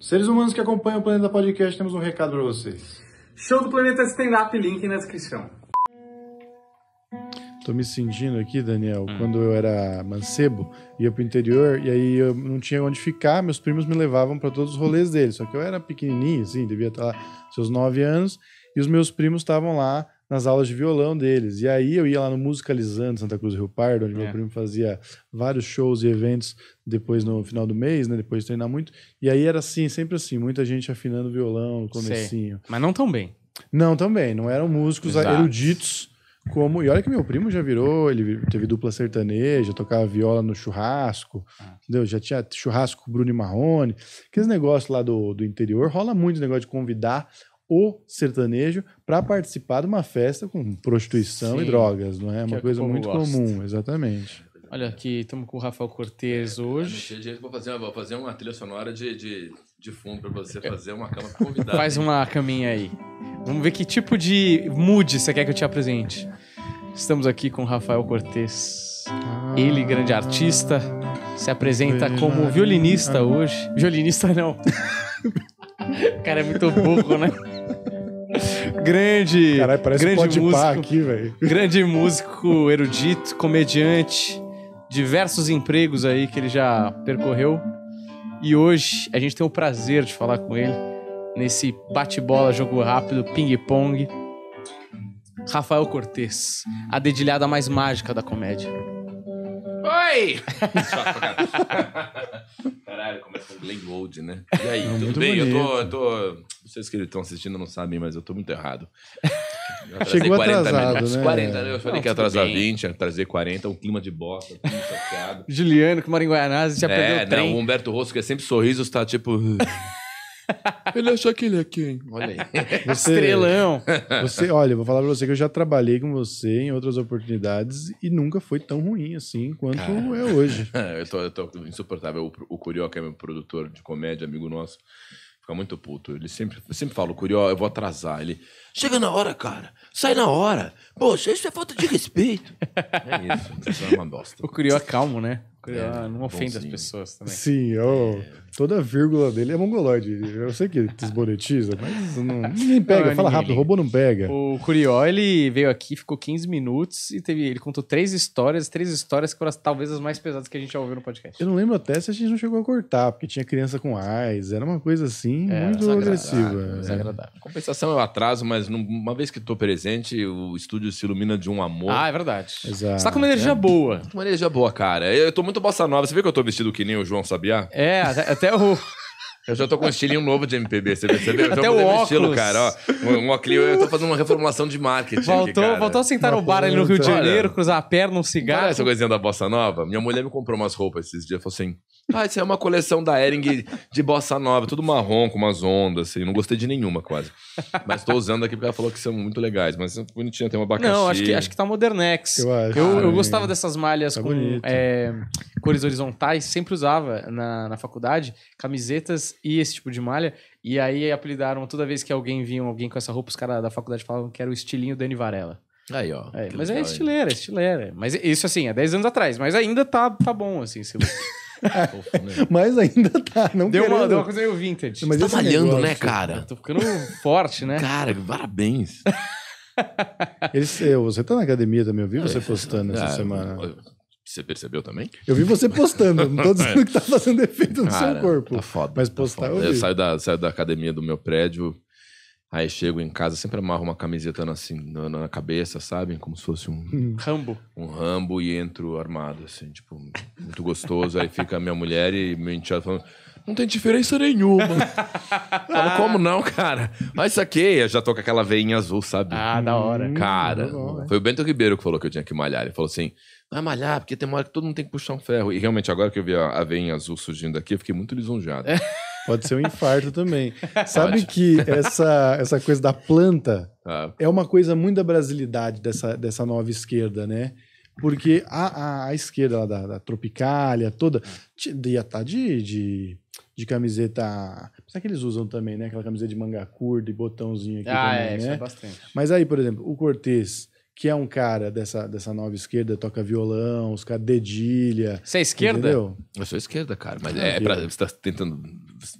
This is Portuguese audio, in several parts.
Seres humanos que acompanham o Planeta Podcast, temos um recado para vocês. Show do Planeta Stand Up, link na descrição. Tô me sentindo aqui, Daniel, hum. quando eu era mancebo, ia pro interior e aí eu não tinha onde ficar, meus primos me levavam para todos os rolês deles. Só que eu era pequenininho, assim, devia estar tá lá seus nove anos, e os meus primos estavam lá nas aulas de violão deles. E aí eu ia lá no Musicalizando Santa Cruz do Rio Pardo, onde é. meu primo fazia vários shows e eventos depois no final do mês, né? Depois de treinar muito. E aí era assim, sempre assim, muita gente afinando violão no comecinho. Sei. Mas não tão bem. Não, também. Não eram músicos Exato. eruditos como. E olha que meu primo já virou, ele teve dupla sertaneja, tocava viola no churrasco, ah. entendeu? Já tinha churrasco com Bruno e Marrone. Aqueles negócios lá do, do interior, rola muito esse negócio de convidar o sertanejo para participar de uma festa com prostituição Sim, e drogas, não é? Uma é coisa muito comum, exatamente. Olha aqui, estamos com o Rafael Cortez é, hoje. vou, fazer, vou fazer uma trilha sonora de, de, de fundo para você fazer uma cama convidada. Faz uma caminha aí. Vamos ver que tipo de mood você quer que eu te apresente. Estamos aqui com o Rafael Cortez. Ah, Ele, grande artista, se apresenta como é violinista ah, hoje. Violinista não. o cara é muito burro, né? grande. Caralho, parece grande músico, aqui, velho. Grande músico, erudito, comediante, diversos empregos aí que ele já percorreu. E hoje a gente tem o prazer de falar com ele nesse bate-bola, jogo rápido, ping-pong. Rafael Cortez, a dedilhada mais mágica da comédia. Oi! Caralho, começa com Glenn Gold, né? E aí, não, tudo bem? Eu tô, eu tô. Vocês que estão assistindo não sabem, mas eu tô muito errado. Eu Chegou 40 atrasado, minutos, né? 40, né? eu falei não, que ia atrasar bem. 20, ia trazer 40, um clima de bosta, tudo chateado. Juliano, que mora em Guaraná, já é, perdeu o trem. Não, o Humberto Rosso, que é sempre sorriso, está tipo... Ele achou que ele é quem? Olha aí. Você, Estrelão. Você, olha, vou falar pra você que eu já trabalhei com você em outras oportunidades e nunca foi tão ruim assim quanto Cara. é hoje. eu, tô, eu, tô, insuportável. O, o que é meu produtor de comédia, amigo nosso fica muito puto. Ele sempre, sempre fala, o Curió, eu vou atrasar. Ele, chega na hora, cara. Sai na hora. Poxa, isso é falta de respeito. é isso, isso é uma bosta. O Curió é calmo, né? O é, Curió é, não ofende bonzinho. as pessoas também. Sim, oh, toda vírgula dele é mongoloide. Eu sei que ele desmonetiza, mas não, ninguém pega. Não, fala ninguém, rápido, o robô não pega. O Curió, ele veio aqui, ficou 15 minutos e teve, ele contou três histórias, três histórias que foram as, talvez as mais pesadas que a gente já ouviu no podcast. Eu não lembro até se a gente não chegou a cortar, porque tinha criança com AIDS, era uma coisa assim, é, muito agressiva. Desagradável. Compensação é o atraso, mas uma vez que estou presente, o estúdio se ilumina de um amor. Ah, é verdade. Exato. Você tá com uma energia é. boa. Tô com uma energia boa, cara. Eu tô muito bossa nova. Você vê que eu tô vestido que nem o João Sabiá? É, até o. Eu já tô com um estilinho novo de MPB, você percebeu? Eu Até já o óculos. estilo, cara. Ó, um, um óculos, eu tô fazendo uma reformulação de marketing. Voltou, aqui, voltou a sentar no bar ali no Rio de Janeiro, cruzar a perna, um cigarro. Cara, essa coisinha da bossa nova. Minha mulher me comprou umas roupas esses dias. Falou assim: ah, isso é uma coleção da Ering de bossa nova, tudo marrom, com umas ondas, assim. Não gostei de nenhuma, quase. Mas estou usando aqui porque ela falou que são muito legais. Mas é bonitinha, tem uma abacaxi. Não, acho que, acho que tá Modernex. Eu, acho. eu, eu tá gostava dessas malhas tá com é, cores horizontais, sempre usava na, na faculdade, camisetas e esse tipo de malha. E aí apelidaram, toda vez que alguém vinha alguém com essa roupa, os caras da faculdade falavam que era o estilinho Dani Varela. Aí, ó. É, mas é estileira, hein? É estileira. Mas isso, assim, há 10 anos atrás. Mas ainda tá, tá bom, assim, se... Mas ainda tá, não deu Uma, deu uma coisa meio vintage. Mas tá malhando, né, negócio, né, cara? Tô ficando forte, né? Cara, parabéns. Eles, você tá na academia também, eu vi você é. postando essa ah, semana. Você percebeu também? Eu vi você postando, não tô dizendo que tá fazendo efeito no cara, seu corpo. Tá foda. Mas tá postar tá foda. eu vi. Eu saio da, saio da academia do meu prédio, Aí chego em casa, sempre amarro uma camiseta na, assim, na, na cabeça, sabe? Como se fosse um. Hum. Rambo. Um Rambo e entro armado, assim, tipo, muito gostoso. Aí fica a minha mulher e meu enteado falando. Não tem diferença nenhuma. Falo, como não, cara? Mas saquei, eu já tô com aquela veinha azul, sabe? Ah, da hora. Hum, cara, foi o Bento Ribeiro que falou que eu tinha que malhar. Ele falou assim: vai malhar, porque tem uma hora que todo mundo tem que puxar um ferro. E realmente, agora que eu vi a, a veinha azul surgindo aqui, eu fiquei muito lisonjeado. Pode ser um infarto também. É sabe que essa, essa coisa da planta ah. é uma coisa muito da brasilidade dessa, dessa nova esquerda, né? Porque a, a, a esquerda lá da, da Tropicália toda ia estar tá de, de, de, camiseta. Será que eles usam também, né? Aquela camiseta de manga curta e botãozinho aqui. Ah, é, também, é, né? é bastante. Mas aí, por exemplo, o Cortez que é um cara dessa, dessa nova esquerda, toca violão, os caras dedilha. Você é esquerda? Entendeu? Eu sou esquerda, cara, mas ah, é, é pra, você tá tentando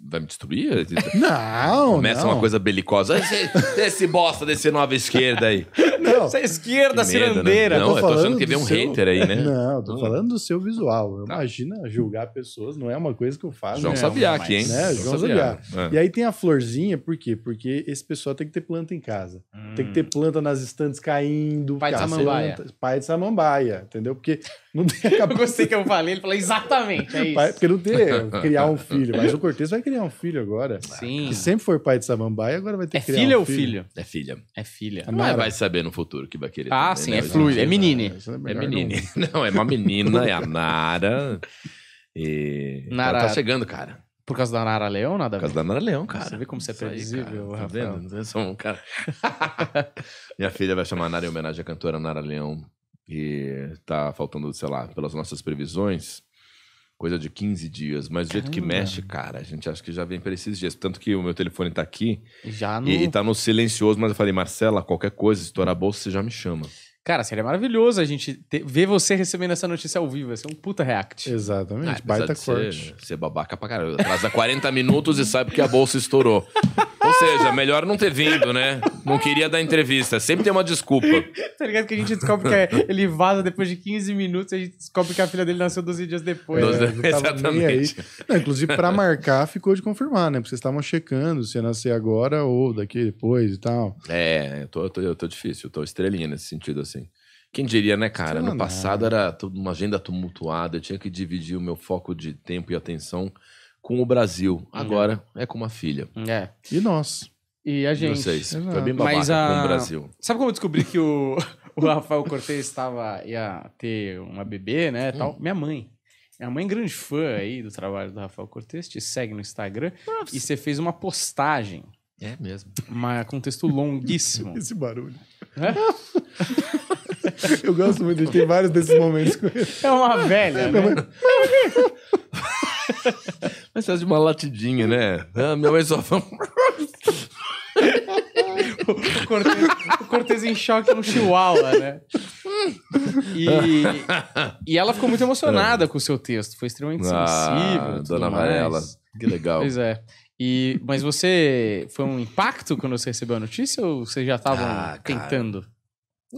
vai me destruir? Não, Começa não. uma coisa belicosa. Esse, esse bosta desse nova esquerda aí. Não. essa é esquerda, né? cirandeira. Né? Não, eu tô, eu tô achando que vem é um seu... hater aí, né? Não, tô hum. falando do seu visual. Tá. Imagina né, julgar pessoas, não é uma coisa que eu faço. João né? Sabiá aqui, hein? Né? João, João Sabiá. Ah. E aí tem a florzinha, por quê? Porque esse pessoal tem que ter planta em casa. Hum. Tem que ter hum. planta nas estantes caindo. Pai de samambaia. Pai de samambaia, entendeu? Porque não tem... Eu gostei que eu falei, ele falou exatamente, é isso. Porque não tem criar um filho. Mas o Cortez vai criar um filho agora. Sim. Que sempre foi pai de samambaia, agora vai ter é criar um filho. É filha ou filho? É filha. É filha. Não vai saber, não no futuro que vai querer. Ah, também, sim, né? é fluido, é, é menine. É, é menina menine. Não, é uma menina, é a Nara. E tá, Nara... Ela tá chegando, cara. Por causa da Nara Leão, nada Por causa da Nara Leão, cara. Você vê como você é previsível, aí, Tá vendo? Eu sou um cara... Minha filha vai chamar Nara em homenagem à cantora Nara Leão. E tá faltando, sei lá, pelas nossas previsões coisa de 15 dias, mas do jeito que mexe, cara, a gente acha que já vem para esses dias. Tanto que o meu telefone tá aqui Já e, e tá no silencioso, mas eu falei, Marcela, qualquer coisa, estourar a bolsa, você já me chama. Cara, seria maravilhoso a gente ter, ver você recebendo essa notícia ao vivo. Vai ser um puta react. Exatamente, ah, baita de corte. Né, ser, babaca pra caralho. Atrasa 40 minutos e sabe porque a bolsa estourou. Ou seja, melhor não ter vindo, né? Não queria dar entrevista. Sempre tem uma desculpa. tá ligado que a gente descobre que é, ele vaza depois de 15 minutos e a gente descobre que a filha dele nasceu 12 dias depois. Doze... Né? Exatamente. Não, inclusive, pra marcar, ficou de confirmar, né? Porque vocês estavam checando se ia nascer agora ou daqui depois e tal. É, eu tô, eu tô, eu tô difícil. Eu tô estrelinha nesse sentido, assim. Quem diria, né, cara? no passado era uma agenda tumultuada, eu tinha que dividir o meu foco de tempo e atenção com o Brasil. Uhum. Agora é, é com uma filha. É. E nós. E a gente. E vocês. Exato. Foi bem babaca Mas a... com o Brasil. Sabe como eu descobri que o, o Rafael Cortez estava, ia ter uma bebê, né, hum. tal? Minha mãe. Minha mãe é grande fã aí do trabalho do Rafael Cortez, te segue no Instagram. Nossa. E você fez uma postagem. É mesmo. Mas com um texto longuíssimo. Esse barulho. É? Eu gosto muito, a gente tem vários desses momentos com ele. É uma velha. É, né? mãe... Mas faz de uma latidinha, né? Ah, minha mãe só fala. o, Cortez, o Cortez em choque no é Chihuahua, né? E, e ela ficou muito emocionada com o seu texto, foi extremamente ah, sensível. Dona Varela, que legal. Pois é. E, mas você. Foi um impacto quando você recebeu a notícia ou vocês já estavam ah, tentando? Cara.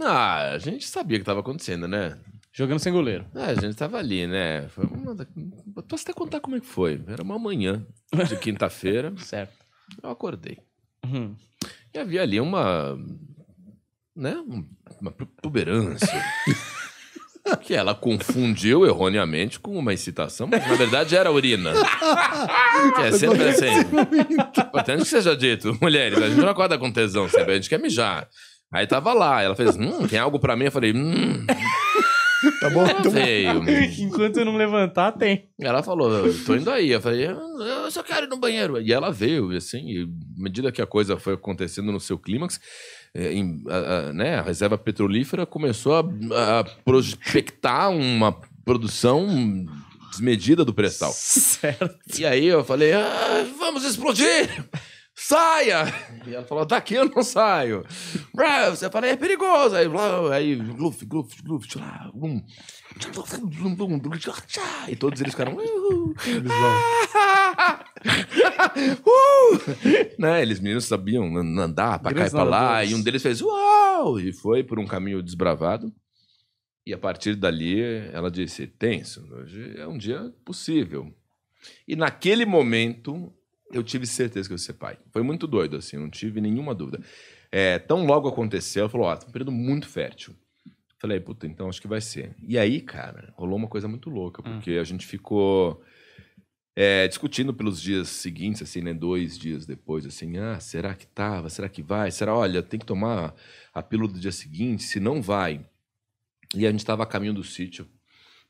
Ah, a gente sabia o que estava acontecendo, né? Jogando sem goleiro. É, a gente tava ali, né? Foi uma... Posso até contar como é que foi. Era uma manhã de quinta-feira. certo. Eu acordei. Uhum. E havia ali uma. Né? Uma protuberância. que ela confundiu erroneamente com uma excitação, mas na verdade era urina. que é sempre assim. Importante que seja dito, mulheres, a gente não acorda com tesão sempre, a gente quer mijar. Aí tava lá, ela fez, hum, tem algo pra mim? Eu falei, hum. Tá bom? Então. Enquanto eu não levantar, tem. Ela falou, estou tô indo aí. Eu falei, eu só quero ir no banheiro. E ela veio, e assim, e à medida que a coisa foi acontecendo no seu clímax, eh, em, a, a, né, a reserva petrolífera começou a, a prospectar uma produção desmedida do pré-sal. Certo. E aí eu falei, ah, vamos explodir! saia! E ela falou, daqui tá eu não saio. você fala, é perigoso. Aí, blá, aí, gluf, gluf, gluf, lá, E todos eles ficaram. Uh, uh, né? Eles meninos sabiam andar pra cá e pra lá. Né? E um deles fez uau! E foi por um caminho desbravado. E a partir dali ela disse: tenso, hoje é um dia possível. E naquele momento eu tive certeza que eu ia ser pai. Foi muito doido, assim, não tive nenhuma dúvida. É, tão logo aconteceu, eu falou, ó, tá um período muito fértil. Falei, puta, então acho que vai ser. E aí, cara, rolou uma coisa muito louca, hum. porque hum. a gente ficou é, discutindo pelos dias seguintes, assim, né? Dois dias depois, assim, ah, será que tava? Será que vai? Será, olha, tem que tomar a pílula do dia seguinte, se não vai. E a gente tava a caminho do sítio.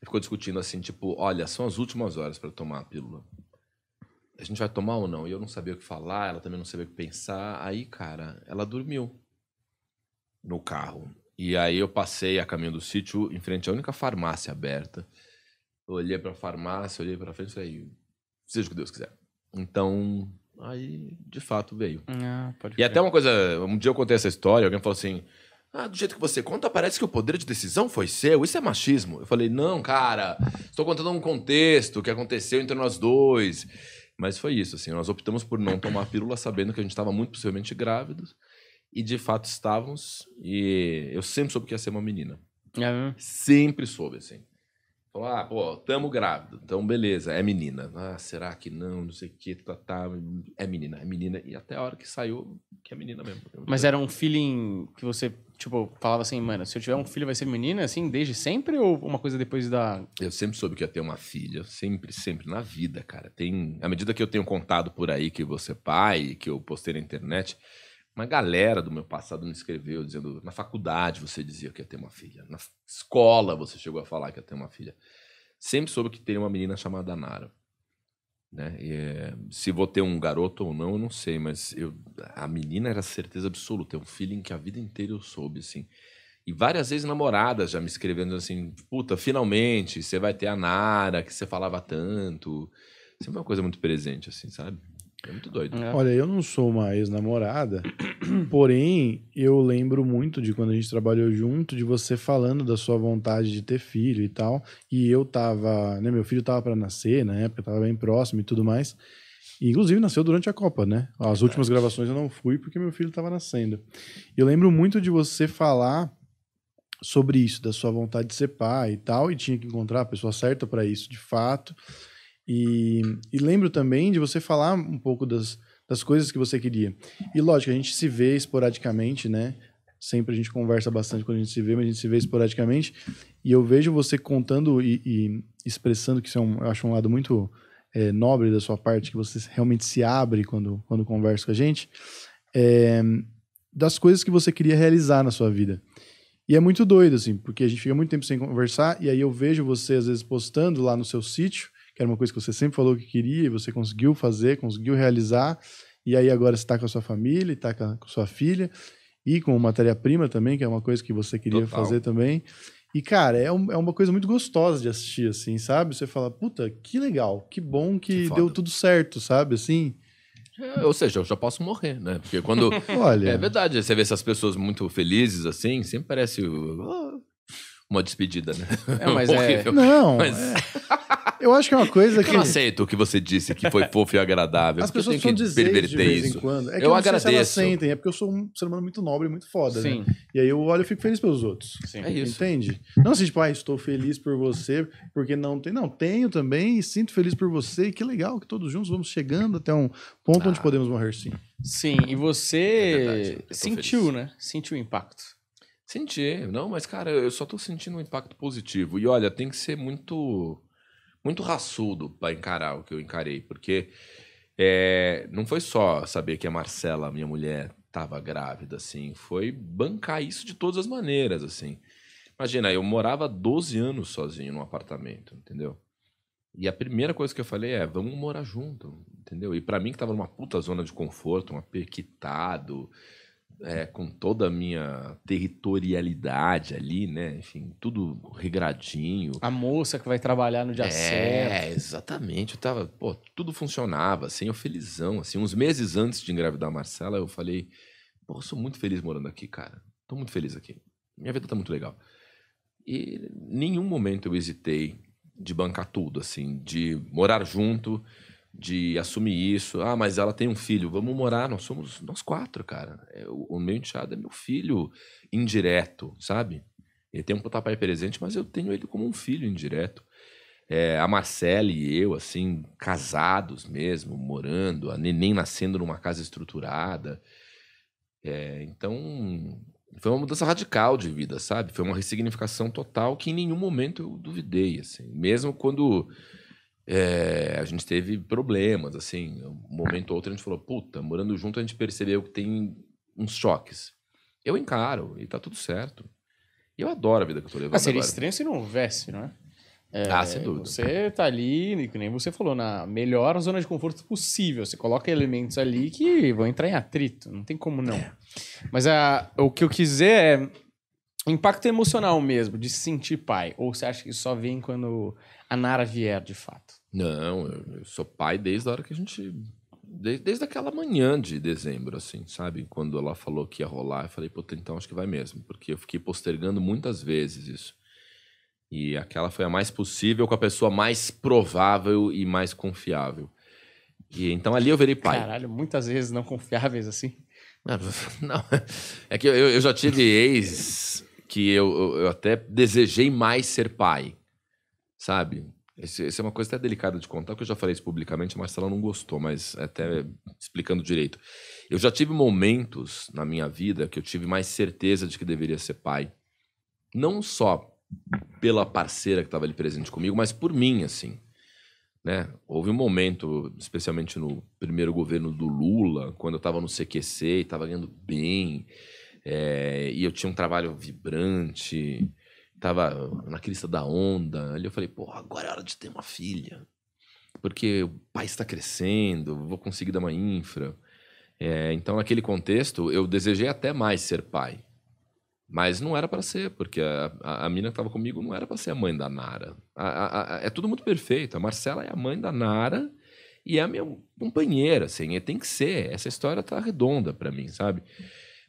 Ficou discutindo assim, tipo, olha, são as últimas horas para tomar a pílula a gente vai tomar ou não? E eu não sabia o que falar, ela também não sabia o que pensar. Aí, cara, ela dormiu no carro. E aí eu passei a caminho do sítio em frente à única farmácia aberta. Eu olhei para a farmácia, olhei para frente e falei, seja o que Deus quiser. Então, aí de fato veio. Ah, e até uma coisa, um dia eu contei essa história, alguém falou assim: "Ah, do jeito que você conta, parece que o poder de decisão foi seu. Isso é machismo". Eu falei: "Não, cara, estou contando um contexto que aconteceu entre nós dois". Mas foi isso, assim, nós optamos por não tomar pílula sabendo que a gente estava muito possivelmente grávidos e de fato estávamos e eu sempre soube que ia ser uma menina. É sempre soube, assim. Falou, ah, pô, tamo grávido, então beleza, é menina. Ah, será que não, não sei o que, tá, tá, é menina, é menina. E até a hora que saiu, que é menina mesmo. Mas era um feeling que você, tipo, falava assim, mano, se eu tiver um filho vai ser menina, assim, desde sempre ou uma coisa depois da... Eu sempre soube que ia ter uma filha, sempre, sempre, na vida, cara. Tem, à medida que eu tenho contado por aí que você pai, que eu postei na internet, uma galera do meu passado me escreveu dizendo: na faculdade você dizia que ia ter uma filha, na escola você chegou a falar que ia ter uma filha. Sempre soube que teria uma menina chamada Nara. Né? E, é, se vou ter um garoto ou não, eu não sei, mas eu, a menina era certeza absoluta. É um feeling que a vida inteira eu soube, assim. E várias vezes namoradas já me escrevendo assim: puta, finalmente você vai ter a Nara, que você falava tanto. Sempre uma coisa muito presente, assim, sabe? É muito doido. Né? Olha, eu não sou uma ex-namorada, porém, eu lembro muito de quando a gente trabalhou junto, de você falando da sua vontade de ter filho e tal. E eu tava, né? Meu filho tava para nascer na época, tava bem próximo e tudo mais. E, inclusive, nasceu durante a Copa, né? As últimas gravações eu não fui porque meu filho tava nascendo. Eu lembro muito de você falar sobre isso, da sua vontade de ser pai e tal, e tinha que encontrar a pessoa certa para isso, de fato. E, e lembro também de você falar um pouco das, das coisas que você queria. E lógico, a gente se vê esporadicamente, né? Sempre a gente conversa bastante quando a gente se vê, mas a gente se vê esporadicamente. E eu vejo você contando e, e expressando que isso é um, eu acho um lado muito é, nobre da sua parte, que você realmente se abre quando, quando conversa com a gente, é, das coisas que você queria realizar na sua vida. E é muito doido, assim, porque a gente fica muito tempo sem conversar, e aí eu vejo você, às vezes, postando lá no seu sítio, que era uma coisa que você sempre falou que queria e você conseguiu fazer, conseguiu realizar, e aí agora está com a sua família, está com a sua filha e com matéria-prima também, que é uma coisa que você queria Total. fazer também. E, cara, é, um, é, uma coisa muito gostosa de assistir, assim, sabe? Você fala, puta, que legal, que bom que, que deu tudo certo, sabe? Assim. É, ou seja, eu já posso morrer, né? Porque quando. Olha. É verdade, você vê essas pessoas muito felizes, assim, sempre parece uma despedida, né? É, mas é... Não. Mas... É... Eu acho que é uma coisa que. Eu não aceito o que você disse que foi fofo e agradável. As pessoas são dizer de vez isso. em quando. É que eu, eu agradeço. Se elas sentem, é porque eu sou um ser humano muito nobre, muito foda, né? Sim. né? E aí eu olho e fico feliz pelos outros. Sim. É isso. Entende? Não assim, tipo, ah, estou feliz por você, porque não tem. Não, tenho também e sinto feliz por você. E que legal que todos juntos vamos chegando até um ponto ah. onde podemos morrer sim. Sim, e você é sentiu, feliz. né? Sentiu o impacto. Senti, não, mas cara, eu só tô sentindo um impacto positivo. E olha, tem que ser muito muito raçudo para encarar o que eu encarei, porque é, não foi só saber que a Marcela, minha mulher, estava grávida, assim, foi bancar isso de todas as maneiras, assim. Imagina, eu morava 12 anos sozinho num apartamento, entendeu? E a primeira coisa que eu falei é, vamos morar junto, entendeu? E para mim que tava numa puta zona de conforto, um aperquitado, é, com toda a minha territorialidade ali, né? Enfim, tudo regradinho. A moça que vai trabalhar no dia é, certo. É, exatamente. Eu tava, pô, tudo funcionava, assim, eu felizão, assim. Uns meses antes de engravidar a Marcela, eu falei, pô, eu sou muito feliz morando aqui, cara. Tô muito feliz aqui. Minha vida tá muito legal. E nenhum momento eu hesitei de bancar tudo, assim, de morar junto, de assumir isso. Ah, mas ela tem um filho, vamos morar, nós somos nós quatro, cara. É, o, meu enteado é meu filho indireto, sabe? Ele tem um papai presente, mas eu tenho ele como um filho indireto. É, a Marcela e eu, assim, casados mesmo, morando, a neném nascendo numa casa estruturada. É, então, foi uma mudança radical de vida, sabe? Foi uma ressignificação total que em nenhum momento eu duvidei, assim. Mesmo quando é, a gente teve problemas, assim. Um momento ou outro a gente falou, puta, morando junto a gente percebeu que tem uns choques. Eu encaro e tá tudo certo. E eu adoro a vida que eu tô levando. Ah, seria agora. estranho se não houvesse, não é? É, ah, sem dúvida. Você tá ali, que nem você falou, na melhor zona de conforto possível. Você coloca elementos ali que vão entrar em atrito. Não tem como não. É. Mas ah, o que eu quiser é impacto emocional mesmo, de se sentir pai? Ou você acha que só vem quando a Nara vier, de fato? Não, eu sou pai desde a hora que a gente. Desde, desde aquela manhã de dezembro, assim, sabe? Quando ela falou que ia rolar, eu falei, puta, então, então acho que vai mesmo. Porque eu fiquei postergando muitas vezes isso. E aquela foi a mais possível com a pessoa mais provável e mais confiável. E então ali eu virei pai. Caralho, muitas vezes não confiáveis assim. Não, é que eu, eu já tive ex que eu, eu até desejei mais ser pai, sabe? Essa é uma coisa até delicada de contar, que eu já falei isso publicamente, mas Marcela não gostou, mas até explicando direito. Eu já tive momentos na minha vida que eu tive mais certeza de que deveria ser pai. Não só pela parceira que estava ali presente comigo, mas por mim, assim. Né? Houve um momento, especialmente no primeiro governo do Lula, quando eu estava no CQC e estava ganhando bem, é, e eu tinha um trabalho vibrante, tava na crista da onda. Ali eu falei, pô, agora é hora de ter uma filha. Porque o pai está crescendo, vou conseguir dar uma infra. É, então, naquele contexto, eu desejei até mais ser pai. Mas não era para ser, porque a, a, a mina que estava comigo não era para ser a mãe da Nara. A, a, é tudo muito perfeito. A Marcela é a mãe da Nara e é a minha companheira, assim. E tem que ser. Essa história tá redonda para mim, sabe?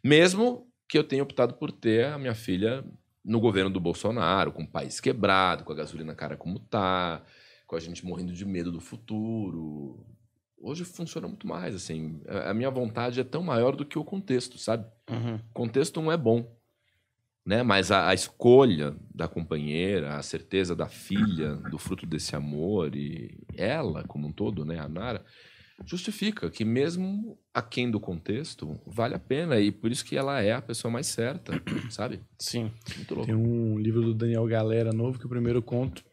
Mesmo que eu tenha optado por ter a minha filha no governo do Bolsonaro, com o país quebrado, com a gasolina cara como tá, com a gente morrendo de medo do futuro. Hoje funciona muito mais, assim. A minha vontade é tão maior do que o contexto, sabe? Uhum. O contexto não é bom, né? Mas a, a, escolha da companheira, a certeza da filha, do fruto desse amor e ela como um todo, né? A Nara, justifica que mesmo aquém do contexto, vale a pena e por isso que ela é a pessoa mais certa, sabe? Sim. Muito louco. Tem um livro do Daniel Galera novo que é o primeiro conto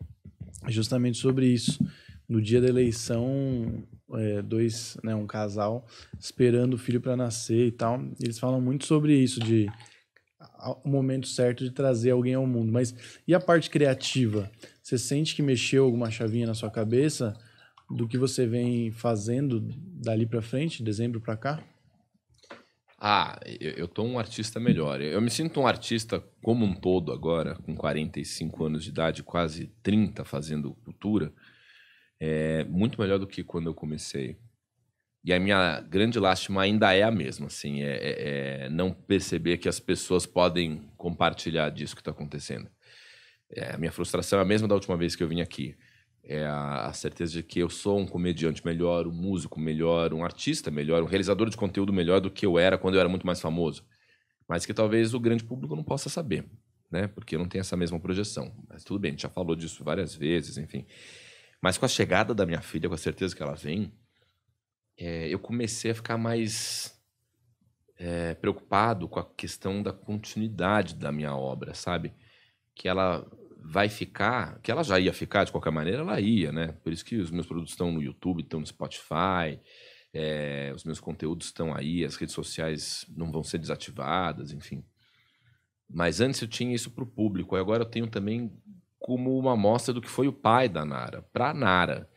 é justamente sobre isso. No dia da eleição, é, dois, né, um casal esperando o filho para nascer e tal. Eles falam muito sobre isso de o momento certo de trazer alguém ao mundo. Mas e a parte criativa? Você sente que mexeu alguma chavinha na sua cabeça? do que você vem fazendo dali para frente, dezembro para cá? Ah, eu, eu tô um artista melhor. Eu me sinto um artista como um todo agora, com 45 anos de idade, quase 30 fazendo cultura, é muito melhor do que quando eu comecei. E a minha grande lástima ainda é a mesma, assim, é, é, é não perceber que as pessoas podem compartilhar disso que está acontecendo. É, a minha frustração é a mesma da última vez que eu vim aqui é a, a, certeza de que eu sou um comediante melhor, um músico melhor, um artista melhor, um realizador de conteúdo melhor do que eu era quando eu era muito mais famoso. Mas que talvez o grande público não possa saber, né? Porque não tem essa mesma projeção. Mas tudo bem, a gente já falou disso várias vezes, enfim. Mas com a chegada da minha filha, com a certeza que ela vem, é, eu comecei a ficar mais é, preocupado com a questão da continuidade da minha obra, sabe? Que ela vai ficar, que ela já ia ficar de qualquer maneira, ela ia, né? Por isso que os meus produtos estão no YouTube, estão no Spotify, é, os meus conteúdos estão aí, as redes sociais não vão ser desativadas, enfim. Mas antes eu tinha isso para o público, agora eu tenho também como uma amostra do que foi o pai da Nara, para Nara.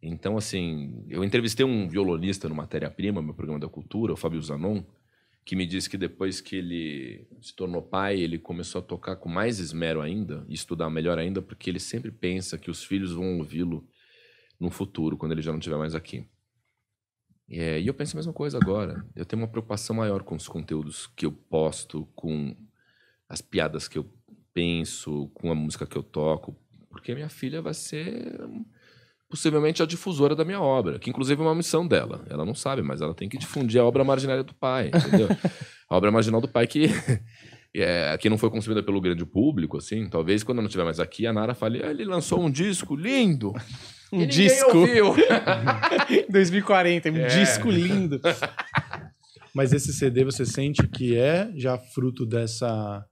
Então, assim, eu entrevistei um violonista no Matéria Prima, meu programa da cultura, o Fábio Zanon, que me disse que depois que ele se tornou pai, ele começou a tocar com mais esmero ainda, e estudar melhor ainda, porque ele sempre pensa que os filhos vão ouvi-lo no futuro, quando ele já não estiver mais aqui. É, e eu penso a mesma coisa agora. Eu tenho uma preocupação maior com os conteúdos que eu posto, com as piadas que eu penso, com a música que eu toco, porque minha filha vai ser possivelmente a difusora da minha obra, que inclusive é uma missão dela. Ela não sabe, mas ela tem que difundir a obra marginária do pai, entendeu? a obra marginal do pai que, é, que não foi consumida pelo grande público, assim. Talvez quando eu não estiver mais aqui, a Nara fale, ah, ele lançou um disco lindo. Um disco. Ouviu. 2040, um é. disco lindo. mas esse CD você sente que é já fruto dessa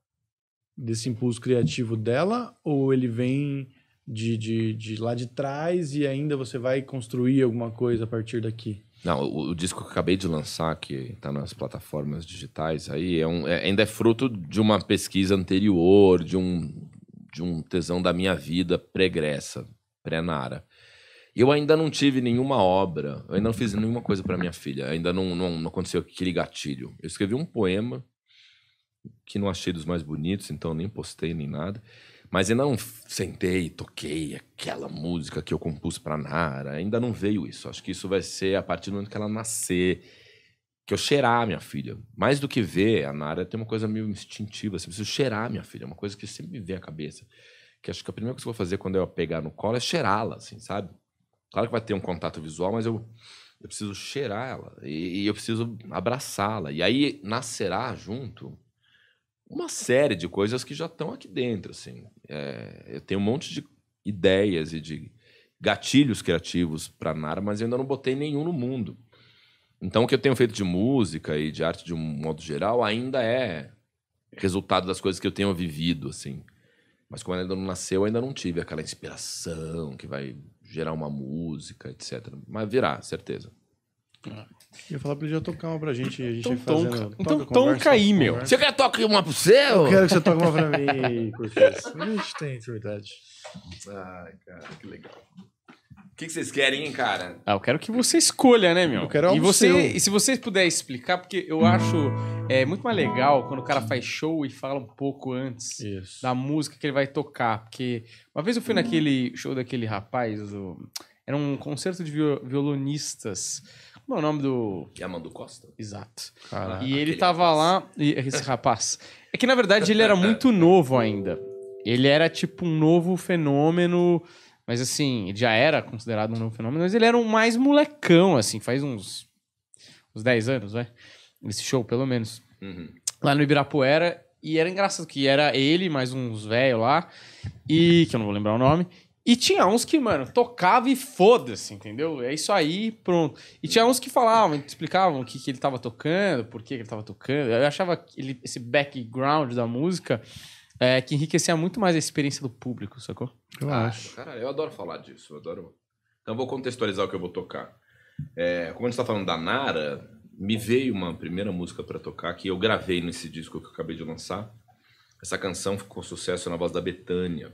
desse impulso criativo dela ou ele vem de, de, de lá de trás e ainda você vai construir alguma coisa a partir daqui? Não, o, o, disco que eu acabei de lançar, que está nas plataformas digitais aí, é um, é, ainda é fruto de uma pesquisa anterior, de um, de um tesão da minha vida pregressa, pré-Nara. Eu ainda não tive nenhuma obra, eu ainda não fiz nenhuma coisa para minha filha, ainda não, não, não, aconteceu aquele gatilho. Eu escrevi um poema que não achei dos mais bonitos, então nem postei nem nada. Mas eu não sentei, toquei aquela música que eu compus para Nara. Ainda não veio isso. Acho que isso vai ser a partir do momento que ela nascer, que eu cheirar minha filha. Mais do que ver, a Nara tem uma coisa meio instintiva. Assim, eu preciso cheirar minha filha. É uma coisa que sempre me vem à cabeça. Que acho que a primeira coisa que eu vou fazer quando eu pegar no colo é cheirá-la, assim, sabe? Claro que vai ter um contato visual, mas eu, eu preciso cheirar ela. E, e eu preciso abraçá-la. E aí nascerá junto uma série de coisas que já estão aqui dentro, assim. É, eu tenho um monte de ideias e de gatilhos criativos para Nara, mas eu ainda não botei nenhum no mundo. Então, o que eu tenho feito de música e de arte de um modo geral ainda é resultado das coisas que eu tenho vivido, assim. Mas como ainda não nasceu, ainda não tive aquela inspiração que vai gerar uma música, etc. Mas virá, certeza. É. Eu ia falar pra ele já tocar uma pra gente. A gente então, fazendo, então toca, toca, então conversa, toca aí, meu. Conversa. Você quer tocar uma pro seu? Eu quero que você toque uma pra mim, Cortez. A gente tem verdade Ai, cara, que legal. O que, que vocês querem, hein, cara? Ah, eu quero que você escolha, né, meu? Eu quero e você, seu. E se você puder explicar, porque eu acho é, muito mais legal quando o cara faz show e fala um pouco antes Isso. da música que ele vai tocar. Porque uma vez eu fui naquele show daquele rapaz, era um concerto de violonistas como é o nome do. Yamandu é Costa? Exato. Caraca. E ele tava rapaz. lá. E esse rapaz. É que na verdade ele era muito novo ainda. Ele era tipo um novo fenômeno. Mas assim, já era considerado um novo fenômeno, mas ele era um mais molecão, assim, faz uns. uns 10 anos, vai. Esse show, pelo menos. Uhum. Lá no Ibirapuera. E era engraçado que era ele, mais uns velho lá, e que eu não vou lembrar o nome, e tinha uns que, mano, tocava e foda-se, entendeu? É isso aí, pronto. E tinha uns que falavam, explicavam o que, que ele tava tocando, por que, que ele tava tocando. Eu achava ele, esse background da música é, que enriquecia muito mais a experiência do público, sacou? Eu ah, acho. cara eu adoro falar disso, eu adoro. Então vou contextualizar o que eu vou tocar. É, como a gente tá falando da Nara, me veio uma primeira música para tocar que eu gravei nesse disco que eu acabei de lançar. Essa canção ficou sucesso na voz da Betânia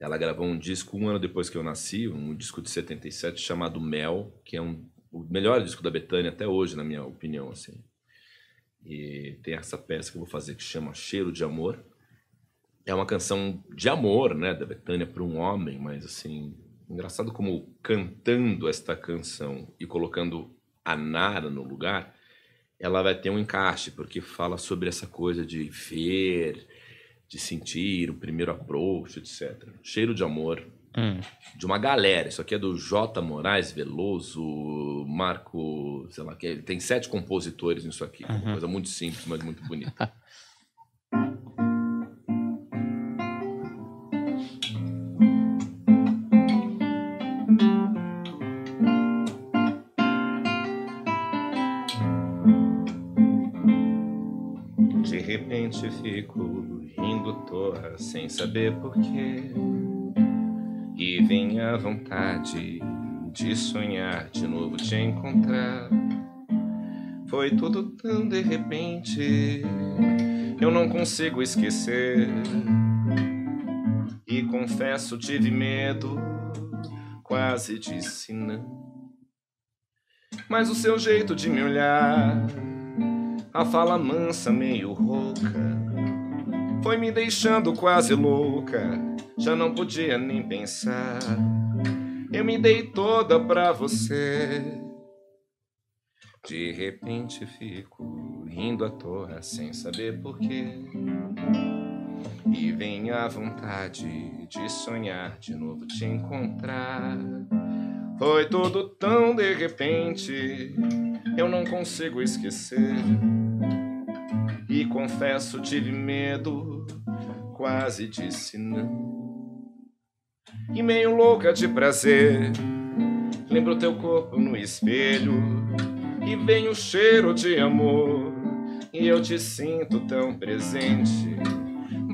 ela gravou um disco um ano depois que eu nasci, um disco de 77 chamado Mel, que é um, o melhor disco da Betânia até hoje, na minha opinião. Assim. E tem essa peça que eu vou fazer que chama Cheiro de Amor. É uma canção de amor, né, da Betânia para um homem, mas assim, engraçado como cantando esta canção e colocando a Nara no lugar, ela vai ter um encaixe, porque fala sobre essa coisa de ver, de sentir, o primeiro approach, etc. Cheiro de amor. Hum. De uma galera. Isso aqui é do J. Moraes Veloso, Marco, sei lá, que é, tem sete compositores nisso aqui. Uhum. Uma coisa muito simples, mas muito bonita. noite fico rindo torra sem saber porquê. E vem a vontade de sonhar de novo te encontrar. Foi tudo tão de repente, eu não consigo esquecer. E confesso, tive medo, quase disse não. Mas o seu jeito de me olhar a fala mansa, meio rouca, foi me deixando quase louca, já não podia nem pensar. Eu me dei toda pra você. De repente fico rindo à toa sem saber porquê. E vem a vontade de sonhar de novo te encontrar. Foi tudo tão de repente, eu não consigo esquecer. E confesso, tive medo, quase disse não. E meio louca de prazer, lembro teu corpo no espelho. E vem o cheiro de amor, e eu te sinto tão presente.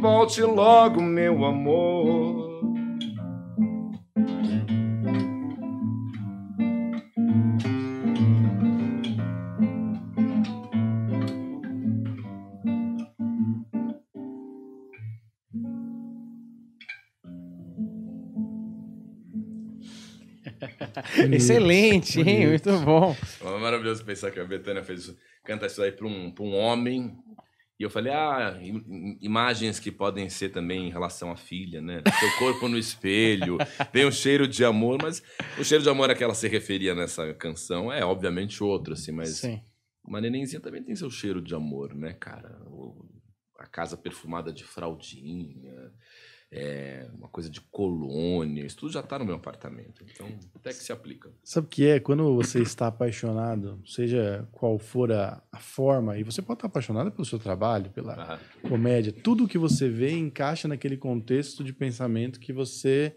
Volte logo, meu amor Excelente, hein? Muito bom. Foi é maravilhoso pensar que a Betânia fez canta isso aí para um, um homem. E eu falei, ah, imagens que podem ser também em relação à filha, né? Seu corpo no espelho, tem um cheiro de amor, mas o cheiro de amor a que ela se referia nessa canção é, obviamente, outro, assim, mas. Sim. Uma nenenzinha também tem seu cheiro de amor, né, cara? O, a casa perfumada de fraldinha, é, uma coisa de colônia, isso tudo já está no meu apartamento. Então, até que se aplica. Sabe o que é? Quando você está apaixonado, seja qual for a, a, forma, e você pode estar apaixonado pelo seu trabalho, pela ah. comédia, tudo que você vê encaixa naquele contexto de pensamento que você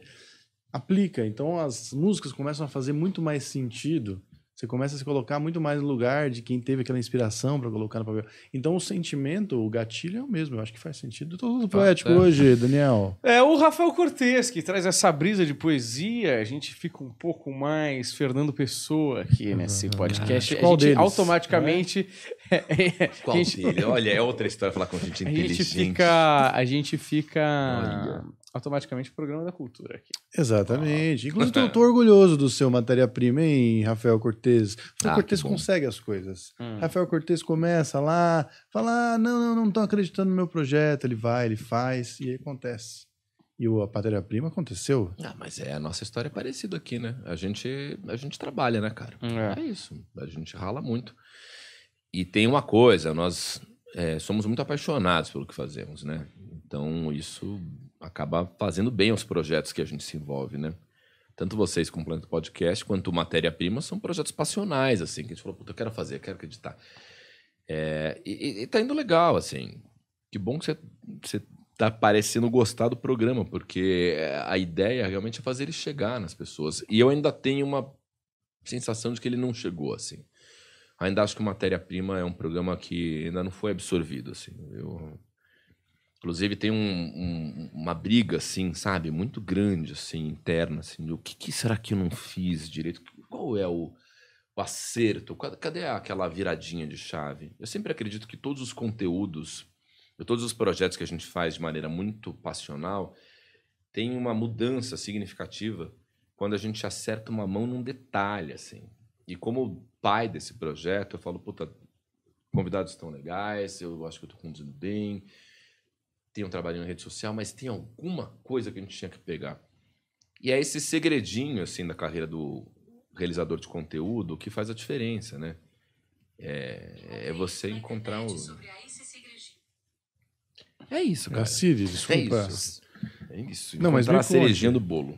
aplica. Então, as músicas começam a fazer muito mais sentido você começa a se colocar muito mais no lugar de quem teve aquela inspiração para colocar no papel. Então o sentimento, o gatilho é o mesmo. Eu acho que faz sentido todo o poético ah, hoje, Daniel. É o Rafael Cortez que traz essa brisa de poesia. A gente fica um pouco mais Fernando Pessoa aqui nesse podcast. Ah, qual a gente deles? automaticamente. É? Qual gente... dele? Olha, é outra história falar com gente inteligente. A gente fica. A gente fica. Olha automaticamente programa da cultura aqui. Exatamente. Ah. Inclusive, eu tô orgulhoso do seu matéria-prima, hein, Rafael Cortez. Rafael ah, Cortez consegue as coisas. Hum. Rafael Cortez começa lá, fala: ah, não, não, não estão acreditando no meu projeto. Ele vai, ele faz, e aí acontece. E a matéria-prima aconteceu. Ah, mas é, a nossa história é parecida aqui, né? A gente, a gente trabalha, né, cara? É. é isso. A gente rala muito. E tem uma coisa, nós é, somos muito apaixonados pelo que fazemos, né? Então, isso acaba fazendo bem aos projetos que a gente se envolve, né? Tanto vocês com o Planeta Podcast quanto Matéria-Prima são projetos passionais, assim, que a gente falou, puta, eu quero fazer, eu quero acreditar. É, e, e tá indo legal, assim. Que bom que você, você tá parecendo gostar do programa, porque é, a ideia realmente é fazer ele chegar nas pessoas. E eu ainda tenho uma sensação de que ele não chegou, assim. Ainda acho que o Matéria-Prima é um programa que ainda não foi absorvido, assim. Eu Inclusive tem um, um, uma briga, assim, sabe? Muito grande, assim, interna, assim. O que, que será que eu não fiz direito? Qual é o, o acerto? Cadê aquela viradinha de chave? Eu sempre acredito que todos os conteúdos, todos os projetos que a gente faz de maneira muito passional, tem uma mudança significativa quando a gente acerta uma mão num detalhe, assim. E como pai desse projeto, eu falo, puta, convidados estão legais, eu acho que eu tô conduzindo bem, tem um trabalhinho em rede social, mas tem alguma coisa que a gente tinha que pegar. E é esse segredinho, assim, da carreira do realizador de conteúdo que faz a diferença, né? É, é você encontrar o... É isso, é. cara. É desculpa. É isso. É isso. Não, mas a cerejinha do bolo.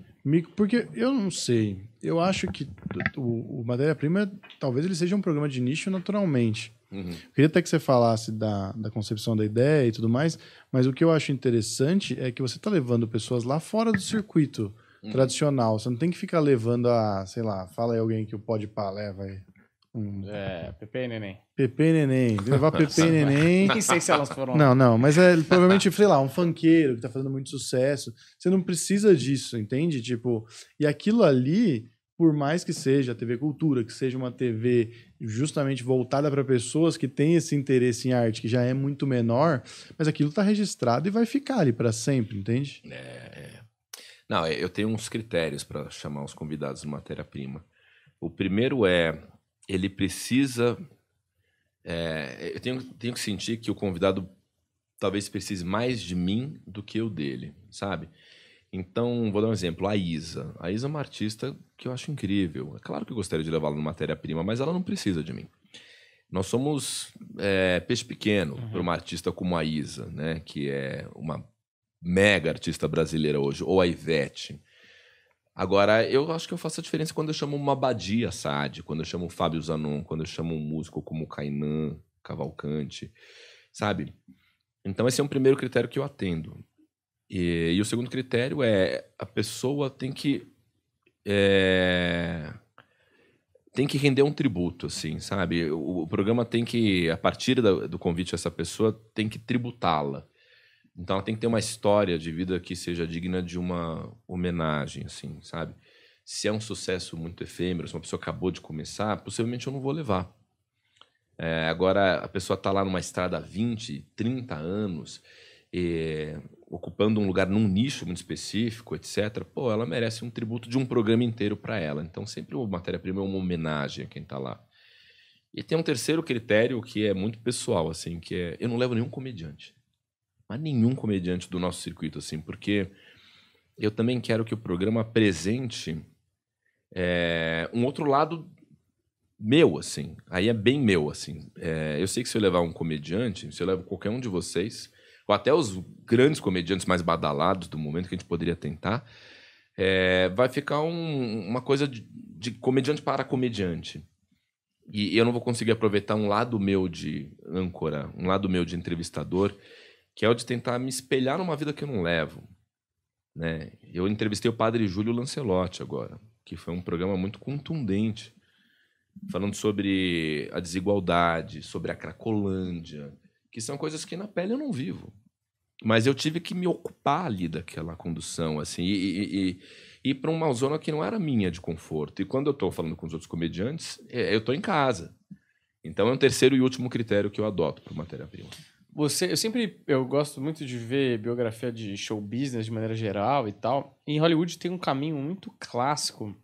Porque eu não sei. Eu acho que o, o Matéria Prima, talvez ele seja um programa de nicho naturalmente. Uhum. Queria até que você falasse da, da concepção da ideia e tudo mais, mas o que eu acho interessante é que você está levando pessoas lá fora do circuito uhum. tradicional. Você não tem que ficar levando a, sei lá, fala aí alguém que o pode pá, leva aí. Hum. É, Pepe e Neném. Pepe e Neném. Levar Pepe e Neném. Nem sei se elas foram. Não, não, mas é provavelmente, sei lá, um funkeiro que tá fazendo muito sucesso. Você não precisa disso, entende? Tipo, e aquilo ali, por mais que seja a TV Cultura, que seja uma TV justamente voltada para pessoas que têm esse interesse em arte, que já é muito menor, mas aquilo está registrado e vai ficar ali para sempre, entende? É, é. Não, é, eu tenho uns critérios para chamar os convidados de matéria-prima. O primeiro é, ele precisa... É, eu tenho, tenho que sentir que o convidado talvez precise mais de mim do que eu dele, sabe? Então, vou dar um exemplo. A Isa. A Isa é uma artista que eu acho incrível. É claro que eu gostaria de levá-la no matéria-prima, mas ela não precisa de mim. Nós somos é, peixe pequeno uhum. para uma artista como a Isa, né? que é uma mega artista brasileira hoje, ou a Ivete. Agora, eu acho que eu faço a diferença quando eu chamo uma Badia Saad, quando eu chamo o Fábio Zanon, quando eu chamo um músico como Kainan Cavalcante, sabe? Então, esse é um primeiro critério que eu atendo. E, e o segundo critério é a pessoa tem que é, tem que render um tributo, assim, sabe? O, o programa tem que, a partir da, do convite dessa pessoa, tem que tributá-la. Então ela tem que ter uma história de vida que seja digna de uma homenagem, assim, sabe? Se é um sucesso muito efêmero, se uma pessoa acabou de começar, possivelmente eu não vou levar. É, agora, a pessoa está lá numa estrada há 20, 30 anos, e ocupando um lugar num nicho muito específico, etc., pô, ela merece um tributo de um programa inteiro para ela. Então, sempre o matéria-prima é uma homenagem a quem está lá. E tem um terceiro critério que é muito pessoal, assim, que é eu não levo nenhum comediante. Mas nenhum comediante do nosso circuito, assim, porque eu também quero que o programa apresente é, um outro lado meu, assim. Aí é bem meu, assim. É, eu sei que se eu levar um comediante, se eu levo qualquer um de vocês, ou até os grandes comediantes mais badalados do momento que a gente poderia tentar, é, vai ficar um, uma coisa de, de, comediante para comediante. E eu não vou conseguir aproveitar um lado meu de âncora, um lado meu de entrevistador, que é o de tentar me espelhar numa vida que eu não levo. Né? Eu entrevistei o padre Júlio Lancelotti agora, que foi um programa muito contundente, falando sobre a desigualdade, sobre a cracolândia, que são coisas que na pele eu não vivo. Mas eu tive que me ocupar ali daquela condução, assim, e, e, e, e para uma zona que não era minha de conforto. E quando eu estou falando com os outros comediantes, é, eu estou em casa. Então é um terceiro e último critério que eu adoto para matéria-prima. Você, eu sempre eu gosto muito de ver biografia de show business de maneira geral e tal. E em Hollywood tem um caminho muito clássico.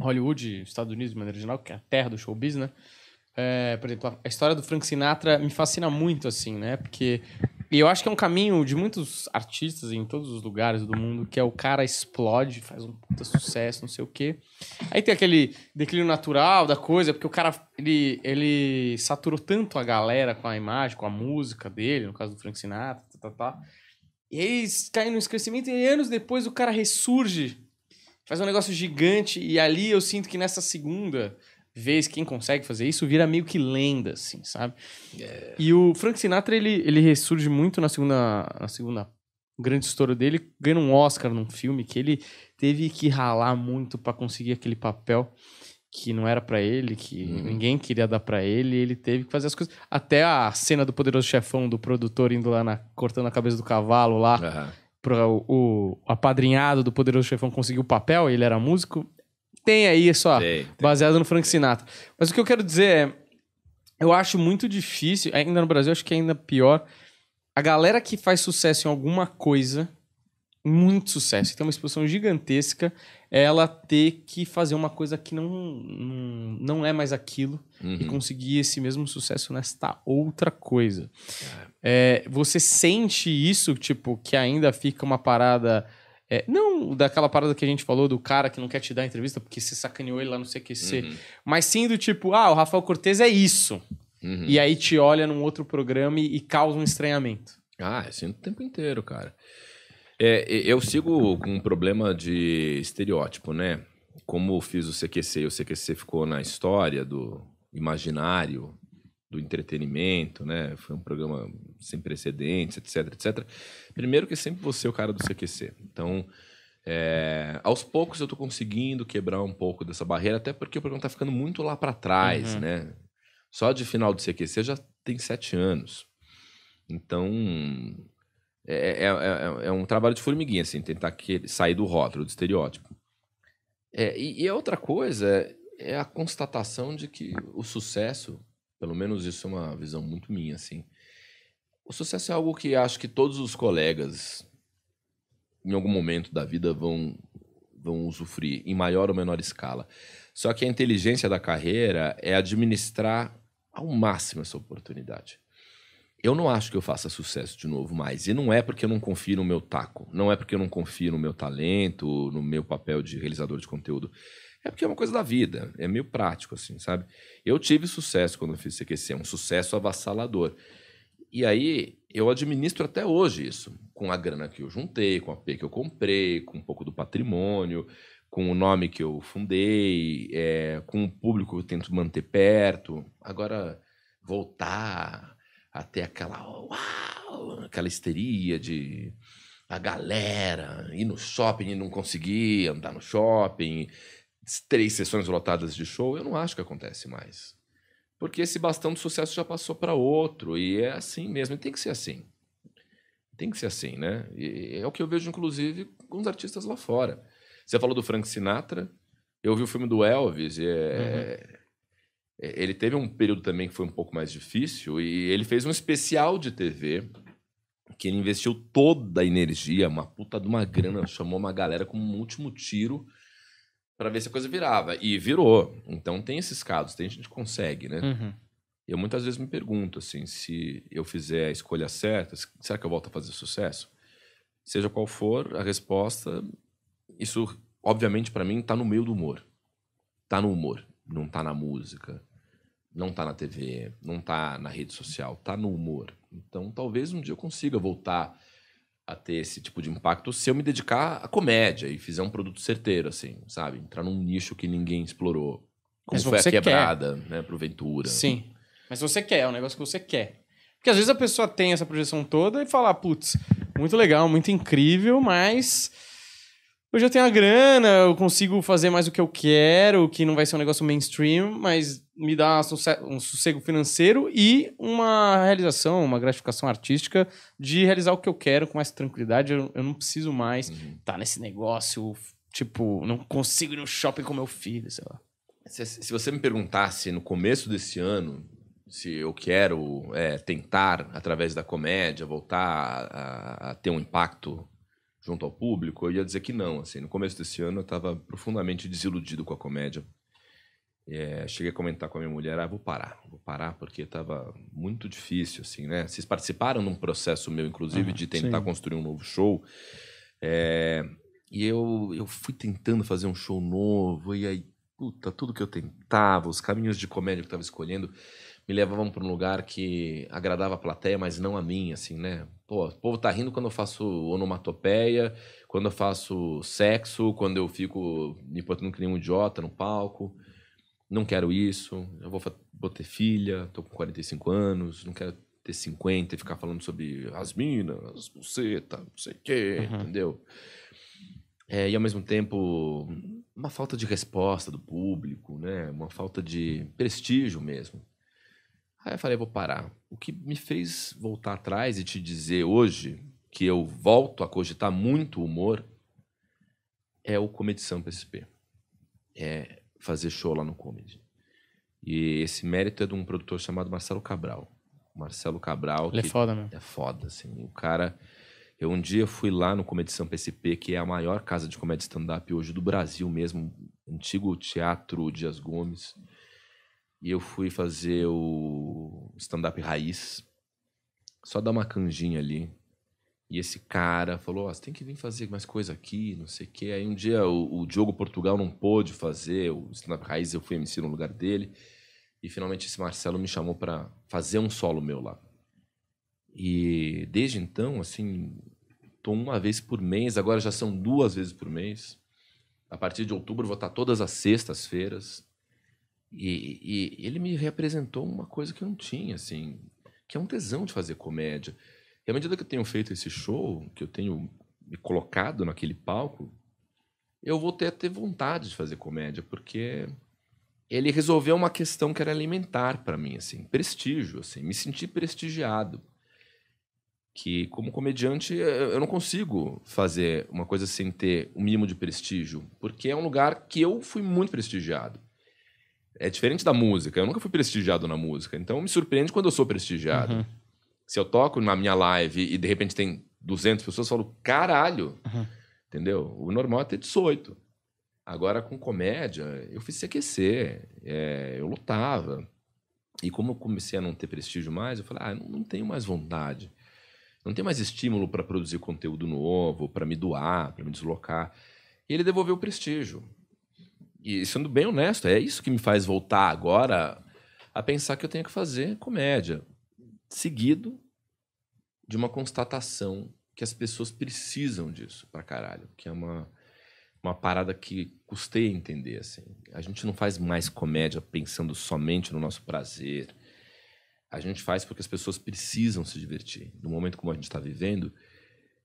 Hollywood, Estados Unidos de maneira geral, que é a terra do show business, né? É, por exemplo, a história do Frank Sinatra me fascina muito, assim, né? Porque e eu acho que é um caminho de muitos artistas em todos os lugares do mundo, que é o cara explode, faz um puta sucesso, não sei o quê. Aí tem aquele declínio natural da coisa, porque o cara, ele, ele saturou tanto a galera com a imagem, com a música dele, no caso do Frank Sinatra, tá, tá, tá. E aí cai no esquecimento e anos depois o cara ressurge, faz um negócio gigante e ali eu sinto que nessa segunda vez quem consegue fazer isso vira meio que lenda, assim, sabe? Yeah. É. E o Frank Sinatra, ele, ele ressurge muito na segunda, na segunda grande estouro dele, ganha um Oscar num filme que ele teve que ralar muito para conseguir aquele papel que não era para ele, que uhum. ninguém queria dar para ele, ele teve que fazer as coisas. Até a cena do poderoso chefão do produtor indo lá na cortando a cabeça do cavalo lá. Uhum. Pro, o, o apadrinhado do poderoso chefão conseguiu o papel, ele era músico, tem aí é só, tem, baseado no Frank Sinatra. Mas o que eu quero dizer é, eu acho muito difícil, ainda no Brasil acho que é ainda pior, a galera que faz sucesso em alguma coisa, muito sucesso, tem uma exposição gigantesca, é ela ter que fazer uma coisa que não, não é mais aquilo uhum. e conseguir esse mesmo sucesso nesta outra coisa. É, você sente isso, tipo, que ainda fica uma parada é, não daquela parada que a gente falou do cara que não quer te dar entrevista porque se sacaneou ele lá no CQC. Uhum. Mas sim do tipo, ah, o Rafael Cortez é isso. Uhum. E aí te olha num outro programa e, e causa um estranhamento. Ah, é assim o tempo inteiro, cara. É, eu sigo com um problema de estereótipo, né? Como fiz o CQC e o CQC ficou na história do imaginário do entretenimento, né? Foi um programa sem precedentes, etc, etc. Primeiro que é sempre você é o cara do CQC. Então, é, aos poucos eu estou conseguindo quebrar um pouco dessa barreira, até porque o programa está ficando muito lá para trás, uhum. né? Só de final do CQC já tem sete anos. Então, é é, é, é, é um trabalho de formiguinha, assim, tentar que, sair do rótulo, do estereótipo. e, e a outra coisa é a constatação de que o sucesso pelo menos isso é uma visão muito minha, assim. O sucesso é algo que acho que todos os colegas, em algum momento da vida, vão, vão usufruir, em maior ou menor escala. Só que a inteligência da carreira é administrar ao máximo essa oportunidade. Eu não acho que eu faça sucesso de novo mais. E não é porque eu não confio no meu taco, não é porque eu não confio no meu talento, no meu papel de realizador de conteúdo. É porque é uma coisa da vida, é meio prático, assim, sabe? Eu tive sucesso quando eu fiz CQC, um sucesso avassalador. E aí eu administro até hoje isso, com a grana que eu juntei, com a P que eu comprei, com um pouco do patrimônio, com o nome que eu fundei, é, com o público que eu tento manter perto. Agora, voltar até aquela uau, aquela histeria de a galera ir no shopping e não conseguir andar no shopping, três sessões lotadas de show, eu não acho que acontece mais. Porque esse bastão de sucesso já passou para outro, e é assim mesmo, e tem que ser assim. Tem que ser assim, né? E é o que eu vejo, inclusive, com os artistas lá fora. Você falou do Frank Sinatra, eu vi o filme do Elvis, e é... uhum. É, ele teve um período também que foi um pouco mais difícil, e ele fez um especial de TV que ele investiu toda a energia, uma puta de uma grana, chamou uma galera com um último tiro para ver se a coisa virava. E virou. Então tem esses casos, tem gente que consegue, né? Uhum. Eu muitas vezes me pergunto assim, se eu fizer a escolha certa, será que eu volto a fazer sucesso? Seja qual for a resposta, isso obviamente para mim tá no meio do humor. Tá no humor, não tá na música, não tá na TV, não tá na rede social, tá no humor. Então talvez um dia eu consiga voltar a ter esse tipo de impacto se eu me dedicar à comédia e fizer um produto certeiro, assim, sabe? Entrar num nicho que ninguém explorou. Como foi a quebrada, quer. né? Pro Ventura. Assim. Sim. Mas você quer, é um negócio que você quer. Porque às vezes a pessoa tem essa projeção toda e fala, putz, muito legal, muito incrível, mas hoje eu tenho a grana, eu consigo fazer mais o que eu quero, que não vai ser um negócio mainstream, mas me dá um sossego financeiro e uma realização, uma gratificação artística de realizar o que eu quero com mais tranquilidade. Eu, eu não preciso mais estar uhum. tá nesse negócio, tipo, não consigo ir no shopping com meu filho, sei lá. Se, se você me perguntasse no começo desse ano se eu quero é, tentar, através da comédia, voltar a, a ter um impacto junto ao público, eu ia dizer que não. Assim, no começo desse ano eu estava profundamente desiludido com a comédia é, cheguei a comentar com a minha mulher, ah, vou parar, vou parar porque estava muito difícil, assim, né? Vocês participaram de um processo meu, inclusive, ah, de tentar sim. construir um novo show. É, e eu, eu fui tentando fazer um show novo, e aí, puta, tudo que eu tentava, os caminhos de comédia que eu estava escolhendo, me levavam para um lugar que agradava a plateia, mas não a mim, assim, né? Pô, o povo tá rindo quando eu faço onomatopeia, quando eu faço sexo, quando eu fico me portando que nem um idiota no palco não quero isso, eu vou, vou ter filha, tô com 45 anos, não quero ter 50 e ficar falando sobre as minas, buceta, não sei o quê, uhum. entendeu? É, e ao mesmo tempo, uma falta de resposta do público, né? Uma falta de prestígio mesmo. Aí eu falei, vou parar. O que me fez voltar atrás e te dizer hoje que eu volto a cogitar muito humor é o comedição PSP É, fazer show lá no comedy. E esse mérito é de um produtor chamado Marcelo Cabral. Marcelo Cabral. Ele é foda mesmo. É foda, assim. O cara. Eu um dia fui lá no Comedy Sampa PCP, que é a maior casa de comédia stand-up hoje do Brasil mesmo, antigo teatro Dias Gomes. E eu fui fazer o stand-up raiz. Só dar uma canjinha ali. E esse cara falou: oh, você tem que vir fazer mais coisa aqui, não sei o quê. Aí um dia o, o Diogo Portugal não pôde fazer, o Stand Raiz eu fui MC no lugar dele. E finalmente esse Marcelo me chamou para fazer um solo meu lá. E desde então, assim, tô uma vez por mês, agora já são duas vezes por mês. A partir de outubro vou estar todas as sextas-feiras. E, e ele me representou uma coisa que eu não tinha, assim, que é um tesão de fazer comédia. E à medida que eu tenho feito esse show, que eu tenho me colocado naquele palco, eu voltei a ter vontade de fazer comédia, porque ele resolveu uma questão que era alimentar para mim, assim, prestígio, assim, me senti prestigiado. Que como comediante eu não consigo fazer uma coisa sem ter o um mínimo de prestígio, porque é um lugar que eu fui muito prestigiado. É diferente da música, eu nunca fui prestigiado na música, então me surpreende quando eu sou prestigiado. Uhum. Se eu toco na minha live e de repente tem 200 pessoas, eu falo, caralho! Uhum. Entendeu? O normal é ter 18. Agora, com comédia, eu fiz se aquecer, é, eu lutava. E como eu comecei a não ter prestígio mais, eu falei, ah, não, não tenho mais vontade. Não tenho mais estímulo para produzir conteúdo novo, para me doar, para me deslocar. E ele devolveu o prestígio. E sendo bem honesto, é isso que me faz voltar agora a pensar que eu tenho que fazer comédia seguido de uma constatação que as pessoas precisam disso pra caralho, que é uma, uma parada que custei entender, assim. A gente não faz mais comédia pensando somente no nosso prazer. A gente faz porque as pessoas precisam se divertir. No momento como a gente está vivendo,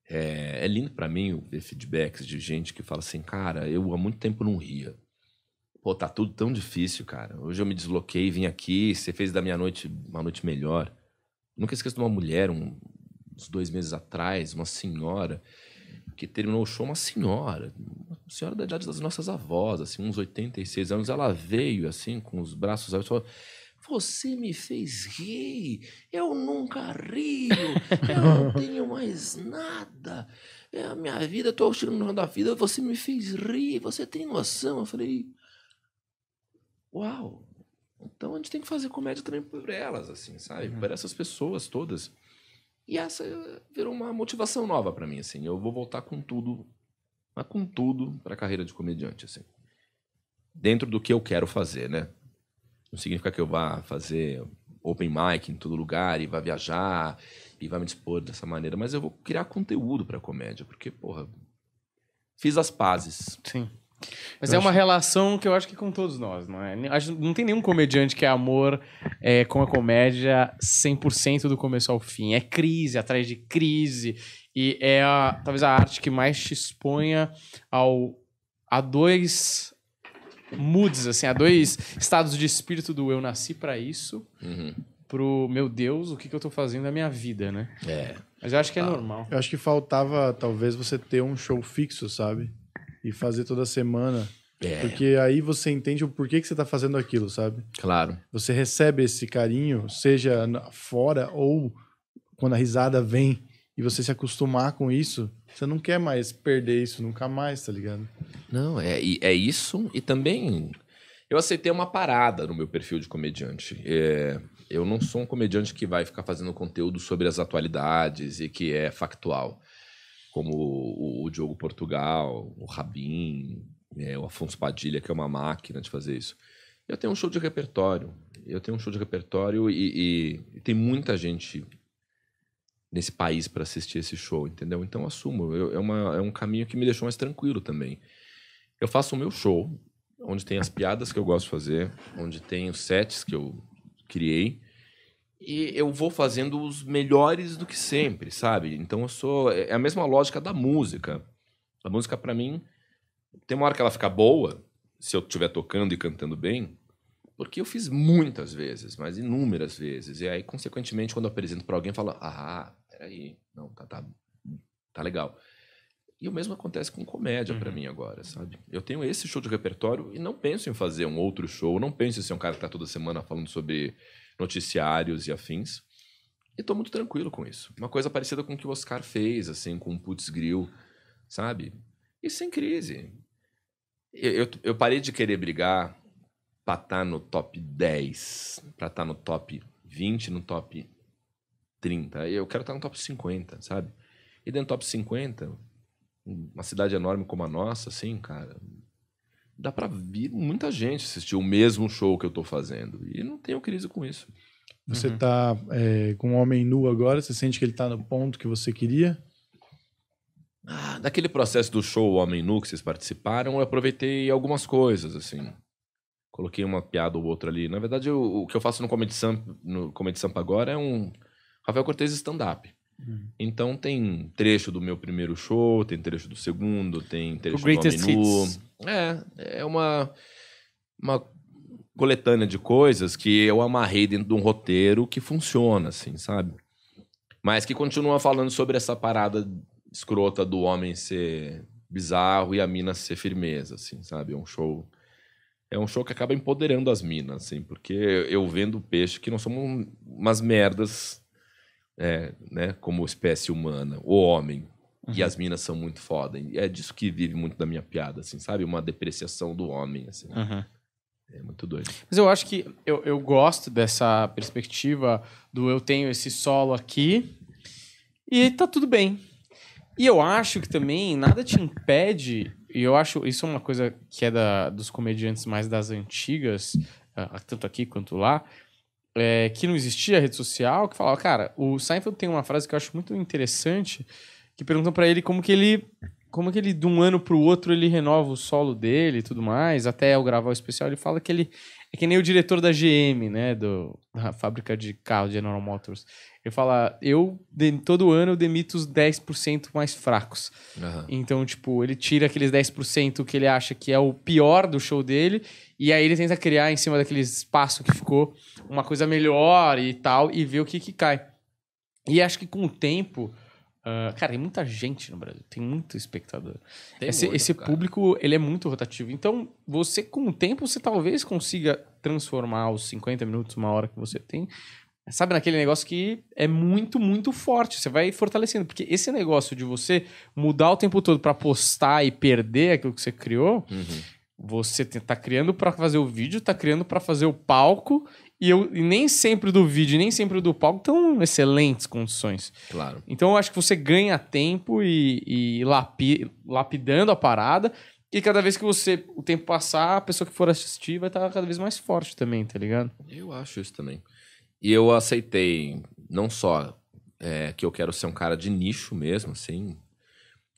é, é lindo para mim ver feedbacks de gente que fala assim, cara, eu há muito tempo não ria. Pô, tá tudo tão difícil, cara. Hoje eu me desloquei, vim aqui, você fez da minha noite uma noite melhor. Nunca esqueço de uma mulher, um, uns dois meses atrás, uma senhora, que terminou o show, uma senhora, uma senhora da idade das nossas avós, assim, uns 86 anos, ela veio, assim, com os braços abertos, falou, você me fez rir, eu nunca rio, eu não tenho mais nada, é a minha vida, eu tô chegando no da vida, você me fez rir, você tem noção? Eu falei, uau, então a gente tem que fazer comédia também por elas, assim, sabe? Uhum. Por essas pessoas todas. E essa virou uma motivação nova para mim, assim. Eu vou voltar com tudo, mas com tudo para a carreira de comediante, assim. Dentro do que eu quero fazer, né? Não significa que eu vá fazer open mic em todo lugar e vá viajar e vá me dispor dessa maneira, mas eu vou criar conteúdo para comédia, porque porra, fiz as pazes. Sim. Mas eu é acho... uma relação que eu acho que é com todos nós, não é? Não tem nenhum comediante que é amor é, com a comédia 100% do começo ao fim. É crise atrás de crise. E é a, talvez a arte que mais te exponha ao, a dois moods, assim, a dois estados de espírito do eu nasci para isso, uhum. pro meu Deus, o que, que eu tô fazendo na minha vida, né? É. Mas eu acho que é ah, normal. Eu acho que faltava talvez você ter um show fixo, sabe? e fazer toda semana. É. Porque aí você entende o porquê que você está fazendo aquilo, sabe? Claro. Você recebe esse carinho, seja fora ou quando a risada vem e você se acostumar com isso, você não quer mais perder isso nunca mais, tá ligado? Não, é, é isso e também eu aceitei uma parada no meu perfil de comediante. É, eu não sou um comediante que vai ficar fazendo conteúdo sobre as atualidades e que é factual como o, o Diogo Portugal, o Rabin, é, o Afonso Padilha, que é uma máquina de fazer isso. Eu tenho um show de repertório. Eu tenho um show de repertório e, e, e tem muita gente nesse país para assistir esse show, entendeu? Então assumo. Eu, é, uma, é um caminho que me deixou mais tranquilo também. Eu faço o meu show, onde tem as piadas que eu gosto de fazer, onde tem os sets que eu criei e eu vou fazendo os melhores do que sempre, sabe? Então eu sou. É, é a mesma lógica da música. A música, para mim, tem uma hora que ela fica boa, se eu estiver tocando e cantando bem, porque eu fiz muitas vezes, mas inúmeras vezes. E aí, consequentemente, quando eu apresento para alguém, fala: ah, peraí, não, tá, tá, tá legal. E o mesmo acontece com comédia uhum. para mim agora, sabe? Eu tenho esse show de repertório e não penso em fazer um outro show, não penso em ser um cara que tá toda semana falando sobre noticiários e afins. E tô muito tranquilo com isso. Uma coisa parecida com o que o Oscar fez, assim, com o Putz Grill, sabe? E sem crise. Eu, eu, eu parei de querer brigar pra estar tá no top 10, pra estar tá no top 20, no top 30. Eu quero estar tá no top 50, sabe? E dentro do top 50, uma cidade enorme como a nossa, assim, cara, dá para vir muita gente assistir o mesmo show que eu tô fazendo. E não tenho crise com isso. Você uhum. tá é, com um homem nu agora, você sente que ele tá no ponto que você queria? Ah, processo do show Homem Nu que vocês participaram, eu aproveitei algumas coisas, assim. Coloquei uma piada ou outra ali. Na verdade, eu, o que eu faço no Comedy Sampa, no Comedy Sampa agora é um Rafael Cortez stand-up. Uhum. Então tem trecho do meu primeiro show, tem trecho do segundo, tem trecho o do Homem Hits. Nu. É, é uma, uma coletânea de coisas que eu amarrei dentro de um roteiro que funciona, assim, sabe? Mas que continua falando sobre essa parada escrota do homem ser bizarro e a mina ser firmeza, assim, sabe? É um show. É um show que acaba empoderando as minas, assim, porque eu vendo peixe que nós somos umas merdas, é, né, como espécie humana, o homem, Uhum. E as minas são muito foda. E é disso que vive muito da minha piada, assim, sabe? Uma depreciação do homem, assim. Né? Uhum. É muito doido. Mas eu acho que eu, eu gosto dessa perspectiva do eu tenho esse solo aqui e tá tudo bem. E eu acho que também nada te impede, e eu acho isso é uma coisa que é da, dos comediantes mais das antigas, ah, tanto aqui quanto lá, é, que não existia rede social, que falava, cara, o Seinfeld tem uma frase que eu acho muito interessante, que perguntam para ele como que ele como que ele de um ano para o outro ele renova o solo dele e tudo mais, até eu gravar o especial, ele fala que ele é que nem o diretor da GM, né, do, da fábrica de carro General Motors. Ele fala, eu de, todo ano eu demito os 10% mais fracos. Uhum. Então, tipo, ele tira aqueles 10% que ele acha que é o pior do show dele, e aí ele tenta criar em cima daquele espaço que ficou uma coisa melhor e tal, e ver o que que cai. E acho que com o tempo, Uh, cara, tem muita gente no Brasil, tem muito espectador. Tem esse, muito, esse público, ele é muito rotativo. Então, você com o tempo, você talvez consiga transformar os 50 minutos, uma hora que você tem, sabe, naquele negócio que é muito, muito forte. Você vai fortalecendo, porque esse negócio de você mudar o tempo todo para postar e perder aquilo que você criou, uhum. você tá criando para fazer o vídeo, tá criando para fazer o palco e eu e nem sempre do vídeo, nem sempre do palco estão excelentes condições. Claro. Então eu acho que você ganha tempo e, e lapi, lapidando a parada. E cada vez que você o tempo passar, a pessoa que for assistir vai estar tá cada vez mais forte também, tá ligado? Eu acho isso também. E eu aceitei não só é, que eu quero ser um cara de nicho mesmo, assim,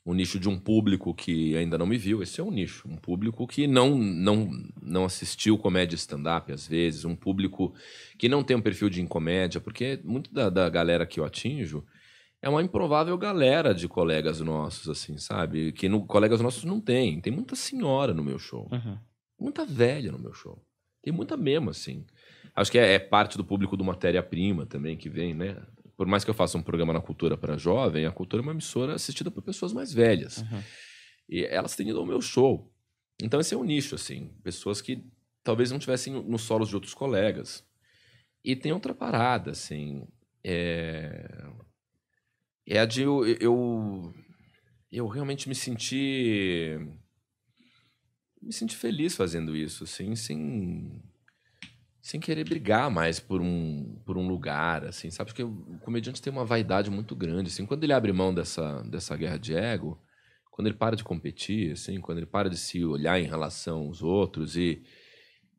um nicho de um público que ainda não me viu. Esse é um nicho, um público que não não não assistiu comédia stand-up às vezes, um público que não tem um perfil de comédia, porque muito da, da galera que eu atinjo é uma improvável galera de colegas nossos, assim, sabe? Que no, colegas nossos não tem. Tem muita senhora no meu show. Uhum. Muita velha no meu show. Tem muita mesmo, assim. Acho que é, é parte do público do Matéria-Prima também que vem, né? por mais que eu faça um programa na cultura para jovem, a cultura é uma emissora assistida por pessoas mais velhas. Uhum. E elas têm ido ao meu show. Então esse é um nicho, assim, pessoas que talvez não tivessem nos solos de outros colegas. E tem outra parada, assim, é, é a de eu, eu, eu realmente me senti me senti feliz fazendo isso, assim, sem sem querer brigar mais por um, por um lugar, assim, sabe? Porque o comediante tem uma vaidade muito grande, assim. Quando ele abre mão dessa, dessa guerra de ego, quando ele para de competir, assim, quando ele para de se olhar em relação aos outros e,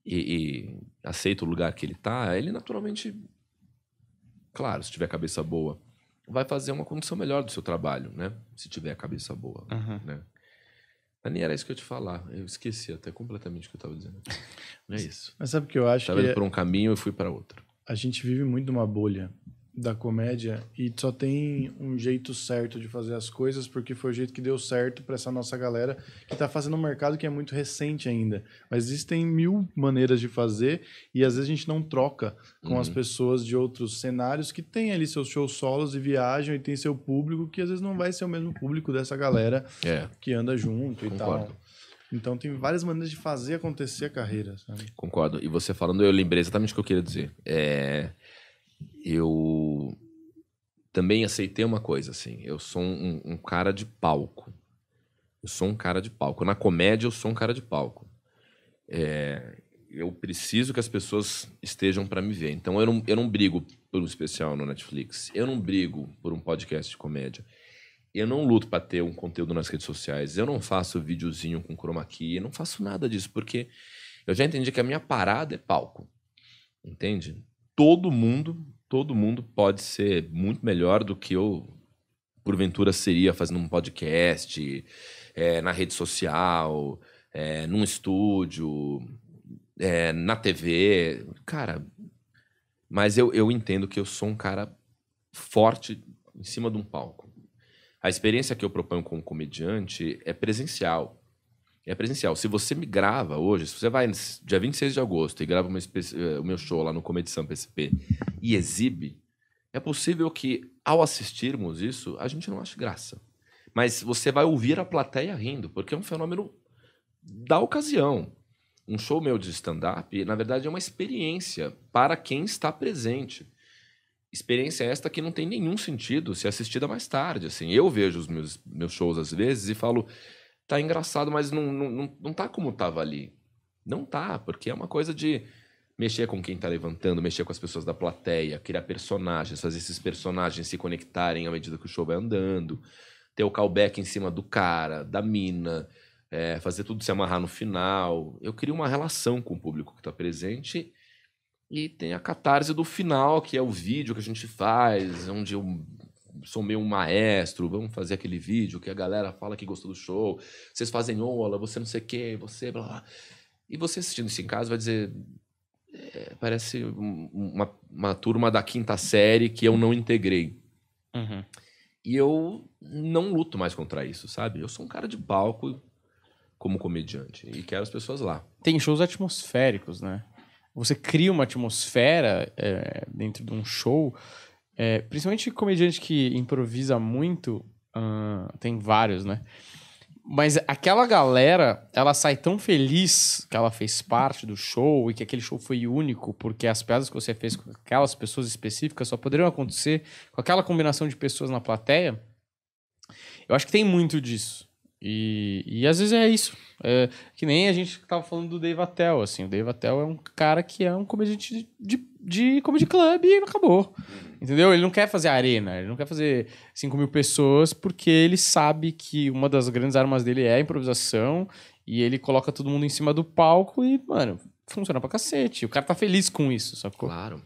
e, e aceita o lugar que ele está, ele naturalmente, claro, se tiver cabeça boa, vai fazer uma condição melhor do seu trabalho, né? Se tiver cabeça boa, uhum. né? Nem era isso que eu te falar. Eu esqueci até completamente o que eu estava dizendo. Não é isso. Mas sabe o que eu acho? Estava que... indo é por um caminho e fui para outro. A gente vive muito numa bolha da comédia e só tem um jeito certo de fazer as coisas, porque foi o jeito que deu certo para essa nossa galera que está fazendo um mercado que é muito recente ainda. Mas existem mil maneiras de fazer e às vezes a gente não troca com uhum. as pessoas de outros cenários que tem ali seus shows solos e viajam e tem seu público que às vezes não vai ser o mesmo público dessa galera é. que anda junto Concordo. e tal. Então tem várias maneiras de fazer acontecer a carreira. Sabe? Concordo. E você falando, eu lembrei exatamente o que eu queria dizer. É eu também aceitei uma coisa, assim. Eu sou um, um, cara de palco. Eu sou um cara de palco. Na comédia, eu sou um cara de palco. É, eu preciso que as pessoas estejam para me ver. Então, eu não, eu não brigo por um especial no Netflix. Eu não brigo por um podcast de comédia. Eu não luto para ter um conteúdo nas redes sociais. Eu não faço videozinho com chroma key. Eu não faço nada disso, porque eu já entendi que a minha parada é palco. Entende? todo mundo, todo mundo pode ser muito melhor do que eu porventura seria fazendo um podcast, é, na rede social, é, num estúdio, é, na TV. Cara, mas eu, eu entendo que eu sou um cara forte em cima de um palco. A experiência que eu proponho como comediante é presencial é presencial. Se você me grava hoje, se você vai dia 26 de agosto e grava eh, o meu show lá no Comedy Sampa SP e exibe, é possível que, ao assistirmos isso, a gente não ache graça. Mas você vai ouvir a plateia rindo, porque é um fenômeno da ocasião. Um show meu de stand-up, na verdade, é uma experiência para quem está presente. Experiência esta que não tem nenhum sentido se assistida mais tarde. Assim, eu vejo os meus, meus shows às vezes e falo, tá engraçado, mas não, não, não, não tá como tava ali. Não tá, porque é uma coisa de mexer com quem tá levantando, mexer com as pessoas da plateia, criar personagens, fazer esses personagens se conectarem à medida que o show vai andando, ter o callback em cima do cara, da mina, é, fazer tudo se amarrar no final. Eu crio uma relação com o público que tá presente e tem a catarse do final, que é o vídeo que a gente faz, onde eu sou meio um maestro, vamos fazer aquele vídeo que a galera fala que gostou do show, vocês fazem ola, você não sei o quê, você blá, blá. E você assistindo isso em casa vai dizer, é, parece uma, uma, turma da quinta série que eu não integrei. Uhum. E eu não luto mais contra isso, sabe? Eu sou um cara de palco como comediante e quero as pessoas lá. Tem shows atmosféricos, né? Você cria uma atmosfera é, dentro de um show é, principalmente comediante que improvisa muito, ah, tem vários, né? Mas aquela galera, ela sai tão feliz que ela fez parte do show e que aquele show foi único, porque as piadas que você fez com aquelas pessoas específicas só poderiam acontecer com aquela combinação de pessoas na plateia. Eu acho que tem muito disso. E, e às vezes é isso. É, que nem a gente tava falando do Dave Attell, assim. O Dave Attell é um cara que é um comediante de, de, de comedy club e acabou. Entendeu? Ele não quer fazer arena, ele não quer fazer 5 mil pessoas, porque ele sabe que uma das grandes armas dele é a improvisação, e ele coloca todo mundo em cima do palco e, mano, funciona pra cacete. O cara tá feliz com isso, sacou? Claro.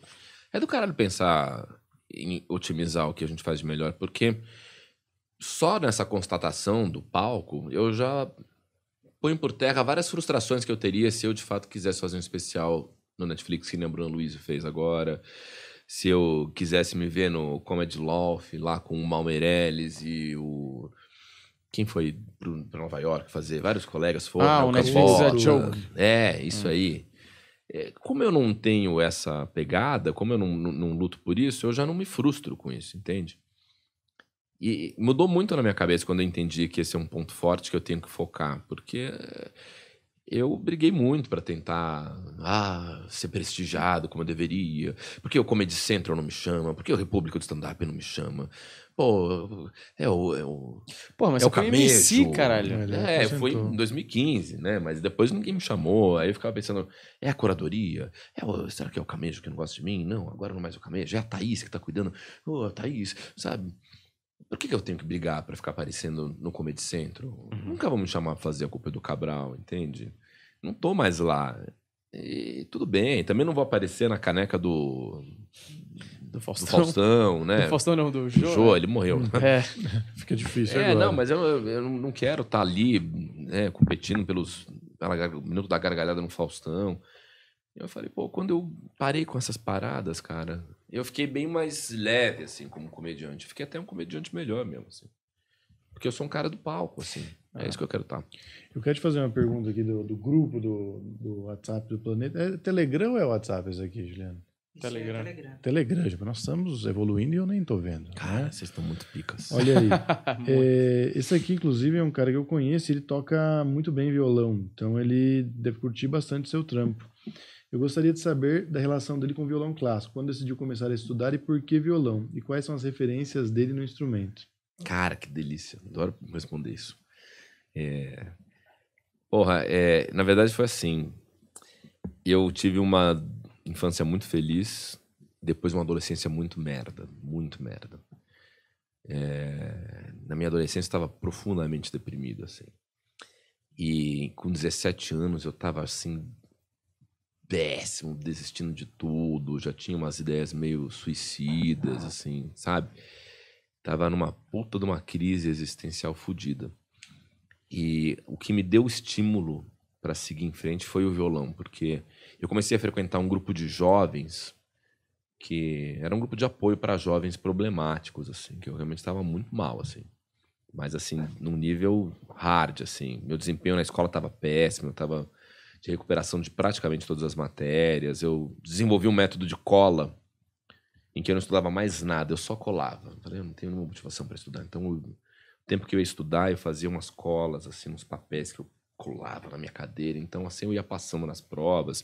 É do caralho pensar em otimizar o que a gente faz de melhor, porque só nessa constatação do palco eu já ponho por terra várias frustrações que eu teria se eu de fato quisesse fazer um especial no Netflix, que nem o Bruno Luiz fez agora se eu quisesse me ver no Comedy Loft, lá com o Malmeirelles e o. Quem foi para Nova York fazer? Vários colegas foram. Ah, né? o Netflix a é Joke. É, isso hum. aí. É, como eu não tenho essa pegada, como eu não, não, não luto por isso, eu já não me frustro com isso, entende? E mudou muito na minha cabeça quando eu entendi que esse é um ponto forte que eu tenho que focar, porque eu briguei muito para tentar ah, ser prestigiado como eu deveria. Porque o Comedy Central não me chama, porque o República do Stand-Up não me chama. Pô, é o. É o Pô, mas é o foi MC, caralho. É, foi em 2015, né? Mas depois ninguém me chamou. Aí eu ficava pensando, é a curadoria? É o, será que é o camejo que não gosta de mim? Não, agora não é mais o camejo. É a Thaís que tá cuidando. Ô, oh, Thaís, sabe? Por que, que, eu tenho que brigar para ficar aparecendo no Comedy Centro? Uhum. Nunca vão me chamar pra fazer a culpa do Cabral, entende? não tô mais lá. E tudo bem, também não vou aparecer na caneca do. Do Faustão. Do Faustão, né? Do Faustão não, do Jô. Jô, né? ele morreu. É. Fica difícil é, agora. não, mas eu, eu não quero estar tá ali né, competindo pelos. O minuto da gargalhada no Faustão. Eu falei, pô, quando eu parei com essas paradas, cara, eu fiquei bem mais leve, assim, como comediante. Eu fiquei até um comediante melhor mesmo, assim. Porque eu sou um cara do palco, assim. É isso que eu quero estar. Tá? Eu quero te fazer uma pergunta aqui do, do grupo do, do WhatsApp do planeta. É, Telegram ou é WhatsApp esse aqui, Juliano? Telegram. É Telegram. Telegram, tipo, nós estamos evoluindo e eu nem tô vendo. Né? Cara, né? vocês estão muito picas. Olha aí. é, esse aqui, inclusive, é um cara que eu conheço, ele toca muito bem violão. Então ele deve curtir bastante seu trampo. Eu gostaria de saber da relação dele com o violão clássico, quando decidiu começar a estudar e por que violão, e quais são as referências dele no instrumento. Cara, que delícia. Adoro responder isso. É... Porra, é... na verdade foi assim. Eu tive uma infância muito feliz, depois uma adolescência muito merda, muito merda. É... Na minha adolescência eu estava profundamente deprimido, assim. E com 17 anos eu estava assim, péssimo, desistindo de tudo, já tinha umas ideias meio suicidas, assim, sabe? Tava numa puta de uma crise existencial fodida. E o que me deu estímulo para seguir em frente foi o violão, porque eu comecei a frequentar um grupo de jovens que era um grupo de apoio para jovens problemáticos, assim, que eu realmente estava muito mal, assim. Mas, assim, num nível hard, assim. Meu desempenho na escola estava péssimo, eu estava de recuperação de praticamente todas as matérias. Eu desenvolvi um método de cola em que eu não estudava mais nada, eu só colava. Eu falei, eu não tenho nenhuma motivação para estudar, então eu tempo que eu ia estudar, eu fazia umas colas, assim, uns papéis que eu colava na minha cadeira. Então, assim, eu ia passando nas provas.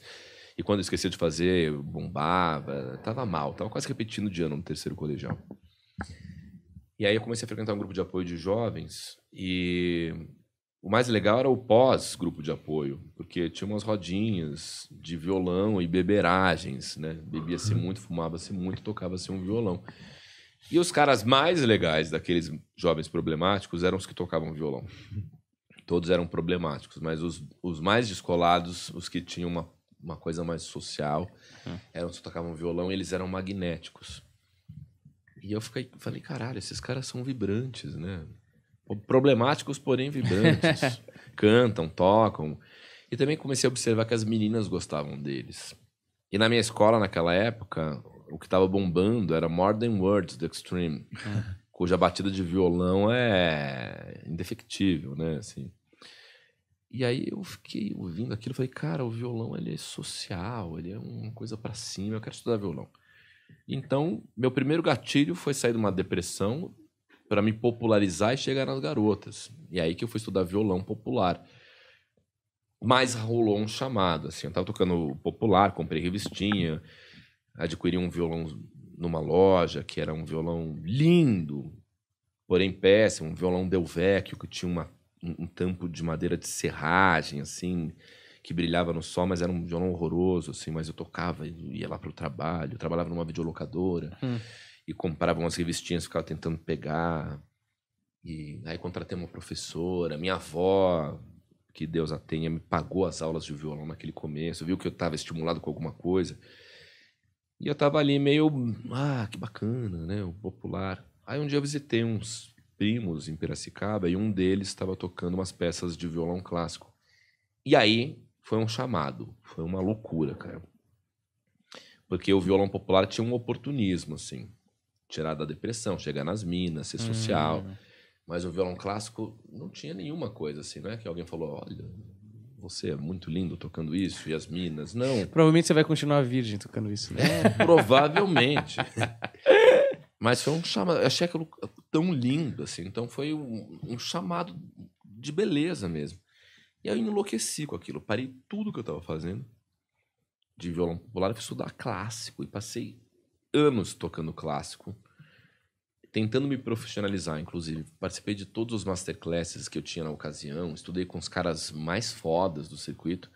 E quando eu esquecia de fazer, eu bombava. Tava mal, tava quase repetindo de ano no terceiro colegial. E aí eu comecei a frequentar um grupo de apoio de jovens e o mais legal era o pós-grupo de apoio, porque tinha umas rodinhas de violão e beberagens, né? Bebia-se uhum. muito, fumava-se muito, tocava-se um violão. E os caras mais legais daqueles jovens problemáticos eram os que tocavam violão. Todos eram problemáticos, mas os, os mais descolados, os que tinham uma, uma coisa mais social, é. eram os que tocavam violão e eles eram magnéticos. E eu fiquei, falei, caralho, esses caras são vibrantes, né? Problemáticos, porém vibrantes. Cantam, tocam. E também comecei a observar que as meninas gostavam deles. E na minha escola, naquela época, o que estava bombando era More Than Words, The Extreme, é. cuja batida de violão é indefectível, né? Assim. E aí eu fiquei ouvindo aquilo, falei, cara, o violão ele é social, ele é uma coisa para cima, eu quero estudar violão. Então, meu primeiro gatilho foi sair de uma depressão para me popularizar e chegar nas garotas. E aí que eu fui estudar violão popular. Mas rolou um chamado, assim, eu tava tocando popular, comprei revistinha, adquiri um violão numa loja, que era um violão lindo, porém péssimo, um violão Delvecchio, que tinha uma, um, um tampo de madeira de serragem, assim, que brilhava no sol, mas era um violão horroroso, assim, mas eu tocava, e ia lá para o trabalho, eu trabalhava numa videolocadora, hum. e comprava umas revistinhas, ficava tentando pegar, e aí contratei uma professora, minha avó, que Deus a tenha, me pagou as aulas de violão naquele começo, viu que eu estava estimulado com alguma coisa, e eu tava ali meio, ah, que bacana, né? O popular. Aí um dia eu visitei uns primos em Piracicaba e um deles estava tocando umas peças de violão clássico. E aí foi um chamado, foi uma loucura, cara. Porque o violão popular tinha um oportunismo, assim. Tirar da depressão, chegar nas minas, ser social. Hum. Mas o violão clássico não tinha nenhuma coisa assim, né? Que alguém falou, olha, você é muito lindo tocando isso e as minas. Não. Provavelmente você vai continuar virgem tocando isso, né? É, provavelmente. Mas foi um chamado. Eu achei aquilo tão lindo, assim. Então foi um, um chamado de beleza mesmo. E eu enlouqueci com aquilo. Parei tudo que eu estava fazendo de violão popular. Eu fui estudar clássico e passei anos tocando clássico tentando me profissionalizar, inclusive. Participei de todos os masterclasses que eu tinha na ocasião, estudei com os caras mais fodas do circuito.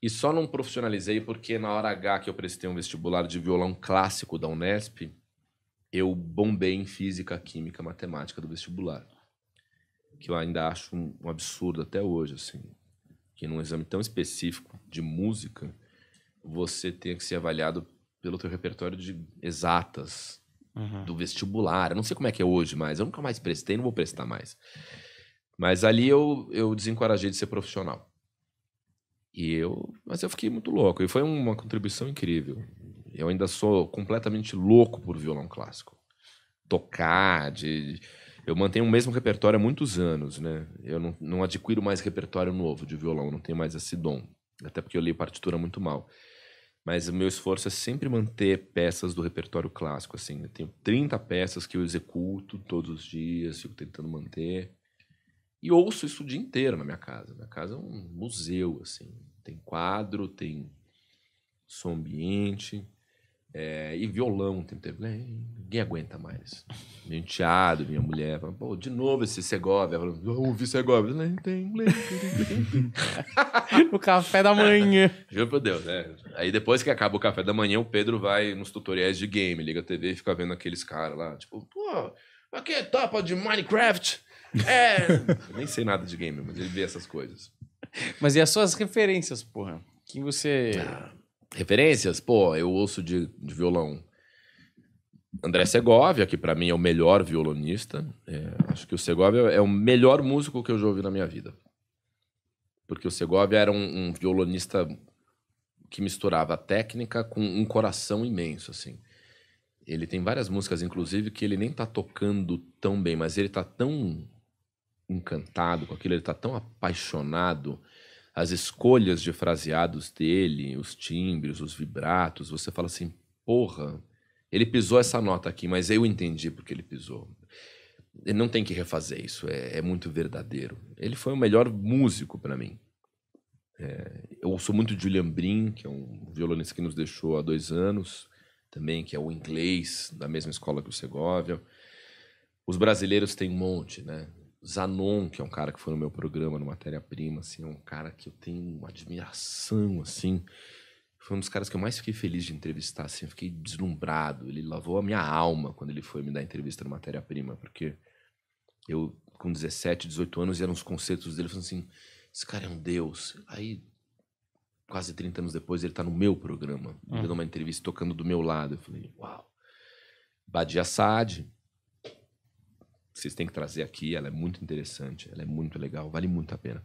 E só não profissionalizei porque na hora H que eu prestei um vestibular de violão clássico da Unesp, eu bombei em física, química, matemática do vestibular. Que eu ainda acho um, um absurdo até hoje, assim. Que num exame tão específico de música, você tenha que ser avaliado pelo teu repertório de exatas, uhum. do vestibular. Eu não sei como é que é hoje, mas eu nunca mais prestei, não vou prestar mais. Mas ali eu, eu desencorajei de ser profissional. E eu, mas eu fiquei muito louco. E foi uma contribuição incrível. Eu ainda sou completamente louco por violão clássico. Tocar, de, eu mantenho o mesmo repertório há muitos anos, né? Eu não, não adquiro mais repertório novo de violão, não tenho mais esse dom. Até porque eu li partitura muito mal. Mas o meu esforço é sempre manter peças do repertório clássico, assim. Eu tenho 30 peças que eu executo todos os dias, fico tentando manter. E ouço isso o dia inteiro na minha casa. Minha casa é um museu, assim. Tem quadro, tem som ambiente, é, e violão, tem tempo Ninguém aguenta mais. Meu enteado, minha mulher, fala, pô, de novo esse Segovia. Falando, eu ouvi Segovia. Não tem O café da manhã. Juro por Deus, né? Aí depois que acaba o café da manhã, o Pedro vai nos tutoriais de game, liga a TV e fica vendo aqueles caras lá. Tipo, pô, aqui é topa de Minecraft. É. eu nem sei nada de game, mas ele vê essas coisas. Mas e as suas referências, porra? Quem você. Ah Referências? Pô, eu ouço de, de violão André Segovia, que para mim é o melhor violonista. É, acho que o Segovia é o melhor músico que eu já ouvi na minha vida. Porque o Segovia era um, um violonista que misturava técnica com um coração imenso, assim. Ele tem várias músicas, inclusive, que ele nem tá tocando tão bem, mas ele tá tão encantado com aquilo, ele tá tão apaixonado as escolhas de fraseados dele, os timbres, os vibratos, você fala assim, porra, ele pisou essa nota aqui, mas eu entendi porque ele pisou. Ele não tem que refazer isso, é, é muito verdadeiro. Ele foi o melhor músico para mim. É, eu sou muito de Julian Brin, que é um violonista que nos deixou há dois anos, também, que é o inglês, da mesma escola que o Segovia. Os brasileiros têm um monte, né? Zanon, que é um cara que foi no meu programa no Matéria Prima, assim, é um cara que eu tenho uma admiração, assim. Foi um dos caras que eu mais fiquei feliz de entrevistar, assim, eu fiquei deslumbrado. Ele lavou a minha alma quando ele foi me dar entrevista no Matéria Prima, porque eu, com 17, 18 anos, eram os conceitos dele, falando assim, esse cara é um deus. Aí, quase 30 anos depois, ele tá no meu programa, hum. dando uma entrevista, tocando do meu lado. Eu falei, uau. Badia Assad, vocês têm que trazer aqui, ela é muito interessante, ela é muito legal, vale muito a pena.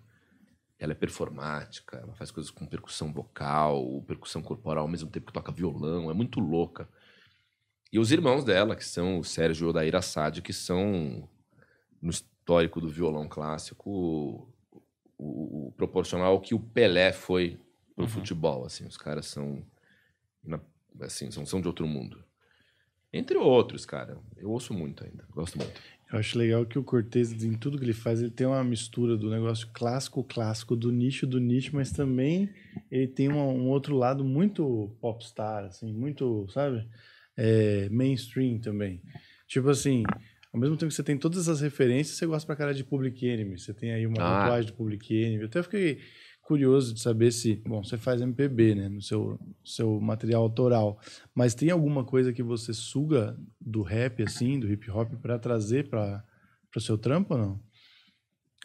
Ela é performática, ela faz coisas com percussão vocal, percussão corporal, ao mesmo tempo que toca violão, é muito louca. E os irmãos dela, que são o Sérgio e o que são, no histórico do violão clássico, o, o, proporcional ao que o Pelé foi pro uhum. futebol, assim, os caras são assim, são, são de outro mundo. Entre outros, cara. Eu ouço muito ainda, gosto muito. Eu acho legal que o Cortez, em tudo que ele faz, ele tem uma mistura do negócio clássico-clássico, do nicho do nicho, mas também ele tem uma, um outro lado muito popstar, assim, muito, sabe? É, mainstream também. Tipo assim, ao mesmo tempo que você tem todas essas referências, você gosta pra cara de Public Enemy. Você tem aí uma ah. tatuagem do Public Enemy. Eu até fiquei curioso de saber se, bom, você faz MPB, né, no seu, seu material autoral, mas tem alguma coisa que você suga do rap, assim, do hip hop, para trazer para o seu trampo ou não?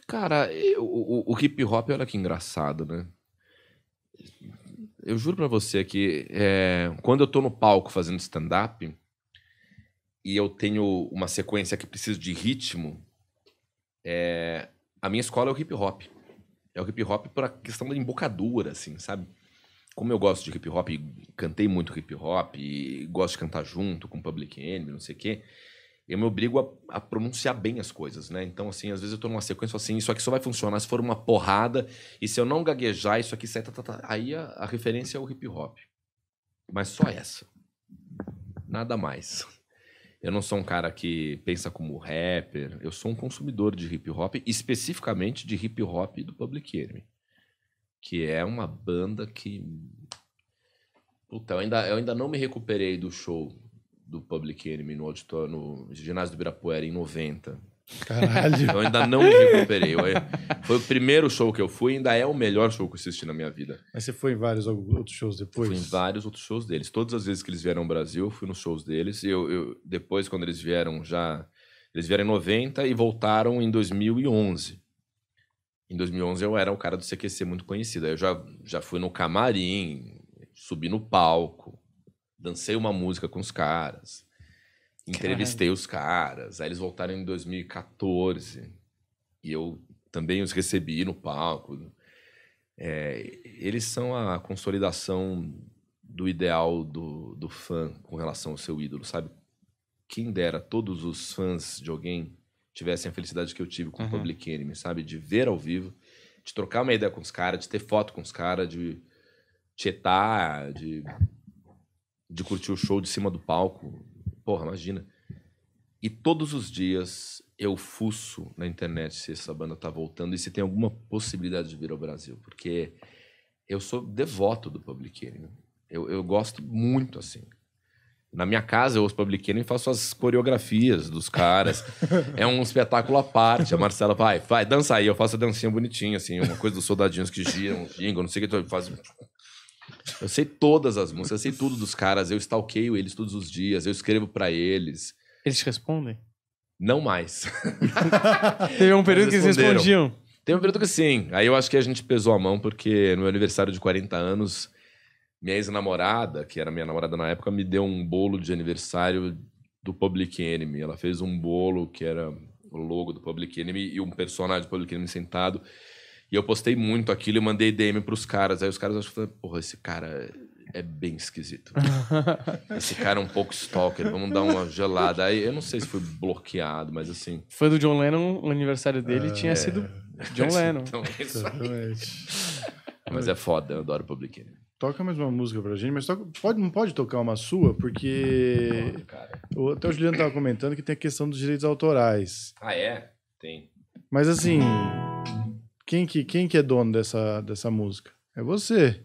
Cara, eu, o, o hip hop, olha que engraçado, né? Eu juro para você que é, quando eu tô no palco fazendo stand-up e eu tenho uma sequência que precisa de ritmo, é, a minha escola é o hip hop é o hip hop por a questão da embocadura, assim, sabe? Como eu gosto de hip hop, cantei muito hip hop, gosto de cantar junto com Public Enemy, não sei o quê, eu me obrigo a, a, pronunciar bem as coisas, né? Então, assim, às vezes eu tô numa sequência assim, isso aqui só vai funcionar se for uma porrada, e se eu não gaguejar, isso aqui sai. Tá, tá, tá. Aí a, a referência é o hip hop. Mas só essa. Nada mais. Eu não sou um cara que pensa como rapper, eu sou um consumidor de hip hop, especificamente de hip hop do Public Enemy, que é uma banda que Puta, eu ainda, eu ainda não me recuperei do show do Public Enemy no auditório, no ginásio do Ibirapuera em 90. Caralho. Eu ainda não me recuperei. É, foi o primeiro show que eu fui, ainda é o melhor show que eu assisti na minha vida. Mas você foi em vários outros shows depois? fui em vários outros shows deles. Todas as vezes que eles vieram ao Brasil, eu fui nos shows deles. E eu, eu, depois, quando eles vieram já. Eles vieram em 90 e voltaram em 2011. Em 2011 eu era o cara do CQC muito conhecido. Aí eu já, já fui no camarim, subi no palco, dancei uma música com os caras. Entrevistei Caralho. os caras, aí eles voltaram em 2014 e eu também os recebi no palco. É, eles são a consolidação do ideal do, do fã com relação ao seu ídolo, sabe? Quem dera todos os fãs de alguém tivessem a felicidade que eu tive com uhum. o Public Enemy, sabe? De ver ao vivo, de trocar uma ideia com os caras, de ter foto com os caras, de chetar, de, de curtir o show de cima do palco. Porra, imagina. E todos os dias eu fuço na internet se essa banda tá voltando e se tem alguma possibilidade de vir ao Brasil, porque eu sou devoto do Public Enemy. Eu, eu gosto muito, assim. Na minha casa, eu ouço Public Enemy e faço as coreografias dos caras. é um espetáculo à parte. A Marcela vai, vai, dança aí. Eu faço a dancinha bonitinha, assim, uma coisa dos soldadinhos que giram, gingam, não sei o que, faz tipo, eu sei todas as músicas, eu sei tudo dos caras, eu stalkeio eles todos os dias, eu escrevo para eles. Eles te respondem? Não mais. Teve um período que eles respondiam. Teve um período que sim. Aí eu acho que a gente pesou a mão, porque no meu aniversário de 40 anos, minha ex-namorada, que era minha namorada na época, me deu um bolo de aniversário do Public Enemy. Ela fez um bolo que era o logo do Public Enemy e um personagem do Public Enemy sentado. E eu postei muito aquilo e mandei DM pros caras. Aí os caras acham porra, esse cara é bem esquisito. Esse cara é um pouco stalker, vamos dar uma gelada. Aí eu não sei se foi bloqueado, mas assim. foi do John Lennon, o aniversário dele ah, tinha é. sido John Lennon. então, é isso mas é foda, eu adoro Public Enemy. Toca mais uma música pra gente, mas toca, pode, não pode tocar uma sua, porque. cara. O, até o Juliano tava comentando que tem a questão dos direitos autorais. Ah, é? Tem. Mas assim. Quem que, quem que é dono dessa, dessa música? É você.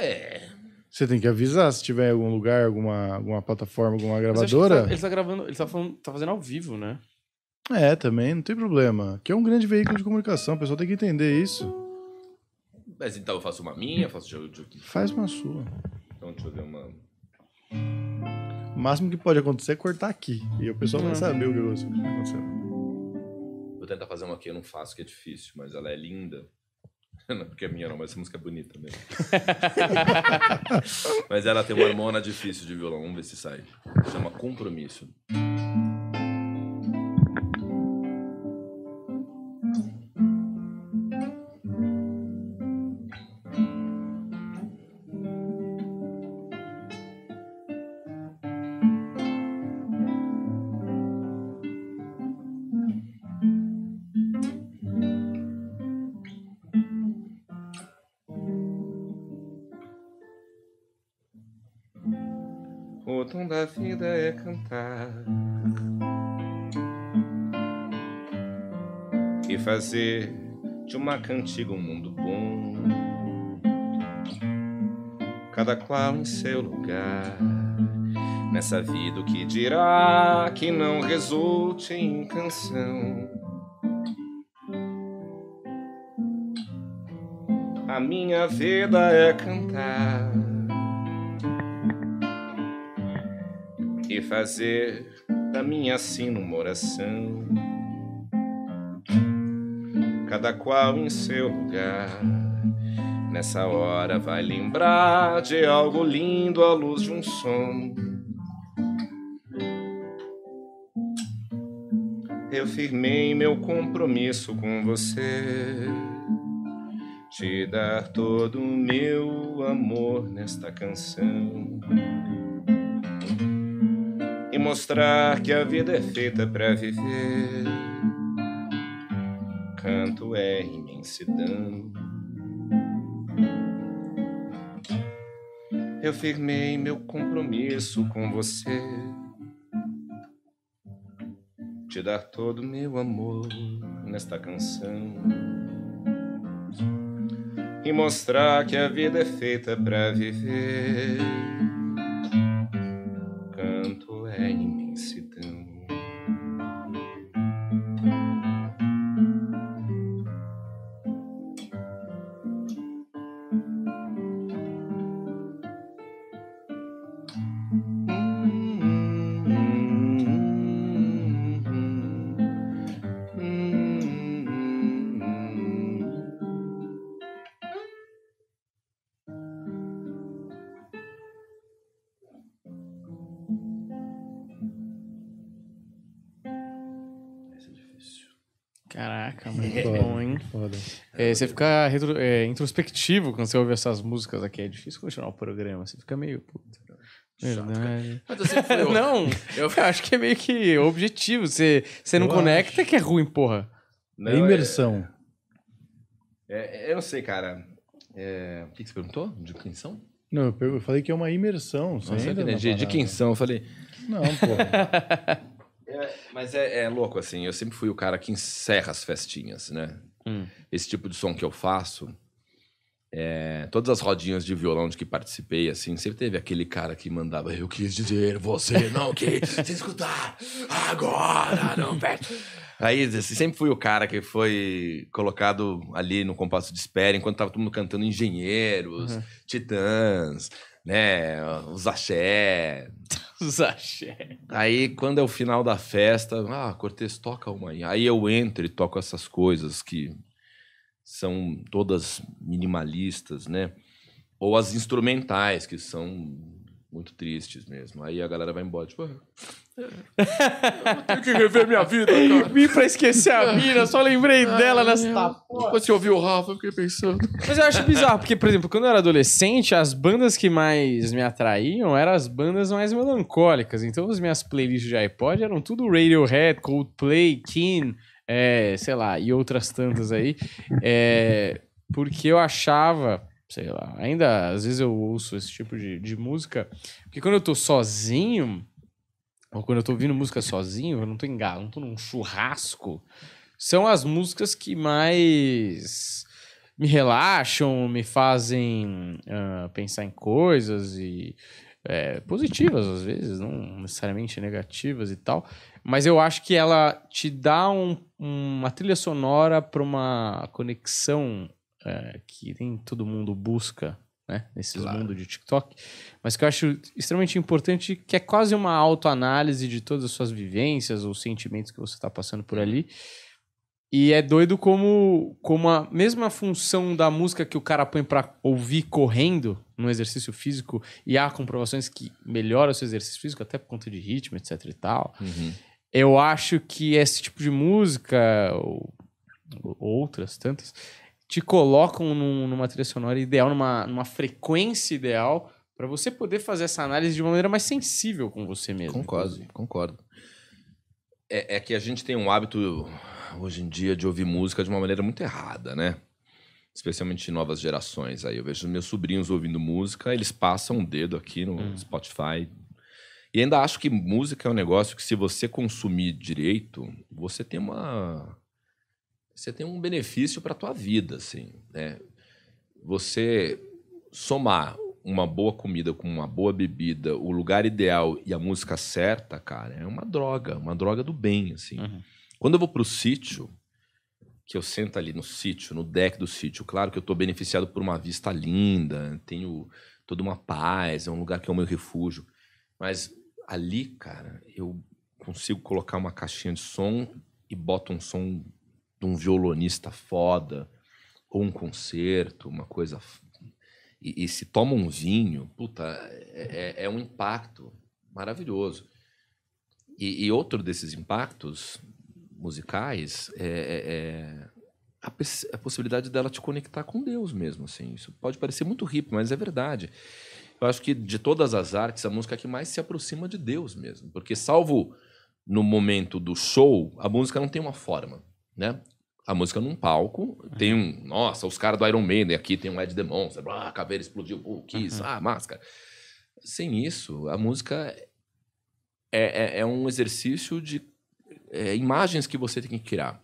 É. Você tem que avisar se tiver em algum lugar, alguma, alguma plataforma, alguma gravadora. Ele tá, ele tá gravando, ele tá, falando, tá fazendo ao vivo, né? É, também, não tem problema. Que é um grande veículo de comunicação, o pessoal tem que entender isso. Mas então eu faço uma minha, faço jogo de. Faz uma sua. Então deixa eu ver uma. O máximo que pode acontecer é cortar aqui. E o pessoal vai uhum. saber o que aconteceu tentar fazer uma que eu não faço, que é difícil, mas ela é linda. Não, porque é minha não, mas essa música é bonita mesmo. mas ela tem uma hormona difícil de violão, vamos ver se sai. Chama Compromisso. tom da vida é cantar e fazer de uma cantiga um mundo bom, cada qual em seu lugar. Nessa vida, o que dirá que não resulte em canção? A minha vida é cantar fazer da minha sina uma oração. Cada qual em seu lugar. Nessa hora vai lembrar de algo lindo à luz de um som. Eu firmei meu compromisso com você te dar todo o meu amor nesta canção mostrar que a vida é feita para viver. Canto é imensidão. Eu firmei meu compromisso com você. Te dar todo meu amor nesta canção. E mostrar que a vida é feita para viver É, você fica retro, é, introspectivo quando você ouve essas músicas aqui. É difícil continuar o programa. Você fica meio. verdade. Né? Mas eu sempre não, eu... acho que é meio que objetivo. Você, você não eu conecta acho. que é ruim, porra. Não, é é- Imersão. É, é, eu não sei, cara. o que você perguntou? De quem são? Não, eu falei que é uma imersão. Nossa, de, de quem são? Eu falei. Não, porra. É, mas é, é, louco, assim. Eu sempre fui o cara que encerra as festinhas, né? Hum. Esse tipo de som que eu faço, é, todas as rodinhas de violão de que participei, assim, sempre teve aquele cara que mandava eu quis dizer, você não quis se escutar, agora não perde. Aí assim, sempre fui o cara que foi colocado ali no compasso de espera, enquanto tava todo mundo cantando Engenheiros, uhum. Titãs, né? Os axé. Os axé. Aí, quando é o final da festa, ah, Cortez, toca uma aí. Aí eu entro e toco essas coisas que são todas minimalistas, né? Ou as instrumentais, que são muito tristes mesmo. Aí a galera vai embora, tipo, ah, eu tenho que rever minha vida, cara. Vim pra esquecer a mina, só lembrei Ai, dela nessa Depois que eu ouvi o Rafa, eu fiquei pensando. Mas eu acho bizarro, porque, por exemplo, quando eu era adolescente, as bandas que mais me atraíam eram as bandas mais melancólicas. Então as minhas playlists de iPod eram tudo Radiohead, Coldplay, King, é, eh, sei lá, e outras tantas aí. É, porque eu achava sei lá. Ainda às vezes eu ouço esse tipo de, de música, porque quando eu tô sozinho, ou quando eu tô ouvindo música sozinho, eu não tô em galo, não tô num churrasco, são as músicas que mais me relaxam, me fazem uh, pensar em coisas e é, positivas às vezes, não necessariamente negativas e tal, mas eu acho que ela te dá um, uma trilha sonora para uma conexão eh, que nem todo mundo busca, né? Nesses claro. mundos de TikTok. Mas que eu acho extremamente importante, que é quase uma autoanálise de todas as suas vivências ou sentimentos que você está passando por ali. E é doido como, como a mesma função da música que o cara põe para ouvir correndo no exercício físico, e há comprovações que melhora o seu exercício físico, até por conta de ritmo, etc e tal. Uhum. Eu acho que esse tipo de música, ou, ou outras tantas, te colocam num, numa trilha sonora ideal, numa, numa frequência ideal, para você poder fazer essa análise de uma maneira mais sensível com você mesmo. Concordo, inclusive. concordo. É, é que a gente tem um hábito hoje em dia de ouvir música de uma maneira muito errada, né? especialmente em novas gerações. Aí eu vejo meus sobrinhos ouvindo música, eles passam um dedo aqui no hum. Spotify. E ainda acho que música é um negócio que, se você consumir direito, você tem uma você tem um benefício para a tua vida, assim, né? Você somar uma boa comida com uma boa bebida, o lugar ideal e a música certa, cara, é uma droga, uma droga do bem, assim. Uhum. Quando eu vou pro sítio, que eu sento ali no sítio, no deck do sítio, claro que eu tô beneficiado por uma vista linda, tenho toda uma paz, é um lugar que é o meu refúgio, mas ali, cara, eu consigo colocar uma caixinha de som e boto um som de um violonista foda, ou um concerto, uma coisa. E, e se toma um vinho, puta, é, é, é um impacto maravilhoso. E, e, outro desses impactos musicais é, é, é a, a, possibilidade dela te conectar com Deus mesmo, assim. Isso pode parecer muito hippie, mas é verdade. Eu acho que de todas as artes, a música é que mais se aproxima de Deus mesmo. Porque, salvo no momento do show, a música não tem uma forma né? A música num palco, tem um. Nossa, os caras do Iron Maiden aqui, tem um Ed The Monster, ah, caveira explodiu, oh, Kiss, uhum. ah, máscara. Sem isso, a música é, é, é um exercício de é, imagens que você tem que criar.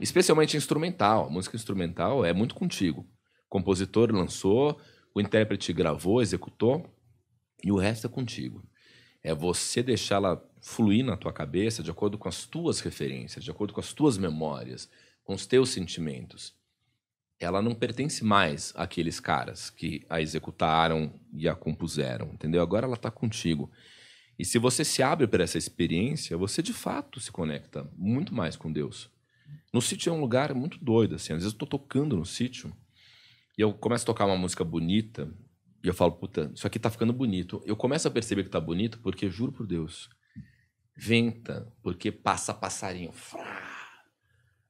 Especialmente instrumental. A música instrumental é muito contigo. O compositor lançou, o intérprete gravou, executou, e o resto é contigo. É você deixá-la fluir na tua cabeça de acordo com as tuas referências, de acordo com as tuas memórias, com os teus sentimentos. Ela não pertence mais àqueles caras que a executaram e a compuseram, entendeu? Agora ela está contigo. E se você se abre para essa experiência, você de fato se conecta muito mais com Deus. No sítio é um lugar muito doido, assim. Às vezes eu estou tocando no sítio e eu começo a tocar uma música bonita e eu falo, puta, isso aqui está ficando bonito. Eu começo a perceber que está bonito porque, juro por Deus, venta, porque passa passarinho.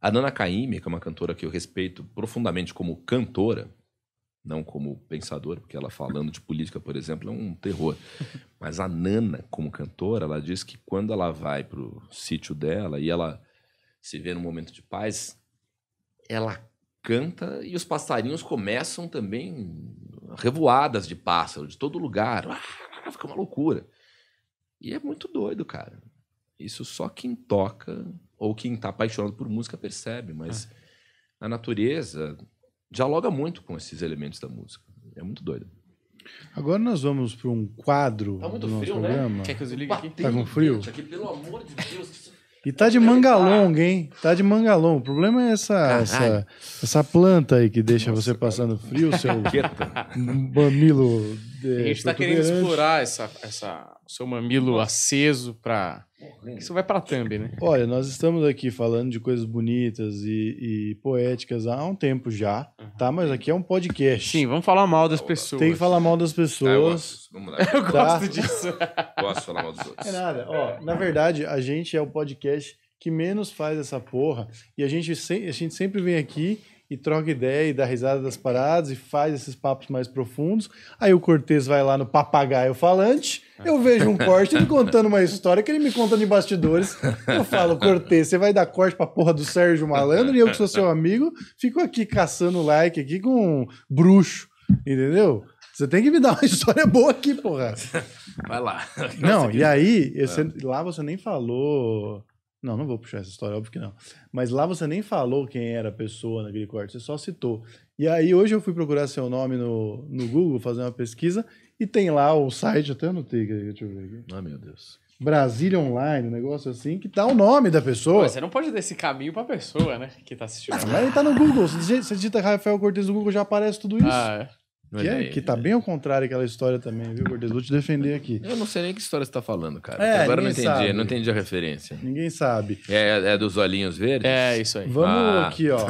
A Nana Caymmi, que é uma cantora que eu respeito profundamente como cantora, não como pensadora, porque ela falando de política, por exemplo, é um terror. Mas a Nana, como cantora, ela diz que quando ela vai para o sítio dela e ela se vê num momento de paz, ela canta e os passarinhos começam também revoadas de pássaro, de todo lugar. Ah, fica uma loucura. E é muito doido, cara. Isso só quem toca ou quem está apaixonado por música percebe, mas é. a natureza dialoga muito com esses elementos da música. É muito doido. Agora nós vamos para um quadro tá muito do nosso frio, né? programa. Né? Quer que eu desligue tá aqui? Tá com frio? Aqui, pelo amor de Deus. E tá de manga tá. longa, hein? Tá de manga longa. O problema é essa, essa, essa planta aí que deixa Nossa, você passando cara. frio, seu mamilo. De, a gente tá querendo explorar essa, essa, seu mamilo aceso para é. Isso vai para thumb, né? Olha, nós estamos aqui falando de coisas bonitas e, e poéticas há um tempo já, uhum. tá? Mas aqui é um podcast. Sim, vamos falar mal das tá, pessoas. Tem que falar mal das pessoas. Ah, eu gosto. Vamos lá. Eu tá? gosto disso. gosto de falar mal dos outros. É nada. Ó, na verdade, a gente é o podcast que menos faz essa porra e a gente, se... a gente sempre vem aqui e troca ideia e dá risada das paradas e faz esses papos mais profundos. Aí o Cortez vai lá no papagaio falante, eu vejo um corte ele contando uma história que ele me conta de bastidores. Eu falo, Cortez, você vai dar corte pra porra do Sérgio Malandro e eu que sou seu amigo, fico aqui caçando like aqui com um bruxo, entendeu? Você tem que me dar uma história boa aqui, porra. Vai lá. Não, e aí, você, é. lá você nem falou não, não vou puxar essa história, óbvio que não. Mas lá você nem falou quem era a pessoa naquele corte, você só citou. E aí hoje eu fui procurar seu nome no, no Google, fazer uma pesquisa, e tem lá o site, até anotei, deixa eu ver aqui. Ah, meu Deus. Brasília Online, um negócio assim, que tá o nome da pessoa. Pô, você não pode dar esse caminho pra pessoa, né? Que tá assistindo. Mas ele tá no Google. Você digita Rafael Cortez no Google, já aparece tudo isso. Ah, é. Que, é, é, que tá é. bem ao contrário aquela história também, viu, Gordes? Vou te defender aqui. Eu não sei nem que história você tá falando, cara. É, agora eu não entendi, sabe. não entendi a referência. Ninguém sabe. É, é, é dos olhinhos verdes? É, isso aí. Vamos ah. aqui, ó.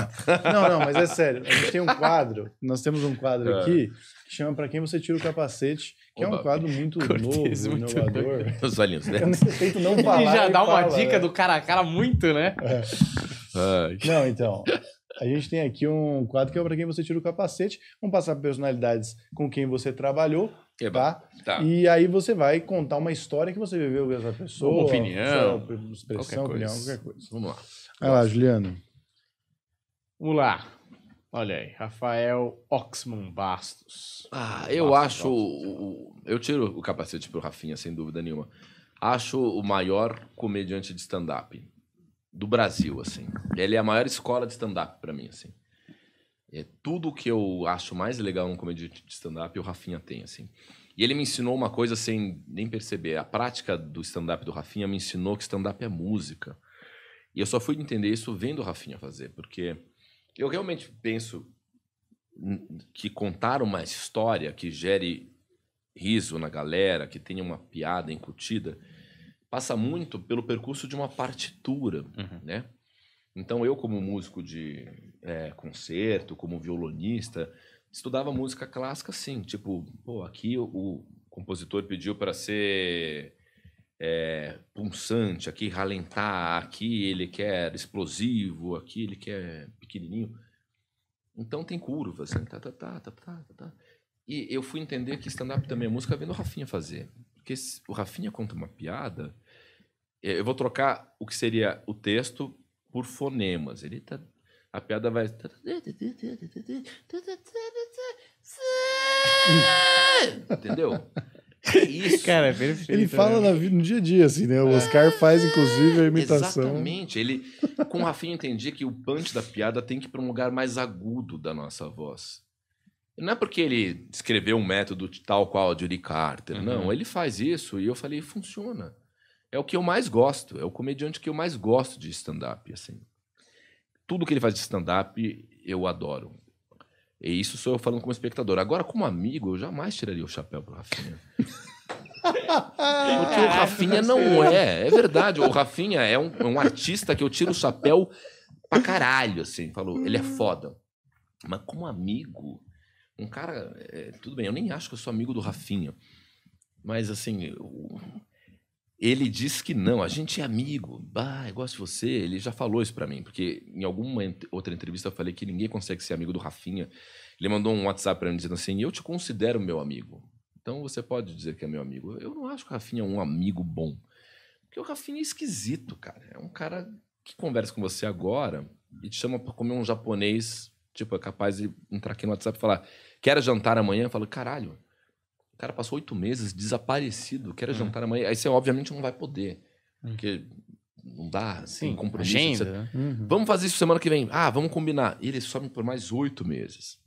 Não, não, mas é sério. A gente tem um quadro, nós temos um quadro é. aqui que chama Pra Quem Você Tira o Capacete, que Oba, é um quadro muito Cortez, novo, muito inovador. Os olhinhos verdes. Eu não falar. Ele já dá uma fala, dica né? do cara a cara muito, né? É. Ai. Não, então. A gente tem aqui um quadro que é para quem você tira o capacete. Vamos passar personalidades com quem você trabalhou, é tá? tá? E aí você vai contar uma história que você viveu com essa pessoa. Uma opinião. expressão, qualquer opinião, qualquer coisa. Vamos lá. Vai lá, Juliano. Vamos lá. Olha aí, Rafael Oxman Bastos. Ah, eu Bastos, acho. O, eu tiro o capacete pro Rafinha, sem dúvida nenhuma. Acho o maior comediante de stand-up do Brasil, assim. Ele é a maior escola de stand-up para mim, assim. É tudo que eu acho mais legal num comediante de stand-up, o Rafinha tem, assim. E ele me ensinou uma coisa sem nem perceber. A prática do stand-up do Rafinha me ensinou que stand-up é música. E eu só fui entender isso vendo o Rafinha fazer, porque eu realmente penso que contar uma história que gere riso na galera, que tenha uma piada incutida, passa muito pelo percurso de uma partitura, uhum. né? Então eu como músico de é, concerto, como violonista, estudava música clássica, sim. Tipo, pô, aqui o, o compositor pediu para ser é, punçante, aqui ralentar, aqui ele quer explosivo, aqui ele quer pequenininho. Então tem curvas, assim, tá, tá, tá, tá, tá, tá. E eu fui entender que stand-up também é música vendo o Rafinha fazer. Porque o Rafinha conta uma piada. É, eu vou trocar o que seria o texto por fonemas. Ele tá. A piada vai. Entendeu? É isso. Cara, é perfeito. Ele fala né? no dia a dia, assim, né? O Oscar é, faz, inclusive, a imitação. Exatamente. Ele, com o Rafinha, entendi que o punch da piada tem que ir para um lugar mais agudo da nossa voz. Não é porque ele escreveu um método tal qual de Lee Carter. Uhum. Não, ele faz isso e eu falei, funciona. É o que eu mais gosto. É o comediante que eu mais gosto de stand-up, assim. Tudo que ele faz de stand-up, eu adoro. E isso sou eu falando como espectador. Agora, como amigo, eu jamais tiraria o chapéu pro Rafinha. Porque o Rafinha não é. É verdade. O Rafinha é um, é um artista que eu tiro o chapéu pra caralho, assim. Falou, ele é foda. Mas como amigo um cara. É, tudo bem, eu nem acho que eu sou amigo do Rafinha. Mas assim, eu, ele diz que não, a gente é amigo. Bah, eu gosto de você. Ele já falou isso para mim, porque em alguma outra entrevista eu falei que ninguém consegue ser amigo do Rafinha. Ele mandou um WhatsApp para mim dizendo assim: "Eu te considero meu amigo. Então você pode dizer que é meu amigo". Eu não acho que o Rafinha é um amigo bom. Porque o Rafinha é esquisito, cara. É um cara que conversa com você agora e te chama para comer um japonês, tipo, é capaz de entrar aqui no WhatsApp e falar: Quero jantar amanhã? Eu falo, caralho, o cara passou oito meses desaparecido, quero hum. jantar amanhã. Aí você, obviamente, não vai poder. Hum. Porque não dá, assim, compromisso. Agenda, você... Né? uhum. Vamos fazer isso semana que vem. Ah, vamos combinar. ele some por mais oito meses.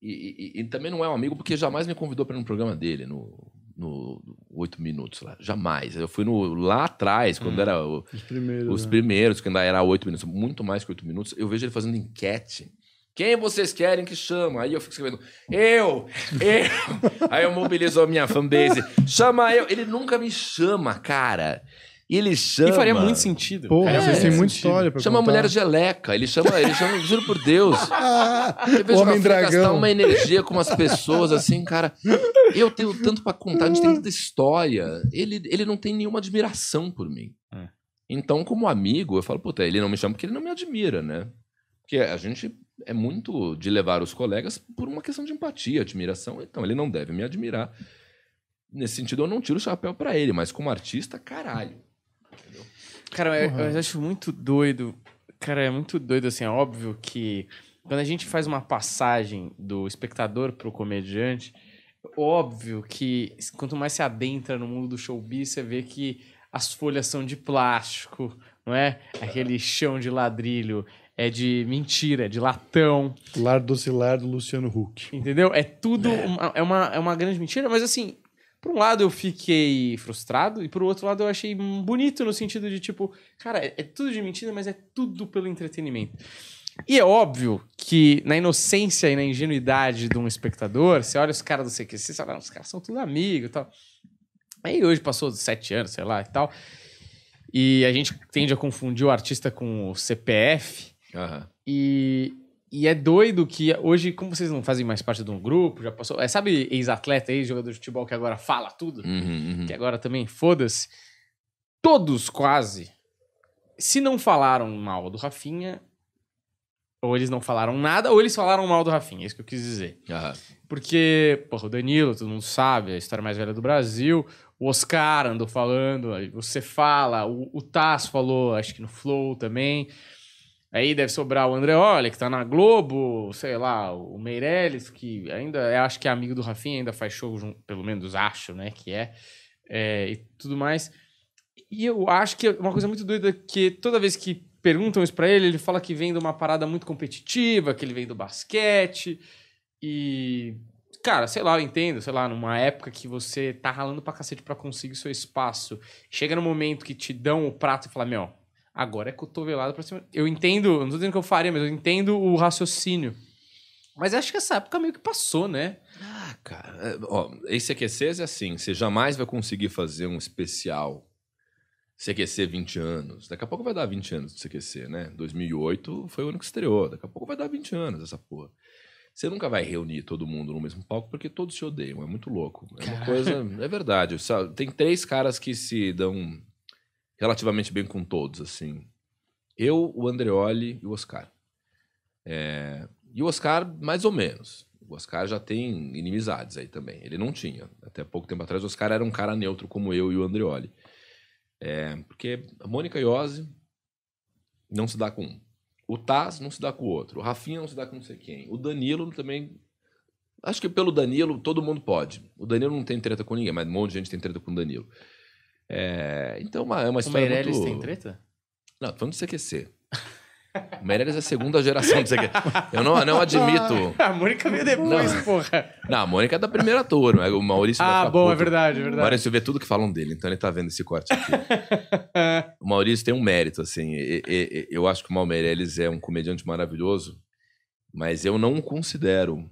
E, e, e, também não é um amigo porque jamais me convidou para ir no programa dele, no, no, no 8 Minutos lá. Jamais. Eu fui no, lá atrás, quando hum, era o, os primeiros, os né? primeiros, que ainda era 8 minutos, muito mais que 8 minutos. Eu vejo ele fazendo enquete quem vocês querem que chama? Aí eu fico escrevendo, eu, eu. Aí eu mobilizo a minha fanbase. Chama eu. Ele nunca me chama, cara. E ele chama. E faria muito sentido. Pô, é, vocês têm muita história pra Chama contar. a mulher geleca. Ele chama, ele chama, juro por Deus. Eu vejo Homem dragão. gastar uma energia com as pessoas assim, cara. Eu tenho tanto para contar, a gente tem tanta história. Ele, ele não tem nenhuma admiração por mim. É. Então, como amigo, eu falo, puta, ele não me chama porque ele não me admira, né? que a gente é muito de levar os colegas por uma questão de empatia, admiração. Então, ele não deve me admirar. Nesse sentido, eu não tiro o chapéu para ele, mas como artista, caralho. Cara, eu, eu, acho muito doido. Cara, é muito doido, assim, é óbvio que quando a gente faz uma passagem do espectador pro comediante, óbvio que quanto mais se adentra no mundo do showbiz, você vê que as folhas são de plástico, não é? Aquele chão de ladrilho é de mentira, é de latão. Lar docilar do Luciano Huck. Entendeu? É tudo. É. Uma, é, uma, é uma grande mentira, mas assim, por um lado eu fiquei frustrado, e por outro lado eu achei bonito no sentido de tipo, cara, é, é tudo de mentira, mas é tudo pelo entretenimento. E é óbvio que na inocência e na ingenuidade de um espectador, você olha os caras do CQC, você fala, os caras são tudo amigo e tal. Aí hoje passou sete anos, sei lá, e tal. E a gente tende a confundir o artista com o CPF. Uhum. E, e é doido que hoje, como vocês não fazem mais parte de um grupo, já passou. É, sabe, ex-atleta, ex-jogador de futebol que agora fala tudo? Uhum, uhum. Que agora também foda-se. Todos quase, se não falaram mal do Rafinha, ou eles não falaram nada, ou eles falaram mal do Rafinha, é isso que eu quis dizer. Uhum. Porque, porra, o Danilo, todo mundo sabe, é a história mais velha do Brasil. O Oscar andou falando, você fala, o, o Taz falou, acho que no Flow também. Aí deve sobrar o André Olha, que tá na Globo, sei lá, o Meirelles, que ainda é, acho que é amigo do Rafinha, ainda faz show, pelo menos acho, né, que é, é, e tudo mais. E eu acho que é uma coisa muito doida que toda vez que perguntam isso para ele, ele fala que vem de uma parada muito competitiva, que ele vem do basquete e cara, sei lá, eu entendo, sei lá, numa época que você tá ralando pra cacete pra conseguir o seu espaço, chega no momento que te dão o prato e fala, meu, Agora é cotovelado pra cima. Eu entendo, não tô dizendo que eu faria, mas eu entendo o raciocínio. Mas acho que essa época meio que passou, né? Ah, cara. É, ó, esse EQCs é assim: você jamais vai conseguir fazer um especial CQC 20 anos. Daqui a pouco vai dar 20 anos do CQC, né? 2008 foi o ano que estreou. Daqui a pouco vai dar 20 anos essa porra. Você nunca vai reunir todo mundo no mesmo palco porque todos se odeiam. É muito louco. É uma coisa. É verdade. Tem três caras que se dão relativamente bem com todos, assim. Eu, o Andreoli e o Oscar. É... E o Oscar, mais ou menos. O Oscar já tem inimizades aí também. Ele não tinha. Até pouco tempo atrás, o Oscar era um cara neutro como eu e o Andreoli. É... Porque a Mônica Iose não se dá com um. O Taz não se dá com o outro. O Rafinha não se dá com não sei quem. O Danilo também Acho que pelo Danilo, todo mundo pode. O Danilo não tem treta com ninguém, mas um monte de gente tem treta com o Danilo. É, então, uma, é uma história. O Meirelles muito... tem treta? Não, tô falando do CQC. O Meirelles é a segunda geração do CQC. Eu não, não admito. a Mônica veio depois, não. porra. Não, a Mônica é da primeira turma. É, o Maurício. Ah, bom, é verdade, é verdade. O Maurício vê tudo que falam dele, então ele tá vendo esse corte aqui. o Maurício tem um mérito, assim. E, e, eu acho que o Mal Meirelles é um comediante maravilhoso, mas eu não considero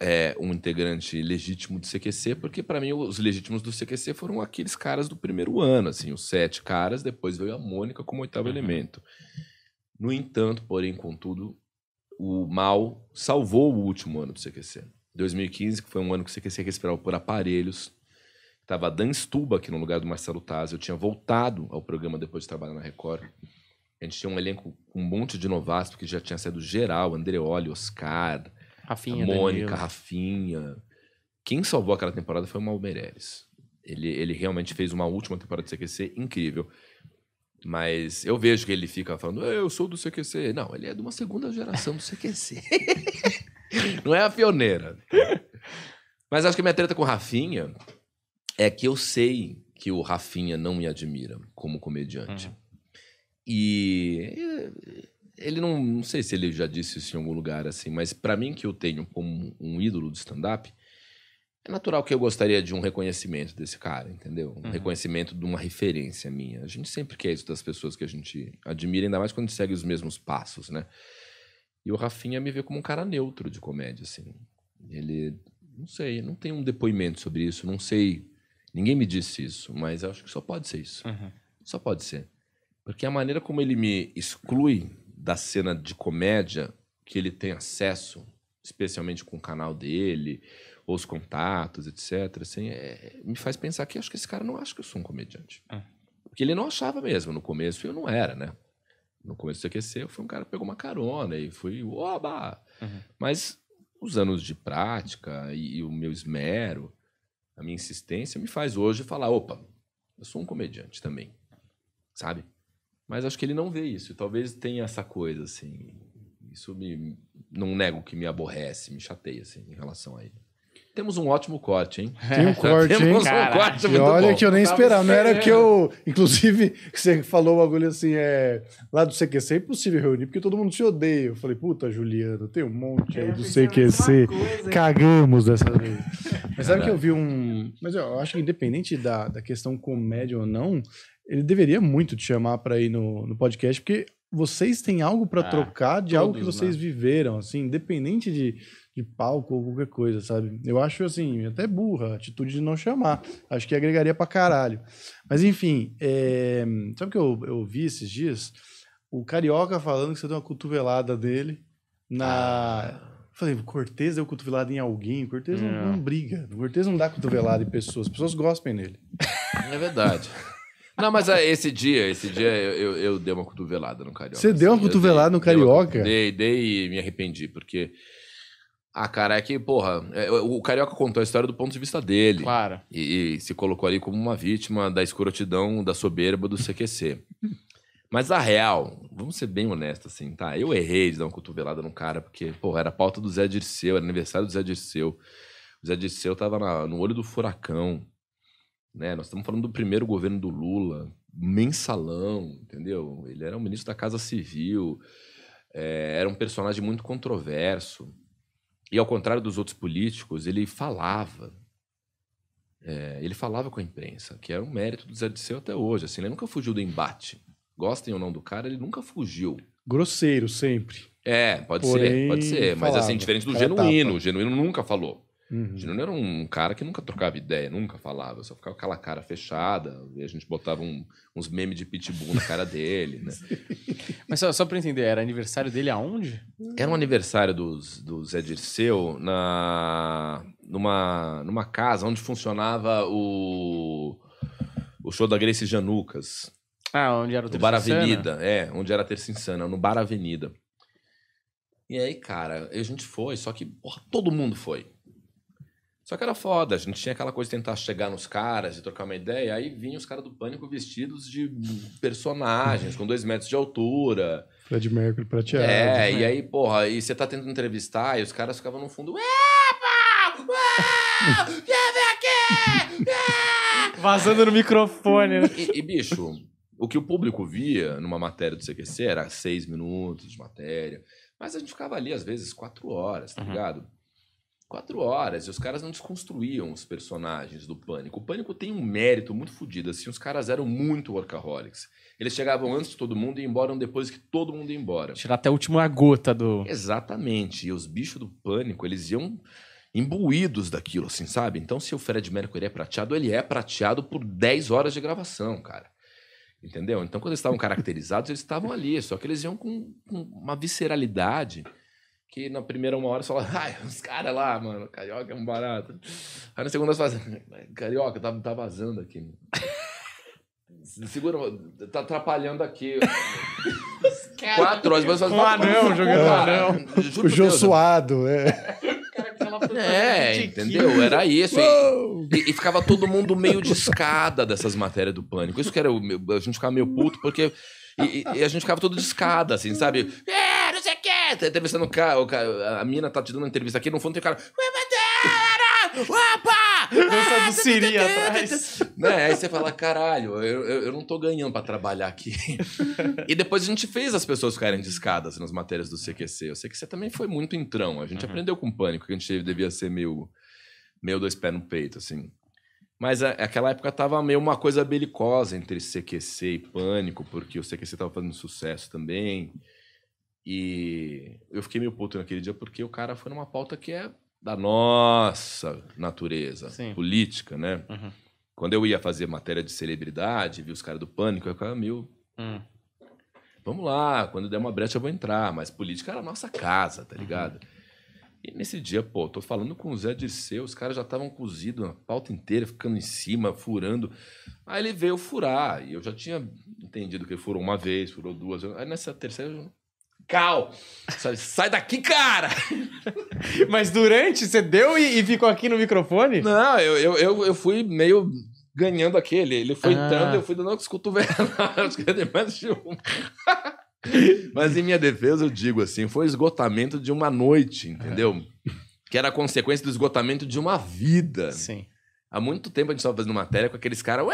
é, um integrante legítimo do CQC, porque para mim os legítimos do CQC foram aqueles caras do primeiro ano, assim, os sete caras, depois veio a Mônica como oitavo uhum. elemento. No entanto, porém, contudo, o mal salvou o último ano do CQC. 2015, que foi um ano que o CQC respirava por aparelhos, estava Dan Stuba aqui no lugar do Marcelo Taz, eu tinha voltado ao programa depois de trabalhar na Record. A gente tinha um elenco com um monte de novatos, que já tinha sido geral, Andreoli, Oscar, Rafinha, a né? Mônica, Danilo. Rafinha. Quem salvou aquela temporada foi o Malmeres. Ele, ele realmente fez uma última temporada de CQC incrível. Mas eu vejo que ele fica falando, é, eu sou do CQC. Não, ele é de uma segunda geração do CQC. Não é a pioneira. Mas acho que minha treta com o Rafinha é que eu sei que o Rafinha não me admira como comediante. Uhum. E ele não, não sei se ele já disse isso em algum lugar assim, mas para mim que eu tenho como um ídolo do stand-up, é natural que eu gostaria de um reconhecimento desse cara, entendeu? Um uhum. reconhecimento de uma referência minha. A gente sempre quer isso das pessoas que a gente admira, ainda mais quando segue os mesmos passos, né? E o Rafinha me vê como um cara neutro de comédia, assim. Ele, não sei, não tem um depoimento sobre isso, não sei. Ninguém me disse isso, mas acho que só pode ser isso. Uhum. Só pode ser. Porque a maneira como ele me exclui da cena de comédia que ele tem acesso, especialmente com o canal dele, ou os contatos, etc., assim, é, me faz pensar que acho que esse cara não acha que eu sou um comediante. É. Porque ele não achava mesmo no começo, eu não era, né? No começo do CQC, eu fui um cara que pegou uma carona e fui, oba! Uhum. Mas os anos de prática e, e o meu esmero, a minha insistência, me faz hoje falar, opa, eu sou um comediante também, sabe? Mas acho que ele não vê isso. Talvez tenha essa coisa, assim. Isso me. Não nego que me aborrece, me chateia, assim, em relação a ele. Temos um ótimo corte, hein? Tem um corte, Temos hein? um corte muito olha bom. que eu nem esperava. Não era que eu... Inclusive, você falou o bagulho assim, é... Lá do CQC é impossível reunir, porque todo mundo se odeia. Eu falei, puta, Juliano, tem um monte aí é, do CQC. Cagamos dessa vez. Mas sabe é que eu vi um... Mas eu acho que independente da, da questão comédia ou não, ele deveria muito te chamar para ir no, no podcast, porque vocês têm algo para ah, trocar de algo que vocês né? viveram, assim, independente de, de palco ou qualquer coisa, sabe? Eu acho, assim, até burra a atitude de não chamar. Acho que agregaria para caralho. Mas, enfim, é... sabe o que eu, eu vi esses dias? O Carioca falando que você deu uma cotovelada dele na... Ah. Falei, o Cortez deu cotovelada em alguém. O Cortez não, é. não briga. O Cortez não dá cotovelada em pessoas. As pessoas gostam nele. É verdade. Não, mas ah, esse dia, esse dia eu, eu, eu, dei uma cotovelada no Carioca. Você assim, deu uma assim, cotovelada dei, no Carioca? Dei, dei e me arrependi, porque... a ah, cara, é que, porra, é, o Carioca contou a história do ponto de vista dele. Claro. E, e se colocou ali como uma vítima da escrotidão, da soberba do CQC. Mas a real, vamos ser bem honestos, assim, tá? Eu errei de dar uma cotovelada no cara, porque, porra, era pauta do Zé Dirceu, era aniversário do Zé Dirceu. O Zé Dirceu tava na, no olho do furacão. Né? Nós estamos falando do primeiro governo do Lula, mensalão, entendeu? Ele era o ministro da Casa Civil, é, era um personagem muito controverso. E ao contrário dos outros políticos, ele falava. É, ele falava com a imprensa, que era um mérito do Zé de Seu até hoje. Assim, ele nunca fugiu do embate. Gostem ou não do cara, ele nunca fugiu. Grosseiro sempre. É, pode Porém, ser, pode ser. Falava. Mas assim, diferente do Genuíno. Etapa. O Genuíno nunca falou. Uhum. Ginone era um cara que nunca trocava ideia, nunca falava, só ficava com aquela cara fechada, e a gente botava um, uns memes de pitbull na cara dele, né? Mas só, só pra entender, era aniversário dele aonde? Era um aniversário do, do Zé Dirceu na, numa, numa casa onde funcionava o, o show da Grace Janucas. Ah, onde era o Terça No Bar Insana. Avenida, é, onde era a Terça Insana, no Bar Avenida. E aí, cara, a gente foi, só que porra, todo mundo foi. Só que era foda, a gente tinha aquela coisa de tentar chegar nos caras e trocar uma ideia, aí vinham os caras do pânico vestidos de personagens, com dois metros de altura. Fred Mercury prateado. É, né? e aí, porra, e você tá tentando entrevistar, e os caras ficavam no fundo. Epa! Uau! Vem aqui! É! Vazando no microfone. Né? E, e, bicho, o que o público via numa matéria do CQC era seis minutos de matéria. Mas a gente ficava ali, às vezes, quatro horas, tá uhum. ligado? Quatro horas, e os caras não desconstruíam os personagens do Pânico. O Pânico tem um mérito muito fodido, assim, os caras eram muito workaholics. Eles chegavam antes de todo mundo e embora depois que todo mundo ia embora. Tirar até a última gota do... Exatamente, e os bichos do Pânico, eles iam imbuídos daquilo, assim, sabe? Então, se o Fred Mercury é prateado, ele é prateado por 10 horas de gravação, cara. Entendeu? Então, quando eles estavam caracterizados, eles estavam ali, só que eles iam com, com uma visceralidade que na primeira uma hora você fala, ai, os caras lá, mano, carioca é um barato. Aí na segunda você fala, assim, carioca, tá, tá vazando aqui. Segura, tá atrapalhando aqui. Quatro horas, mas faz um anel jogando anel. O Jô né? suado, é. É, entendeu? Era isso. E, e, ficava todo mundo meio de escada dessas matérias do pânico. Isso que era o meu, a gente ficava meio puto, porque. E, e a gente ficava todo de escada, assim, sabe? É! É, tá entrevistando o cara, o cara, a mina tá te dando uma entrevista aqui, no fundo tem o cara, me mataram, é, opa! Dança do Siri atrás. Né? Aí você fala, caralho, eu, eu, eu não tô ganhando pra trabalhar aqui. e depois a gente fez as pessoas ficarem discadas nas matérias do CQC. que você também foi muito entrão, a gente uhum. aprendeu com o pânico, que a gente devia ser meio, meio dois pés no peito, assim. Mas a, aquela época tava meio uma coisa belicosa entre CQC e Pânico, porque o CQC tava fazendo sucesso também. E eu fiquei meio puto naquele dia porque o cara foi numa pauta que é da nossa natureza Sim. política, né? Uhum. Quando eu ia fazer matéria de celebridade, vi os caras do pânico, eu ficava meio. Uhum. Vamos lá, quando der uma brecha eu vou entrar, mas política era a nossa casa, tá uhum. ligado? Uhum. E nesse dia, pô, tô falando com o Zé Dirceu, os caras já estavam cozidos a pauta inteira, ficando em cima, furando. Aí ele veio furar, e eu já tinha entendido que ele furou uma vez, furou duas. Aí nessa terceira, Cal. Sai daqui, cara! Mas durante, você deu e, e ficou aqui no microfone? Não, eu, eu, eu, eu fui meio ganhando aquele. Ele foi ah. dando, eu fui dando os é demais de um. Mas em minha defesa, eu digo assim, foi esgotamento de uma noite, é. entendeu? É. Que era consequência do esgotamento de uma vida. Sim. Há muito tempo a gente estava fazendo matéria com aqueles caras,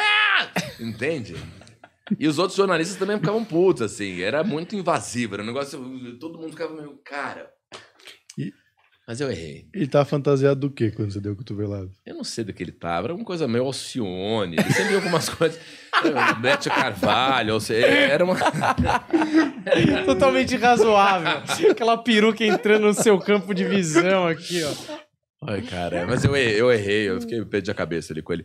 entende? E os outros jornalistas também ficavam putos, assim. Era muito invasivo. Era um negócio. Todo mundo ficava meio. Cara. E... Mas eu errei. Ele tava tá fantasiado do que quando você deu o cotovelado? Eu não sei do que ele tava. Tá, era uma coisa meio Alcione. Ele sempre algumas coisas. Beto Carvalho, ou seja, era uma. Totalmente razoável. Aquela peruca entrando no seu campo de visão aqui, ó. Ai, cara. Mas eu, eu errei, eu fiquei perdi a cabeça ali com ele.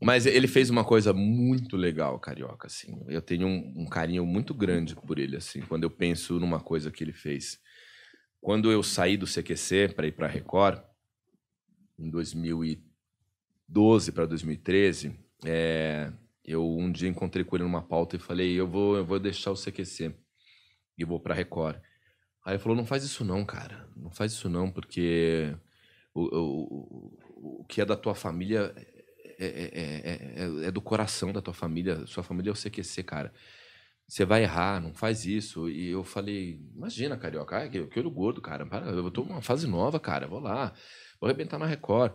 Mas ele fez uma coisa muito legal, Carioca, assim. Eu tenho um, um carinho muito grande por ele, assim, quando eu penso numa coisa que ele fez. Quando eu saí do CQC para ir para Record, em 2012 para 2013, é, eu um dia encontrei com ele numa pauta e falei: eu vou, eu vou deixar o CQC e vou para Record. Aí ele falou: não faz isso não, cara, não faz isso não, porque o, o, o que é da tua família é, é, é, é, do coração da tua família. Sua família é o CQC, cara. Você vai errar, não faz isso. E eu falei, imagina, carioca, ah, que, que olho gordo, cara. Para, eu tô numa fase nova, cara. Vou lá, vou arrebentar na Record.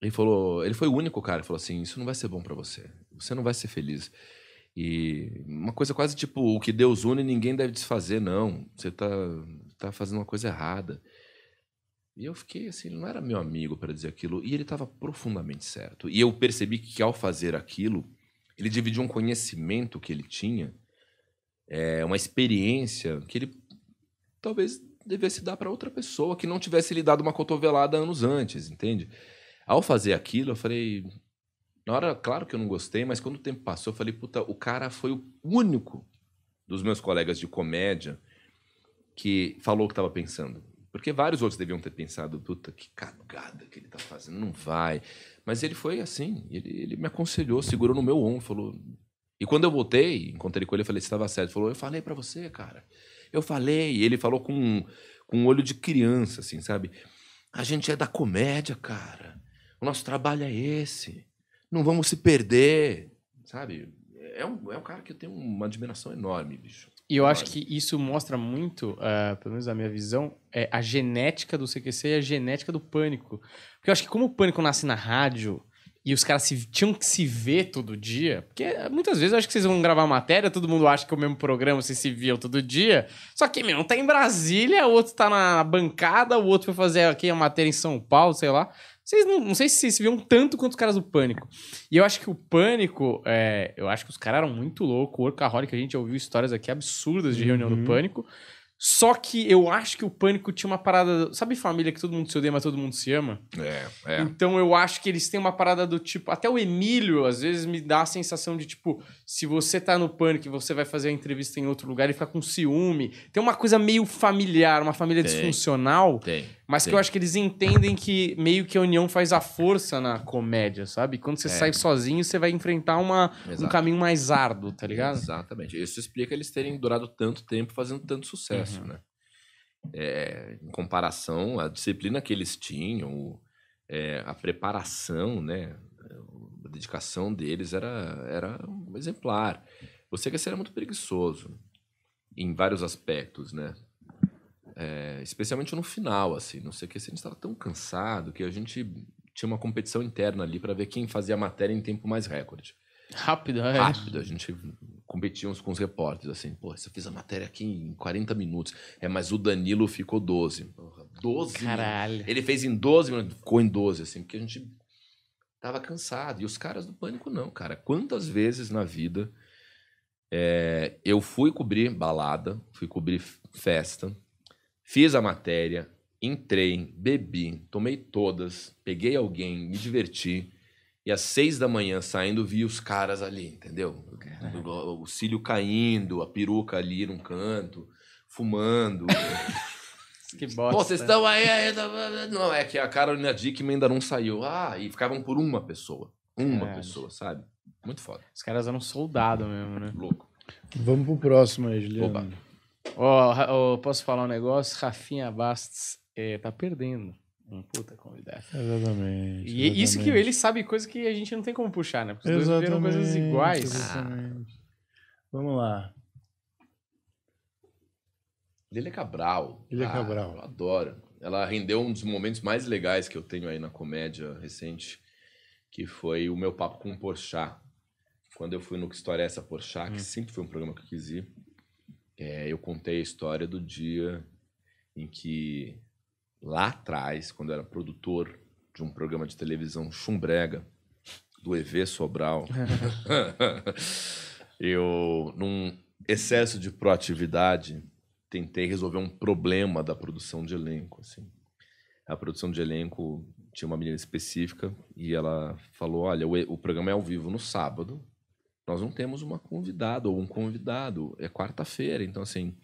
Ele falou, ele foi o único cara, falou assim, isso não vai ser bom para você. Você não vai ser feliz. E uma coisa quase tipo, o que Deus une, ninguém deve desfazer, não. Você tá, tá fazendo uma coisa errada. E eu fiquei assim, ele não era meu amigo para dizer aquilo, e ele estava profundamente certo. E eu percebi que ao fazer aquilo, ele dividiu um conhecimento que ele tinha, é, uma experiência que ele talvez devesse dar para outra pessoa que não tivesse lhe dado uma cotovelada anos antes, entende? Ao fazer aquilo, eu falei. Na hora, claro que eu não gostei, mas quando o tempo passou, eu falei, puta, o cara foi o único dos meus colegas de comédia que falou o que estava pensando. Porque vários outros deviam ter pensado, puta, que cagada que ele tá fazendo, não vai. Mas ele foi assim, ele, ele me aconselhou, segurou no meu ombro, falou. E quando eu voltei, encontrei com ele, eu falei, você estava certo. Ele falou, eu falei para você, cara. Eu falei. E ele falou com, com um olho de criança, assim, sabe? A gente é da comédia, cara. O nosso trabalho é esse. Não vamos se perder, sabe? É um, é um cara que eu tenho uma admiração enorme, bicho. E eu acho que isso mostra muito, uh, pelo menos a minha visão, é a genética do CQC e a genética do pânico. Porque eu acho que como o pânico nasce na rádio e os caras se, tinham que se ver todo dia, porque muitas vezes eu acho que vocês vão gravar matéria, todo mundo acha que é o mesmo programa, vocês se viam todo dia. Só que, meu, um tá em Brasília, o outro tá na bancada, o outro foi fazer aqui a matéria em São Paulo, sei lá. Vocês não, não sei se vocês viam tanto quanto os caras do Pânico. E eu acho que o Pânico, é, eu acho que os caras eram muito loucos, o workaholic, a gente ouviu histórias aqui absurdas de reunião uhum. do Pânico. Só que eu acho que o Pânico tinha uma parada. Sabe família que todo mundo se odeia, mas todo mundo se ama? É, é. Então eu acho que eles têm uma parada do tipo. Até o Emílio, às vezes, me dá a sensação de tipo: se você tá no Pânico e você vai fazer a entrevista em outro lugar e fica com ciúme. Tem uma coisa meio familiar, uma família tem, disfuncional. Tem mas Sim. que eu acho que eles entendem que meio que a união faz a força na comédia, sabe? Quando você é. sai sozinho, você vai enfrentar uma, um caminho mais árduo, tá ligado? Exatamente. Isso explica eles terem durado tanto tempo fazendo tanto sucesso, uhum. né? É, em comparação à disciplina que eles tinham, é, a preparação, né? A dedicação deles era, era um exemplar. Você que ser muito preguiçoso em vários aspectos, né? É, especialmente no final, assim, não sei o que, a gente estava tão cansado que a gente tinha uma competição interna ali para ver quem fazia a matéria em tempo mais recorde. Rápido, é. Rápido, a gente competia uns com os repórteres, assim, pô, se eu fiz a matéria aqui em 40 minutos, é, mas o Danilo ficou 12. 12? Caralho. Ele fez em 12 minutos, ficou em 12, assim, porque a gente tava cansado. E os caras do Pânico não, cara. Quantas vezes na vida é, eu fui cobrir balada, fui cobrir festa, Fiz a matéria, entrei, bebi, tomei todas, peguei alguém, me diverti. E às seis da manhã, saindo, vi os caras ali, entendeu? O, o cílio caindo, a peruca ali num canto, fumando. que bosta. Pô, vocês estão aí, ainda. Tá, não, é que a Carolina Dickman ainda não saiu. Ah, e ficavam por uma pessoa. Uma é, pessoa, sabe? Muito foda. Os caras eram soldado mesmo, né? Louco. Vamos pro próximo aí, Juliano. Opa. Oh, oh, posso falar um negócio? Rafinha Bastos é, tá perdendo um puta convidado. Exatamente. E exatamente. isso que ele sabe coisa que a gente não tem como puxar, né? Porque os exatamente, dois viram coisas iguais. Exatamente. Ah. Vamos lá. Lilia é Cabral. Lilia é ah, Cabral. Eu adoro. Ela rendeu um dos momentos mais legais que eu tenho aí na comédia recente, que foi o meu papo com o Porchat. Quando eu fui no Que História é Essa Porchat, hum. que sempre foi um programa que eu quis ir, é, eu contei a história do dia em que, lá atrás, quando eu era produtor de um programa de televisão chumbrega, do EV Sobral, eu, num excesso de proatividade, tentei resolver um problema da produção de elenco. Assim. A produção de elenco tinha uma menina específica e ela falou: Olha, o, o programa é ao vivo no sábado, nós não temos uma convidada ou um convidado. É quarta-feira, então assim,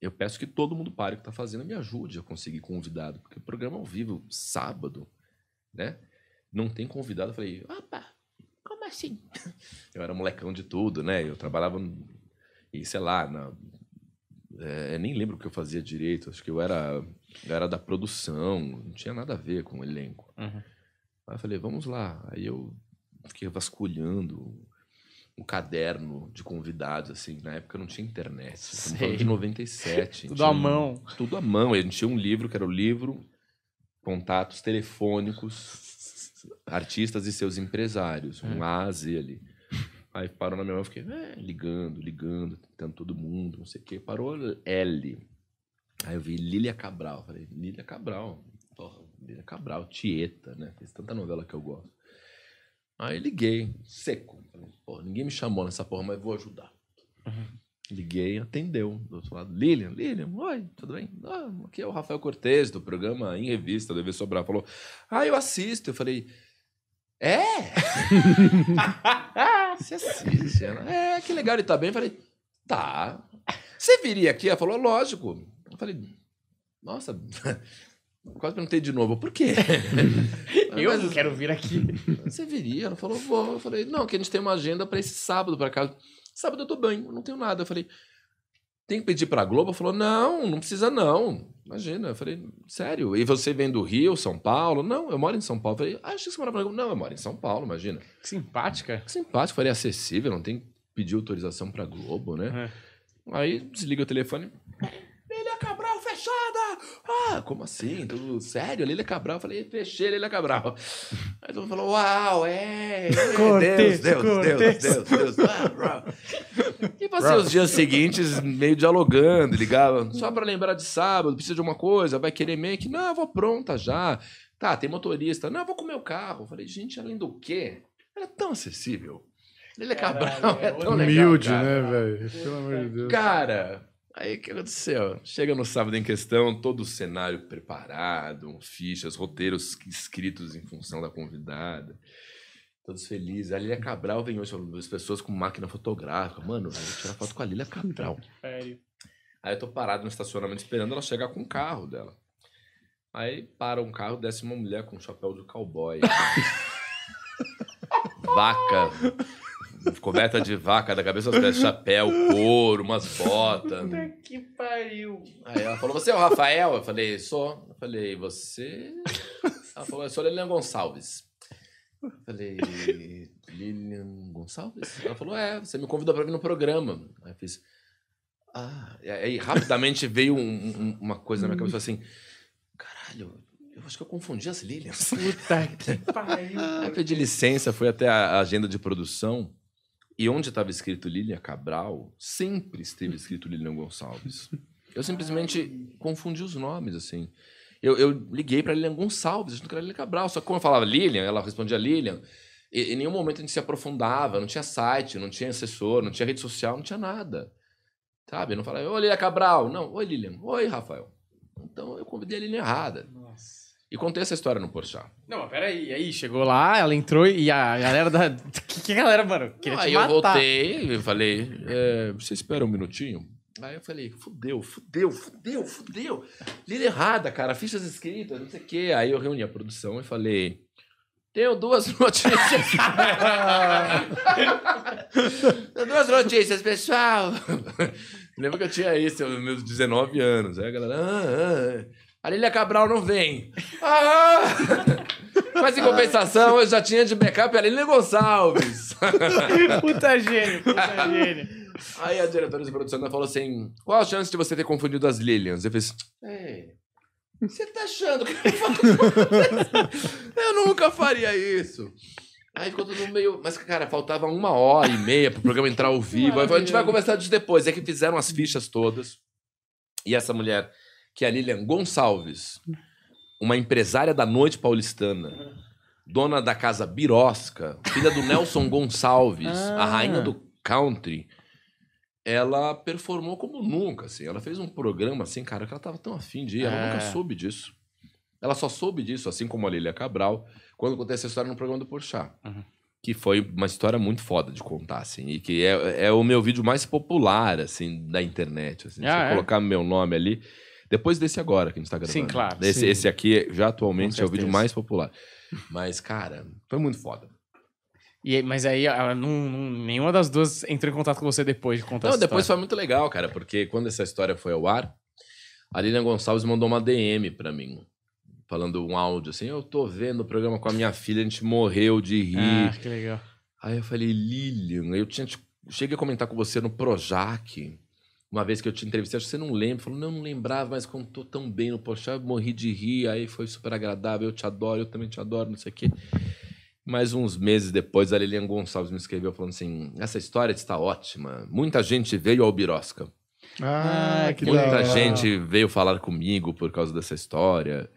eu peço que todo mundo pare o que está fazendo me ajude a conseguir convidado, porque o programa é ao vivo, sábado, né? Não tem convidado. Eu falei, opa, como assim? Eu era molecão de tudo, né? Eu trabalhava, e sei lá, na, é, nem lembro o que eu fazia direito. Acho que eu era, eu era da produção, não tinha nada a ver com o elenco. Uhum. Aí eu falei, vamos lá. Aí eu fiquei vasculhando o caderno de convidados, assim. Na época não tinha internet. Estamos de 97. tudo à um, mão. Tudo à mão. A gente tinha um livro que era o livro Contatos Telefônicos, Artistas e Seus Empresários. Um é. A Z ali. Aí parou na minha mão, eu fiquei é, ligando, ligando, tentando todo mundo, não sei o quê. Parou L. Aí eu vi Lília Cabral. Falei, Lília Cabral. Porra, Lília Cabral, Tieta, né? Fez tanta novela que eu gosto. Aí liguei, seco. Pô, ninguém me chamou nessa porra, mas vou ajudar. Uhum. Liguei, atendeu. Do outro lado, Lilian, Lilian, oi, tudo bem? Ah, aqui é o Rafael Cortez, do programa Em Revista, deve sobrar. Falou, ah, eu assisto. Eu falei, é? Você assiste? Ela, é, né? é, que legal, ele tá bem. Eu falei, tá. Você viria aqui? Ela falou, lógico. Eu falei, nossa, Quase perguntei de novo, por quê? eu Mas, não assim, quero vir aqui. Você viria? Ela falou, vou. Eu falei, não, que a gente tem uma agenda para esse sábado, para casa. Sábado eu tô bem, não tenho nada. Eu falei, tem que pedir pra Globo? Ela falou, não, não precisa não. Imagina. Eu falei, sério? E você vem do Rio, São Paulo? Não, eu moro em São Paulo. Eu falei, ah, acho que você mora pra Globo. Não, eu moro em São Paulo, imagina. Que simpática. Que simpática, falei, acessível, não tem que pedir autorização pra Globo, né? É. Aí desliga o telefone. Ele é Cabral! fechada! Ah, como assim? Tudo sério? Leila Cabral? Eu falei, fechei Leila Cabral. Aí todo mundo falou, uau, é! Deus, Deus, Deus, Deus, Deus, Deus. e passei os dias seguintes meio dialogando, ligava, só pra lembrar de sábado, precisa de uma coisa, vai querer que Não, eu vou pronta já. Tá, tem motorista. Não, eu vou com meu carro. Eu falei, gente, além do quê? Era tão acessível. Leila Cabral é, é tão humilde, né, velho? Pelo amor de Deus. Cara Aí o que aconteceu? Chega no sábado em questão, todo o cenário preparado, fichas, roteiros escritos em função da convidada. Todos felizes. A Lilia Cabral vem hoje, as pessoas com máquina fotográfica. Mano, eu vou tirar foto com a Lilia Cabral. Sério. Aí eu tô parado no estacionamento esperando ela chegar com o carro dela. Aí para um carro, desce uma mulher com um chapéu de cowboy. Vaca. Coberta de vaca, da cabeça aos pés, chapéu, couro, umas botas. Puta que pariu. Aí ela falou, você é o Rafael? Eu falei, sou. Eu falei, você? Ela falou, eu sou Lilian Gonçalves. Eu falei, Lilian Gonçalves? Ela falou, é, você me convidou pra vir no programa. Aí eu fiz, ah. E aí rapidamente veio um, um, uma coisa na minha cabeça assim, caralho, eu acho que eu confundi as Lilian. Puta que pariu. Aí pedi licença, fui até a agenda de produção. E onde estava escrito Lilian Cabral, sempre esteve escrito Lilian Gonçalves. Eu simplesmente confundi os nomes, assim. Eu, eu liguei para Lilian Gonçalves, junto que era Lilian Cabral. Só que como eu falava Lilian, ela respondia Lilian. E, em nenhum momento a gente se aprofundava, não tinha site, não tinha assessor, não tinha rede social, não tinha nada. Sabe? Eu não falava, oi Lilian Cabral. Não, oi Lilian. Oi Rafael. Então eu convidei a Lilian errada. Nossa. E contei essa história no Porchat. Não, mas peraí, aí chegou lá, ela entrou e a galera da. que, que galera, mano? Queria não, aí eu voltei e falei: é, você espera um minutinho? Aí eu falei: fudeu, fudeu, fudeu, fudeu. Lida errada, cara, fichas escritas, não sei o quê. Aí eu reuni a produção e falei. Tenho duas notícias. Tenho duas notícias, pessoal. Lembra que eu tinha isso, meus 19 anos. Aí a galera. Ah, ah. ah. Lilia Cabral não vem. Ah! Mas em compensação, eu já tinha de backup a Aline Gonçalves. puta gênio, puta gênio. Aí a diretora de produção falou assim: qual a chance de você ter confundido as Lilians? Eu fiz. Ei. Você tá achando que eu faço Eu nunca faria isso. Aí ficou todo meio. Mas, cara, faltava uma hora e meia pro programa entrar ao vivo. Maravilha. A gente vai conversar disso depois. É que fizeram as fichas todas. E essa mulher que é a Lilian Gonçalves, uma empresária da noite paulistana, dona da casa Birosca, filha do Nelson Gonçalves, ah. a rainha do country, ela performou como nunca, assim. Ela fez um programa, assim, cara, que ela tava tão afim de ir, ela é. nunca soube disso. Ela só soube disso, assim como a Lilia Cabral, quando aconteceu essa história no programa do Porchat. Uhum. Que foi uma história muito foda de contar, assim. E que é, é o meu vídeo mais popular, assim, da internet. Assim. Ah, Se eu é? colocar meu nome ali, depois desse agora que a gente tá gravando. Sim, claro. Esse, sim. esse aqui, já atualmente, é o vídeo mais popular. Mas, cara, foi muito foda. E, mas aí ela ah, não, não, nenhuma das duas entrou em contato com você depois de contar Não, depois história. foi muito legal, cara, porque quando essa história foi ao ar, a Lilian Gonçalves mandou uma DM para mim, falando um áudio assim: Eu tô vendo o programa com a minha filha, a gente morreu de rir. Ah, que legal. Aí eu falei, Lilian, eu tinha, cheguei a comentar com você no Projac uma vez que eu te entrevistei, acho que você não lembra. Falou, não, não lembrava, mas como tô tão bem no Pochá, morri de rir, aí foi super agradável, eu te adoro, eu também te adoro, não sei o quê. Mas uns meses depois, a Lilian Gonçalves me escreveu falando assim: essa história está ótima. Muita gente veio ao Birosca. Ah, que Muita legal. gente veio falar comigo por causa dessa história.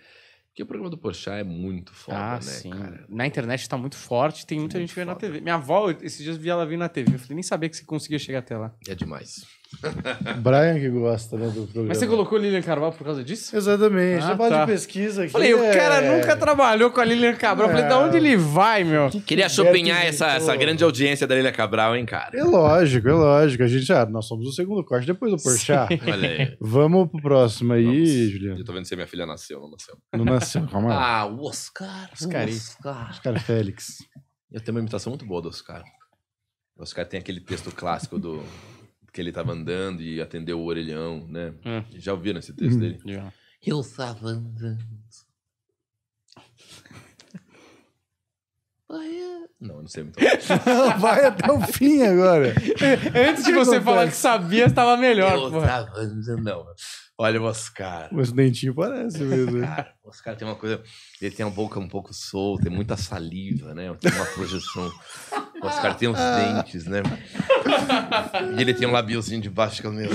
Porque o programa do pochá é muito foda, ah, né, sim. cara? Na internet está muito forte, tem muita muito gente vendo na TV. Minha avó, esses dias vi ela vir na TV. Eu falei, nem sabia que você conseguia chegar até lá. É demais. Brian que gosta, né, do programa. Mas você colocou Lilian Carvalho por causa disso? Exatamente. Ah, Trabalho tá. de pesquisa aqui. Falei, é... o cara nunca trabalhou com a Lilian Cabral. É... Falei, da onde ele vai, meu? Que Queria chopinhar essa, essa grande audiência da Lilian Cabral, hein, cara? É lógico, é lógico. A gente, ah, nós somos o segundo corte, depois do Porchat. Olha aí. Vamos pro próximo aí, Vamos. Juliano. Eu tô vendo se minha filha nasceu, não nasceu. Não nasceu, calma lá. Ah, o Oscar. Oscar. Oscar. Oscar Félix. Eu tenho uma imitação muito boa do Oscar. O Oscar tem aquele texto clássico do que ele estava andando e atendeu o orelhão, né? É. Já ouviram esse texto dele? Uhum. Já. Eu estava andando. É. Não, eu não sei muito. vai até o fim agora. Antes de você falar que sabia, estava melhor. Eu estava andando. Não. Olha o Oscar. Os dentinhos parecem mesmo. Cara, Oscar tem uma coisa. Ele tem a boca um pouco solta, tem muita saliva, né? Tem uma projeção. Os Oscar tem uns ah. dentes, né? E ele tem um labiozinho de baixo que é meu.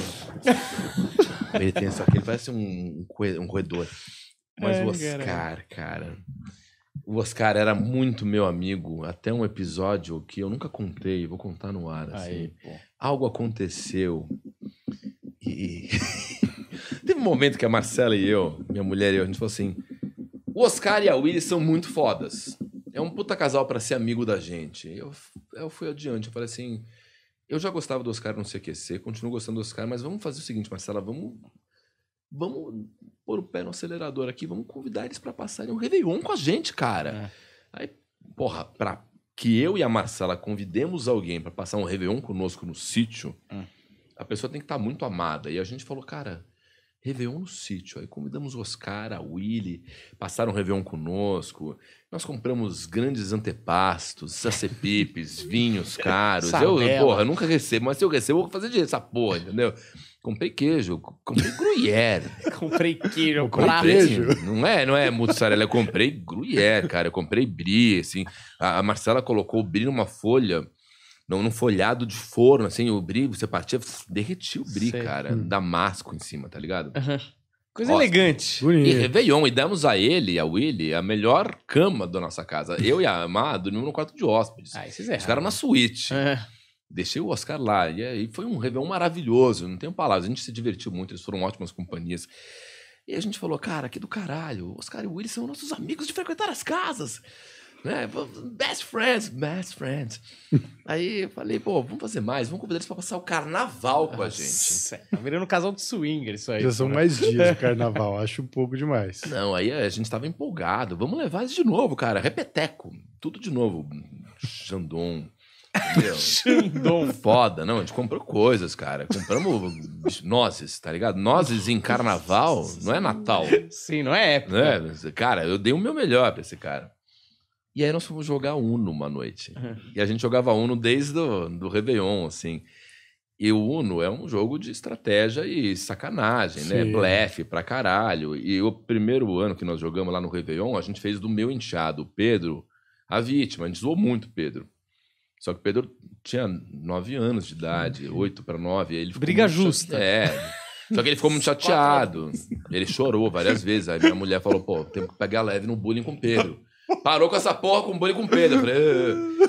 Ele tem só que ele parece um, um corredor. Mas é, o Oscar, cara. cara. O Oscar era muito meu amigo, até um episódio que eu nunca contei, vou contar no ar. Assim. Aí, Algo aconteceu e. Teve um momento que a Marcela e eu, minha mulher e eu, a gente falou assim: o Oscar e a Willy são muito fodas é um puta casal para ser amigo da gente. Eu, eu fui adiante, eu falei assim, eu já gostava do Oscar não se continuo gostando do Oscar, mas vamos fazer o seguinte, Marcela, vamos vamos pôr o pé no acelerador aqui, vamos convidar eles para passarem um Réveillon com a gente, cara. É. Aí, porra, pra que eu e a Marcela convidemos alguém para passar um Réveillon conosco no sítio, é. a pessoa tem que estar tá muito amada. E a gente falou, cara, Réveillon no sítio. Aí convidamos o Oscar, a Willy, passaram o Réveillon conosco. Nós compramos grandes antepastos, sacepipes, vinhos caros. Eu, porra, nunca recebo, mas se eu recebo, eu vou fazer dinheiro, essa porra, entendeu? Comprei queijo, comprei gruyère. comprei queijo, comprei queijo. Não é, não é mussarela, eu comprei gruyère, cara. Eu comprei brie, assim. A, a Marcela colocou o brie numa folha num, folhado de forno, assim, o brie, você partia, derretia o brie, Sei. cara. Hum. Damasco em cima, tá ligado? Coisa elegante. Bonito. E Réveillon, e demos a ele, a Willy, a melhor cama da nossa casa. Eu e a Amá dormimos no quarto de hóspedes. Ah, vocês Ficaram na suíte. Deixei o Oscar lá. E aí foi um Réveillon maravilhoso, não tenho palavras. A gente se divertiu muito, eles foram ótimas companhias. E a gente falou, cara, que do caralho, Oscar e Willy são nossos amigos de frequentar as casas. Né? Best friends, best friends. Aí eu falei, pô, vamos fazer mais, vamos convidar eles pra passar o carnaval com a gente. Tá virando um casal de swinger isso aí. Já são mais dias de carnaval, acho um pouco demais. Não, aí a gente tava empolgado. Vamos levar eles de novo, cara. Repeteco, tudo de novo. Xandom. Xandom. Foda, não. A gente comprou coisas, cara. Compramos nozes, tá ligado? Nozes em carnaval não é Natal. Sim, não é época. Não é? Cara, eu dei o meu melhor pra esse cara. E aí nós fomos jogar Uno uma noite. E a gente jogava Uno desde do, do Réveillon, assim. E o Uno é um jogo de estratégia e sacanagem, né? Sim. né? Blefe pra caralho. E o primeiro ano que nós jogamos lá no Réveillon, a gente fez do meu inchado, o Pedro, a vítima. A gente zoou muito o Pedro. Só que o Pedro tinha nove anos de idade, oito para nove. Ele Briga justa. É. Só que ele ficou muito chateado. Ele chorou várias vezes. Aí minha mulher falou: pô, tem que pegar leve no bullying com o Pedro. Parou com essa porra com bullying com Pedro. Eu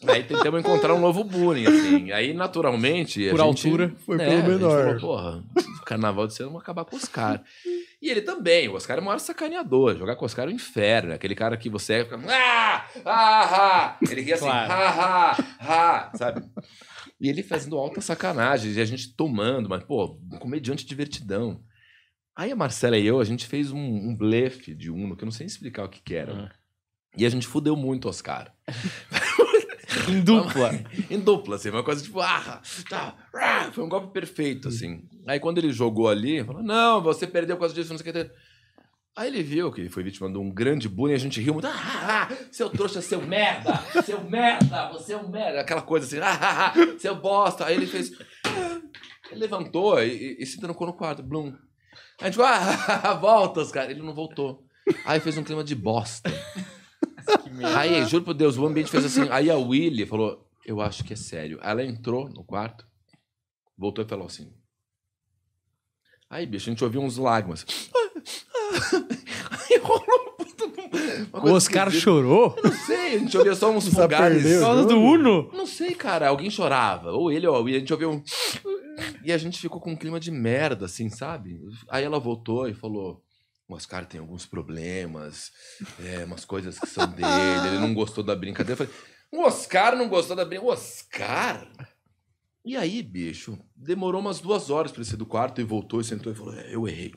falei, Aí tentamos encontrar um novo bullying, assim. Aí, naturalmente. Por altura, né, gente, foi pelo é, menor. Falou, porra, o carnaval de cinema vai acabar com os caras. E ele também, o Oscar é o maior sacaneador. Jogar com o Oscar é um inferno. Aquele cara que você é, fica. Ah! Ah! ah! Ele ria assim, claro. ah, ah, ah, sabe? E ele fazendo alta sacanagem, e a gente tomando, mas, pô, um comediante divertidão. Aí a Marcela e eu, a gente fez um, um blefe de Uno, que eu não sei explicar o que, que era. Ah. E a gente fudeu muito Oscar. em dupla. em dupla, assim, uma coisa tipo, ah, tá, ah, foi um golpe perfeito, assim. Aí quando ele jogou ali, falou, não, você perdeu por causa disso, não sei o que. Aí ele viu que ele foi vítima de um grande bullying, a gente riu muito, ah, ah, ah seu trouxa, seu merda, seu merda, você é um merda, aquela coisa assim, ah, ah, ah seu bosta. Aí ele fez, ah. ele levantou e, e, e se trancou no quarto, blum. Aí a gente, ah, ah, ah, volta, Oscar. Ele não voltou. Aí fez um clima de bosta aí, juro por Deus, o ambiente fez assim. Aí a Willy falou: Eu acho que é sério. Ela entrou no quarto, voltou e falou assim. Aí, bicho, a gente ouviu uns lágrimas. Aí rolou o Oscar chorou? Eu não sei, a gente ouvia só uns fogares. Por do Uno? Não sei, cara. Alguém chorava. Ou ele, ou a Willie. A gente ouviu um. E a gente ficou com um clima de merda, assim, sabe? Aí ela voltou e falou: o Oscar tem alguns problemas, é, umas coisas que são dele, ele não gostou da brincadeira. Eu falei, o Oscar não gostou da brincadeira. Oscar? E aí, bicho, demorou umas duas horas para ele sair do quarto e voltou e sentou e falou: é, eu errei.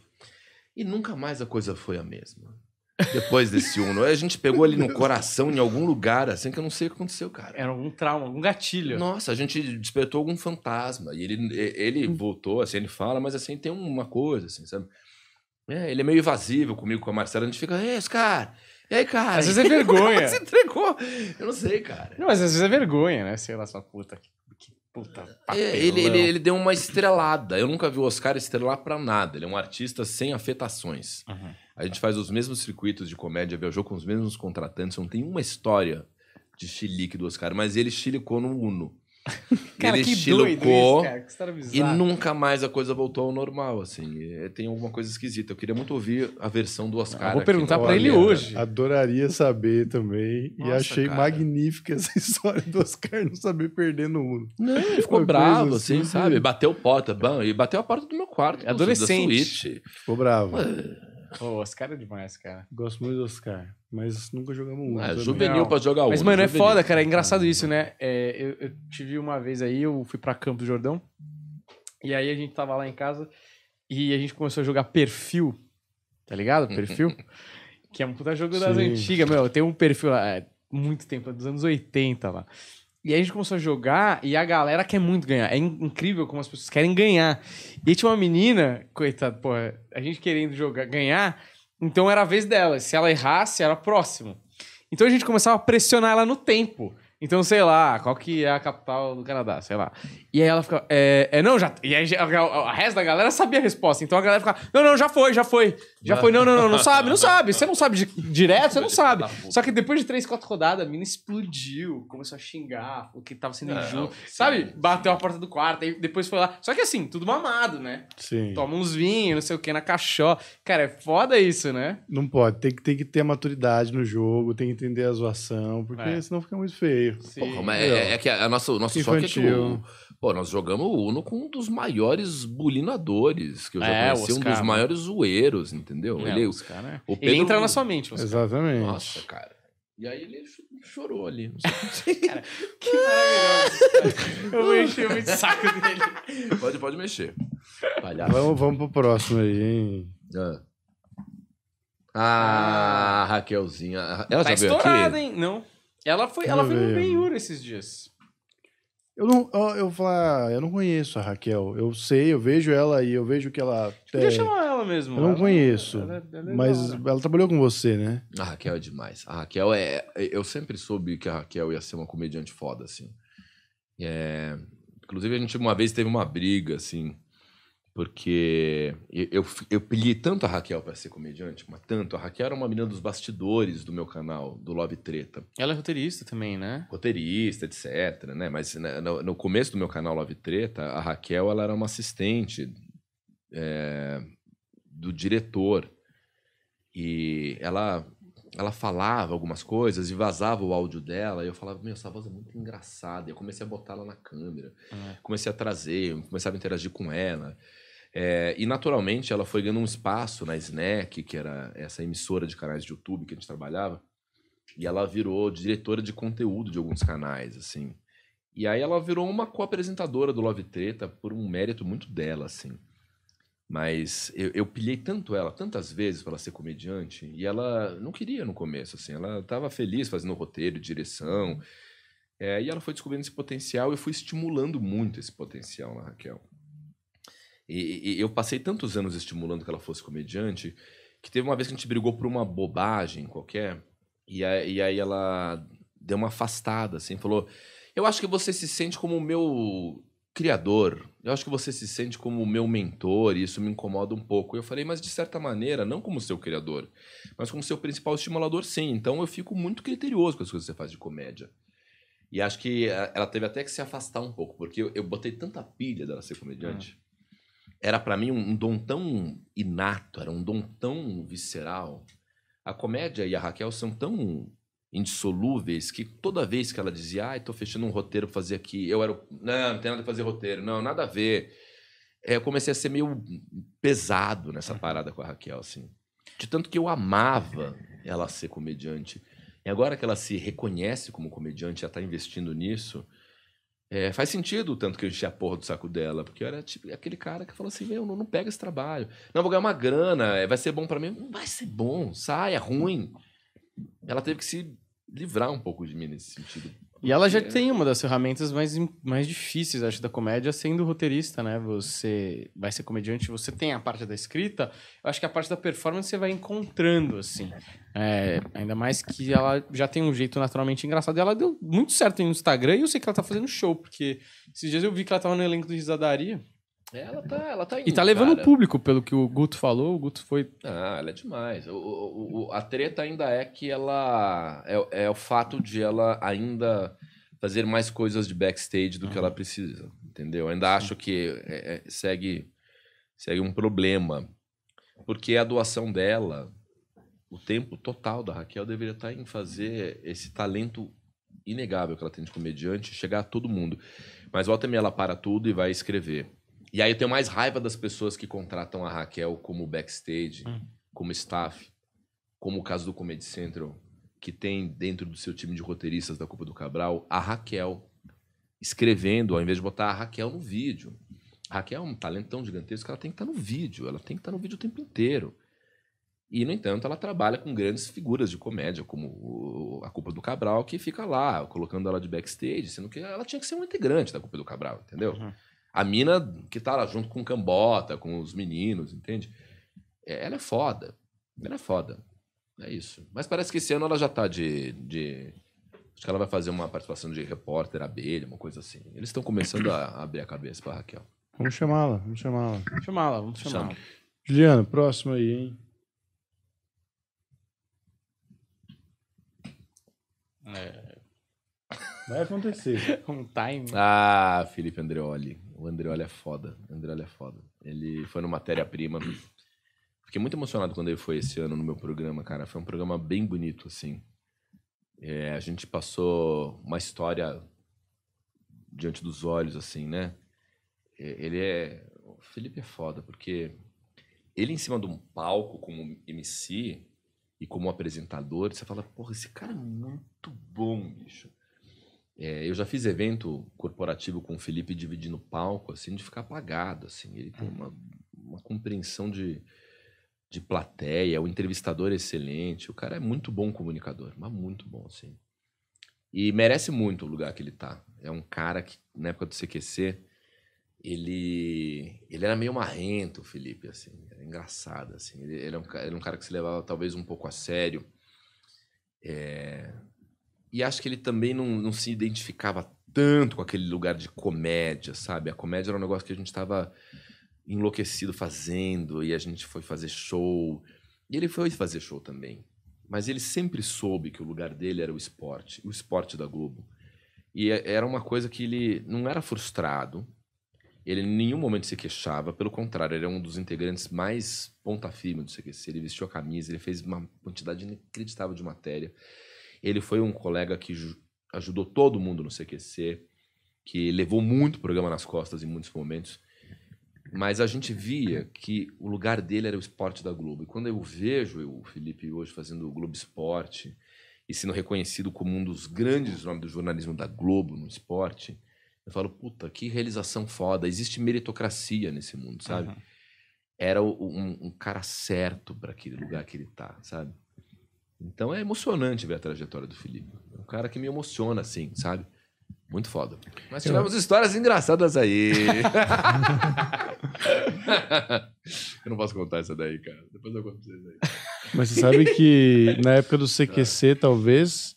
E nunca mais a coisa foi a mesma. Depois desse Uno. A gente pegou ali no coração, em algum lugar, assim, que eu não sei o que aconteceu, cara. Era algum trauma, algum gatilho. Nossa, a gente despertou algum fantasma. E ele, ele hum. voltou, assim, ele fala, mas assim, tem uma coisa, assim, sabe? É, ele é meio evasivo comigo, com a Marcela. A gente fica, ei, cara, e aí, cara? Às vezes é vergonha. se entregou. Eu não sei, cara. Não, mas às vezes é vergonha, né? Sei lá, sua puta. Que puta é, papelão. É, ele, ele, ele, deu uma estrelada. Eu nunca vi o Oscar estrelar pra nada. Ele é um artista sem afetações. Uhum. A gente faz os mesmos circuitos de comédia, viajou com os mesmos contratantes. Não tem uma história de chilique do Oscar, mas ele chilicou no Uno. Cara, ele estilocou e nunca mais a coisa voltou ao normal, assim. É, tem alguma coisa esquisita. Eu queria muito ouvir a versão do Oscar. Eu ah, vou perguntar para ele hoje. Adoraria saber também. Nossa, e achei cara. magnífica essa história do Oscar não saber perder no mundo. Não, ele ficou bravo, assim, assim, sabe? Bateu porta, bam, e bateu a porta do meu quarto. Adolescente. ficou bravo. O Oscar é demais, cara. Gosto muito do Oscar, mas nunca jogamos ah, né? um É, juvenil pra jogar um Mas, mano, é foda, cara. É engraçado isso, né? É, eu, eu tive uma vez aí, eu fui pra Campo do Jordão. E aí a gente tava lá em casa e a gente começou a jogar perfil. Tá ligado? Perfil. que é um puta jogo das Sim. antigas, meu. Tem um perfil lá, é, muito tempo, é dos anos 80 lá. E aí a gente começou a jogar e a galera quer muito ganhar. É incrível como as pessoas querem ganhar. E tinha uma menina, coitada, porra, a gente querendo jogar, ganhar, então era a vez dela. Se ela errasse, era próximo. Então a gente começava a pressionar ela no tempo. Então, sei lá, qual que é a capital do Canadá, sei lá. E aí ela fica, é, é não, já. E aí a, a, a resto da galera sabia a resposta. Então a galera fica, não, não, já foi, já foi. Já foi, não, não, não, não sabe, não sabe. Você não sabe de, direto, você não sabe. Só que depois de três, quatro rodadas, a mina explodiu, começou a xingar o que tava sendo é, injusto. Sabe? Bateu a porta do quarto, aí depois foi lá. Só que assim, tudo mamado, né? Sim. Toma uns vinhos, não sei o que, na cachó. Cara, é foda isso, né? Não pode, tem que, tem que ter maturidade no jogo, tem que entender a zoação, porque é. senão fica muito feio. Sim. Porra, mas é, é, que a, nossa nosso, nosso Infantil. choque é que o, pô, nós jogamos o Uno com um dos maiores bulinadores que eu já é, conheci, Oscar, um dos maiores zoeiros, entendeu? É, ele, Oscar, né? o Pedro, ele entra na sua mente, Oscar. Exatamente. Nossa, cara. E aí ele chorou ali. Não sei que maravilhoso. Cara. Eu mexi muito saco dele. Pode, pode mexer. Palhaço. Vamos, vamos pro próximo aí, hein? Ah. ah Raquelzinha. Ela tá já veio aqui? Hein? Não. Ela foi, ela foi no Ben esses dias. Eu não, eu, eu falar, ah, eu não conheço a Raquel. Eu sei, eu vejo ela e eu vejo que ela. Podia é, chamar ela mesmo. Eu não ela, é- conheço. Ela, é- ela é mas ela trabalhou com você, né? A Raquel é demais. A Raquel é. Eu sempre soube que a Raquel ia ser uma comediante foda, assim. É, inclusive, a gente uma vez teve uma briga, assim. Porque eu, eu pedi tanto a Raquel para ser comediante, mas tanto. A Raquel era uma menina dos bastidores do meu canal, do Love Treta. Ela é roteirista também, né? Roteirista, etc, né? Mas né, no, no começo do meu canal Love Treta, a Raquel ela era uma assistente é, do diretor. E ela, ela falava algumas coisas e vazava o áudio dela. E eu falava, meu, essa voz é muito engraçada. E eu comecei a botar ela na câmera. É. Comecei a trazer, começava a interagir com ela. É, e naturalmente ela foi ganhando um espaço na SNEC que era essa emissora de canais de YouTube que a gente trabalhava, e ela virou diretora de conteúdo de alguns canais, assim. E aí ela virou uma co-apresentadora do Love Treta por um mérito muito dela, assim. Mas eu, eu pilhei tanto ela, tantas vezes para ela ser comediante, e ela não queria no começo, assim. Ela estava feliz fazendo roteiro, direção. É, e ela foi descobrindo esse potencial e eu fui estimulando muito esse potencial na Raquel. E, e, eu passei tantos anos estimulando que ela fosse comediante que teve uma vez que a gente brigou por uma bobagem qualquer e, e aí ela deu uma afastada, assim, falou: Eu acho que você se sente como o meu criador. Eu acho que você se sente como o meu mentor e isso me incomoda um pouco. Eu falei, mas de certa maneira, não como seu criador, mas como seu principal estimulador, sim. Então eu fico muito criterioso com as coisas que você faz de comédia. E acho que eh, ela teve até que se afastar um pouco, porque eu, eu botei tanta pilha dela ser comediante era para mim um dom tão inato, era um dom tão visceral. A comédia e a Raquel são tão indissolúveis que toda vez que ela dizia, ai, ah, tô fechando um roteiro pra fazer aqui, eu era, o... não, não tem nada a fazer roteiro, não, nada a ver. É, eu comecei a ser meio pesado nessa uhum. parada com a Raquel, assim. De tanto que eu amava ela ser comediante. E agora que ela se reconhece como comediante, ela tá investindo nisso, é, faz sentido o tanto que eu enchi a porra do saco dela, porque eu era tipo, aquele cara que falou assim: meu, não, não pega esse trabalho. Não, vou ganhar uma grana, é, vai ser bom para mim. Não vai ser bom, sai, é ruim. Ela teve que se livrar um pouco de mim nesse sentido. E ela já tem uma das ferramentas mais, mais difíceis, acho, da comédia, sendo roteirista, né? Você vai ser comediante, você tem a parte da escrita, eu acho que a parte da performance você vai encontrando, assim. É, ainda mais que ela já tem um jeito naturalmente engraçado. E ela deu muito certo no Instagram e eu sei que ela tá fazendo show, porque esses dias eu vi que ela tava no elenco do Risadaria. É, ela tá, ela tá indo, E tá levando o público, pelo que o Guto falou. O Guto foi. Ah, ela é demais. O, o, o a treta ainda é que ela. É, é, o fato de ela ainda fazer mais coisas de backstage do que ela precisa. Entendeu? Eu ainda acho que é, é, segue, segue um problema. Porque a doação dela, o tempo total da Raquel deveria estar tá em fazer esse talento inegável que ela tem de comediante chegar a todo mundo. Mas volta e meia, ela para tudo e vai escrever. E aí eu tenho mais raiva das pessoas que contratam a Raquel como backstage, hum. como staff, como o caso do Comedy Central, que tem dentro do seu time de roteiristas da Copa do Cabral a Raquel escrevendo, ao invés de botar a Raquel no vídeo. A Raquel é um talento tão gigantesco que ela tem que estar tá no vídeo, ela tem que estar tá no vídeo o tempo inteiro. E, no entanto, ela trabalha com grandes figuras de comédia, como a Copa do Cabral, que fica lá, colocando ela de backstage, sendo que ela tinha que ser um integrante da Copa do Cabral, entendeu? Uhum. A mina que tá lá junto com o Cambota, com os meninos, entende? É, ela é foda. Ela é foda. É isso. Mas parece que esse ano ela já tá de. de... Acho que ela vai fazer uma participação de repórter abelha, uma coisa assim. Eles estão começando a abrir a cabeça para Raquel. Vamos chamá-la, vamos chamá-la. Chamá-la, vamos chamá-la. Chama. Juliano, próximo aí, hein? É. Vai acontecer. um time. Ah, Felipe Andreoli. O Andreoli é foda. O Andreoli é foda. Ele foi no Matéria-Prima. Fiquei muito emocionado quando ele foi esse ano no meu programa, cara. Foi um programa bem bonito, assim. É, a gente passou uma história diante dos olhos, assim, né? É, ele é. O Felipe é foda, porque ele em cima de um palco como MC e como apresentador, você fala, porra, esse cara é muito bom, bicho. É, eu já fiz evento corporativo com o Felipe dividindo palco, assim, de ficar apagado, assim. Ele tem uhum. uma, uma compreensão de, de plateia, o entrevistador é excelente. O cara é muito bom comunicador, mas muito bom, assim. E merece muito o lugar que ele tá. É um cara que, na época do CQC, ele, ele era meio marrento, o Felipe, assim. Era engraçado, assim. Ele, ele, era é um, ele era é um cara que se levava, talvez, um pouco a sério. É e acho que ele também não, não se identificava tanto com aquele lugar de comédia, sabe? A comédia era um negócio que a gente estava enlouquecido fazendo e a gente foi fazer show. E ele foi fazer show também. Mas ele sempre soube que o lugar dele era o esporte, o esporte da Globo. E é, era uma coisa que ele não era frustrado, ele em nenhum momento se queixava, pelo contrário, ele é um dos integrantes mais ponta firme do CQC. Ele vestiu a camisa, ele fez uma quantidade inacreditável de matéria. Ele foi um colega que ajudou todo mundo no CQC, que levou muito o programa nas costas em muitos momentos. Mas a gente via que o lugar dele era o esporte da Globo. E quando eu vejo o Felipe hoje fazendo o Globo Esporte e sendo reconhecido como um dos grandes nomes do jornalismo da Globo no esporte, eu falo, puta, que realização foda. Existe meritocracia nesse mundo, sabe? Uhum. Era um, um, cara certo para aquele lugar que ele tá, sabe? Então é emocionante ver a trajetória do Felipe. É um cara que me emociona, assim, sabe? Muito foda. Mas tivemos eu... histórias engraçadas aí. eu não posso contar essa daí, cara. Depois eu conto pra vocês aí. Mas você sabe que na época do CQC, talvez,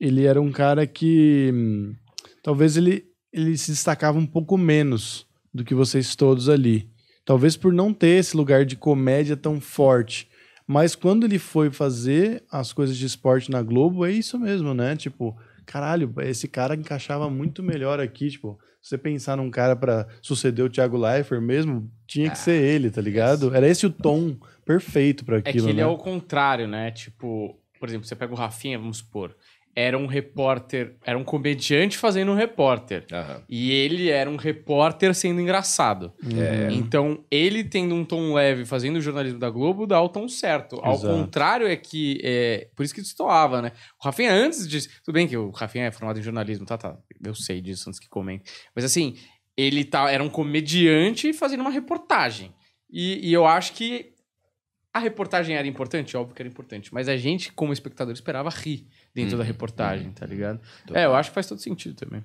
ele era um cara que. Hum, talvez ele, ele se destacava um pouco menos do que vocês todos ali. Talvez por não ter esse lugar de comédia tão forte. Mas quando ele foi fazer as coisas de esporte na Globo, é isso mesmo, né? Tipo, caralho, esse cara encaixava muito melhor aqui, tipo, você pensar num cara para suceder o Thiago Leifert mesmo, tinha que ah, ser ele, tá ligado? Era esse o tom perfeito para é aquilo, É que ele né? é o contrário, né? Tipo, por exemplo, você pega o Rafinha, vamos supor, era um repórter, era um comediante fazendo um repórter. Uhum. E ele era um repórter sendo engraçado. É. Então, ele tendo um tom leve fazendo o jornalismo da Globo dá o tom certo. Ao Exato. contrário é que. É, por isso que destoava, né? O Rafinha antes disso. Tudo bem que o Rafinha é formado em jornalismo, tá, tá. Eu sei disso antes que comente. Mas assim, ele tá, era um comediante fazendo uma reportagem. e, e eu acho que a reportagem era importante, óbvio que era importante, mas a gente, como espectador, esperava rir dentro hum, da uhum, reportagem, uhum, tá uhum. ligado? Tô. É, eu acho que faz todo sentido também.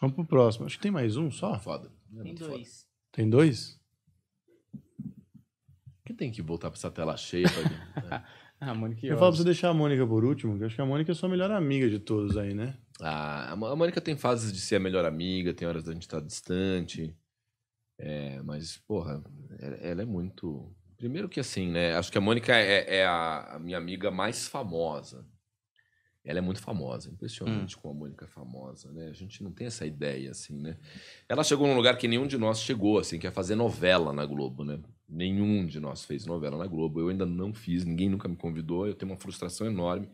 Vamos pro próximo. Acho que tem mais um só? Tá foda. É tem dois. Foda. Tem dois? que tem que voltar pra essa tela cheia? Pra... Né? a Mônica. Eu falo pra você deixar a Mônica por último, que eu acho que a Mônica é a sua melhor amiga de todos aí, né? Ah, a Mônica tem fases de ser a melhor amiga, tem horas da gente estar tá distante. É, mas, porra, ela é muito. Primeiro que assim, né? Acho que a Mônica é, é a minha amiga mais famosa. Ela é muito famosa, é impressionante hum. como a Mônica é famosa, né? A gente não tem essa ideia, assim, né? Ela chegou num lugar que nenhum de nós chegou, assim, que é fazer novela na Globo, né? Nenhum de nós fez novela na Globo. Eu ainda não fiz, ninguém nunca me convidou. Eu tenho uma frustração enorme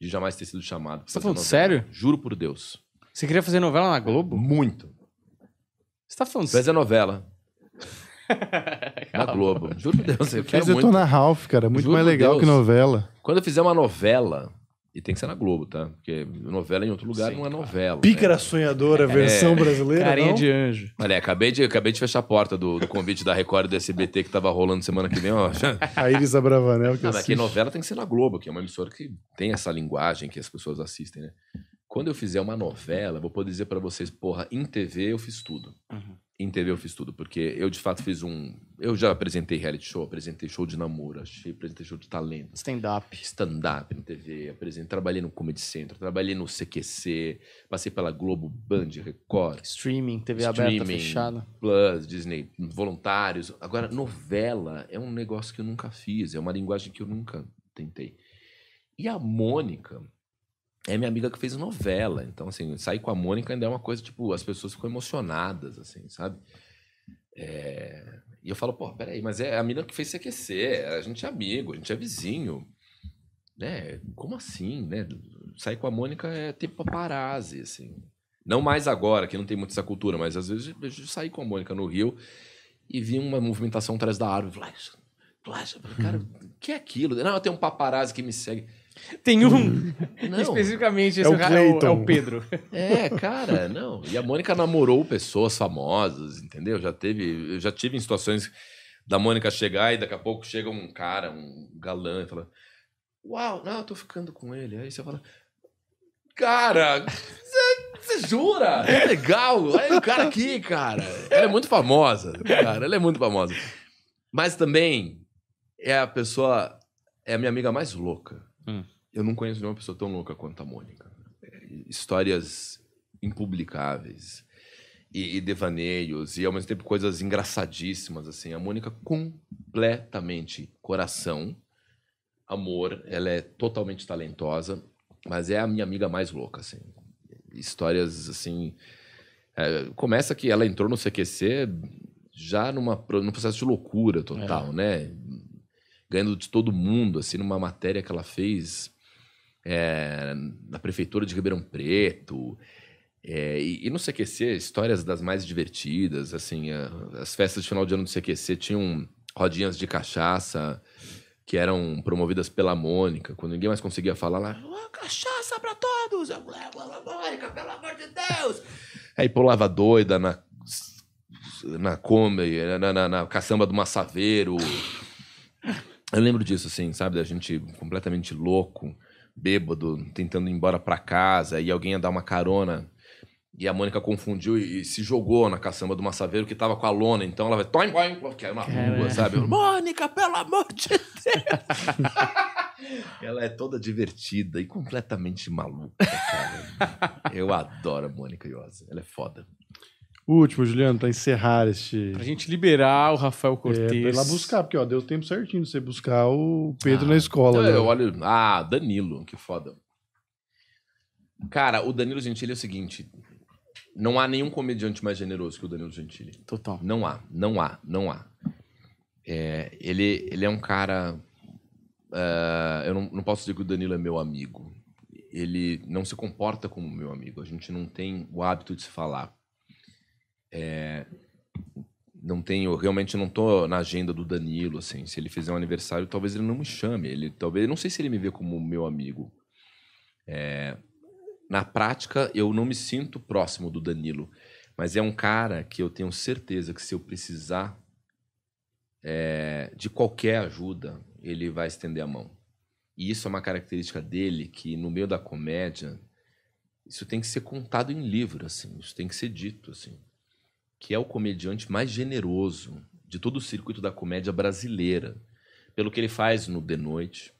de jamais ter sido chamado. Você tá falando novela. sério? Juro por Deus. Você queria fazer novela na Globo? Muito. Você tá falando sério? Fazer novela. na Globo. Juro por Deus. Eu quero Mas muito. na Ralph, cara. É muito Juro mais legal Deus. que novela. Quando eu fizer uma novela, e tem que ser na Globo, tá? Porque novela em outro lugar Sim, não é novela. Pícara né? Sonhadora, é, versão brasileira. Carinha não? de anjo. Olha, acabei de, acabei de fechar a porta do, do convite da Record do SBT que tava rolando semana que vem, ó. a Iris Abravanel que Cara, que novela tem que ser na Globo, que é uma emissora que tem essa linguagem que as pessoas assistem, né? Quando eu fizer uma novela, vou poder dizer para vocês, porra, em TV eu fiz tudo. Uhum em TV eu fiz tudo, porque eu de fato fiz um. Eu já apresentei reality show, apresentei show de namoro, achei, apresentei show de talento. Stand-up. Stand-up na TV, apresentei, trabalhei no Comedy center trabalhei no CQC, passei pela Globo, Band, Record. Streaming, TV streaming, aberta, fechada. Plus, Disney, voluntários. Agora, novela é um negócio que eu nunca fiz, é uma linguagem que eu nunca tentei. E a Mônica, é minha amiga que fez novela. Então, assim, sair com a Mônica ainda é uma coisa, tipo, as pessoas ficam emocionadas, assim, sabe? É... E eu falo, pô, peraí, mas é a amiga que fez se aquecer, a gente é amigo, a gente é vizinho. Né? Como assim, né? Sair com a Mônica é tempo paparazzi, assim. Não mais agora, que não tem muito essa cultura, mas às vezes eu saí com a Mônica no Rio e vi uma movimentação atrás da árvore. Falei, cara, o que é aquilo? Não, tem um paparazzi que me segue. Tem um. Hum. Não. Especificamente, é esse é o, cara, é, o, é o Pedro. É, cara, não. E a Mônica namorou pessoas famosas, entendeu? Já teve. Eu já tive em situações da Mônica chegar e daqui a pouco chega um cara, um galã, e fala: Uau, não, eu tô ficando com ele. Aí você fala: Cara, você jura? É legal. Olha o cara aqui, cara. Ela é muito famosa, cara. Ela é muito famosa. Mas também é a pessoa. É a minha amiga mais louca. Hum. Eu não conheço nenhuma pessoa tão louca quanto a Mônica. É, histórias impublicáveis e, e devaneios e ao mesmo tempo coisas engraçadíssimas assim. A Mônica completamente coração, amor, ela é totalmente talentosa, mas é a minha amiga mais louca assim. Histórias assim, é, começa que ela entrou no CQC já numa, num processo de loucura total, é. né? ganhando de todo mundo, assim, numa matéria que ela fez é, na prefeitura de Ribeirão Preto. É, e, e, no CQC, histórias das mais divertidas, assim, a, as festas de final de ano do CQC tinham rodinhas de cachaça que eram promovidas pela Mônica, quando ninguém mais conseguia falar lá, cachaça para todos, eu Mônica, pelo amor de Deus. Aí pulava doida na na Kombi, na, na, na caçamba do Massaveiro. Eu lembro disso, assim, sabe? Da gente completamente louco, bêbado, tentando ir embora para casa e alguém ia dar uma carona. E a Mônica confundiu e, se jogou na caçamba do Massaveiro, que tava com a lona. Então ela vai, toim, toim, que era é na rua, sabe? Eu, Mônica, pelo amor de Deus! ela é toda divertida e completamente maluca, cara. Eu adoro a Mônica Iosa. Ela é foda último, Juliano, para encerrar este. Pra gente liberar o Rafael Cortez. É, lá buscar, porque ó, deu tempo certinho de você buscar o Pedro ah, na escola. Eu, então né? eu olho. Ah, Danilo, que foda. Cara, o Danilo Gentili é o seguinte. Não há nenhum comediante mais generoso que o Danilo Gentili. Total. Não há, não há, não há. É, ele, ele é um cara. Uh, eu não, não posso dizer que o Danilo é meu amigo. Ele não se comporta como meu amigo. A gente não tem o hábito de se falar. É, não tenho, realmente não tô na agenda do Danilo, assim. Se ele fizer um aniversário, talvez ele não me chame. Ele, talvez, não sei se ele me vê como meu amigo. É, na prática, eu não me sinto próximo do Danilo, mas é um cara que eu tenho certeza que se eu precisar é, de qualquer ajuda, ele vai estender a mão. E isso é uma característica dele que no meio da comédia isso tem que ser contado em livro, assim, isso tem que ser dito, assim que é o comediante mais generoso de todo o circuito da comédia brasileira. Pelo que ele faz no The Noite,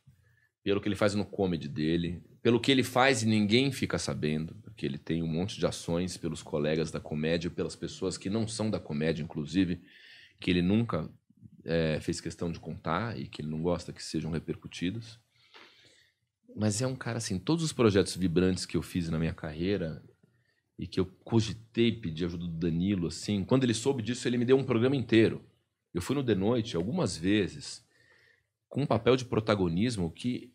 pelo que ele faz no comedy dele, pelo que ele faz e ninguém fica sabendo, porque ele tem um monte de ações pelos colegas da comédia, pelas pessoas que não são da comédia, inclusive, que ele nunca é, fez questão de contar e que ele não gosta que sejam repercutidas. Mas é um cara assim, todos os projetos vibrantes que eu fiz na minha carreira, e que eu cogitei pedir ajuda do Danilo, assim, quando ele soube disso, ele me deu um programa inteiro. Eu fui no The Noite algumas vezes com um papel de protagonismo que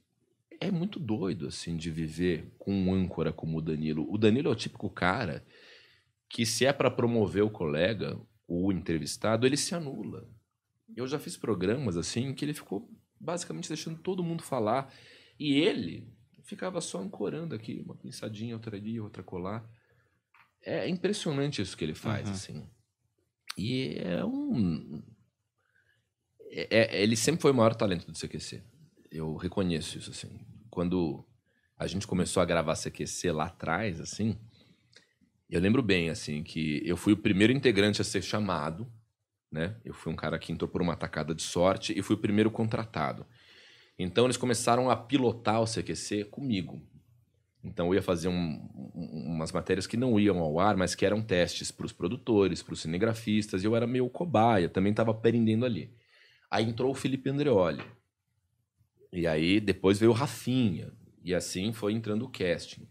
é muito doido, assim, de viver com um âncora como o Danilo. O Danilo é o típico cara que, se é para promover o colega, o entrevistado, ele se anula. Eu já fiz programas, assim, que ele ficou basicamente deixando todo mundo falar. E ele ficava só ancorando aqui, uma pinçadinha, outra ali, outra colar é impressionante isso que ele faz, uhum. assim. E é um. É, é, ele sempre foi o maior talento do CQC. Eu reconheço isso, assim. Quando a gente começou a gravar CQC lá atrás, assim, eu lembro bem, assim, que eu fui o primeiro integrante a ser chamado, né? Eu fui um cara que entrou por uma atacada de sorte e fui o primeiro contratado. Então eles começaram a pilotar o CQC comigo. Então eu ia fazer um, umas matérias que não iam ao ar, mas que eram testes para os produtores, para os cinegrafistas, e eu era meio cobaia, também estava aprendendo ali. Aí entrou o Felipe Andreoli. E aí depois veio o Rafinha. E assim foi entrando o casting.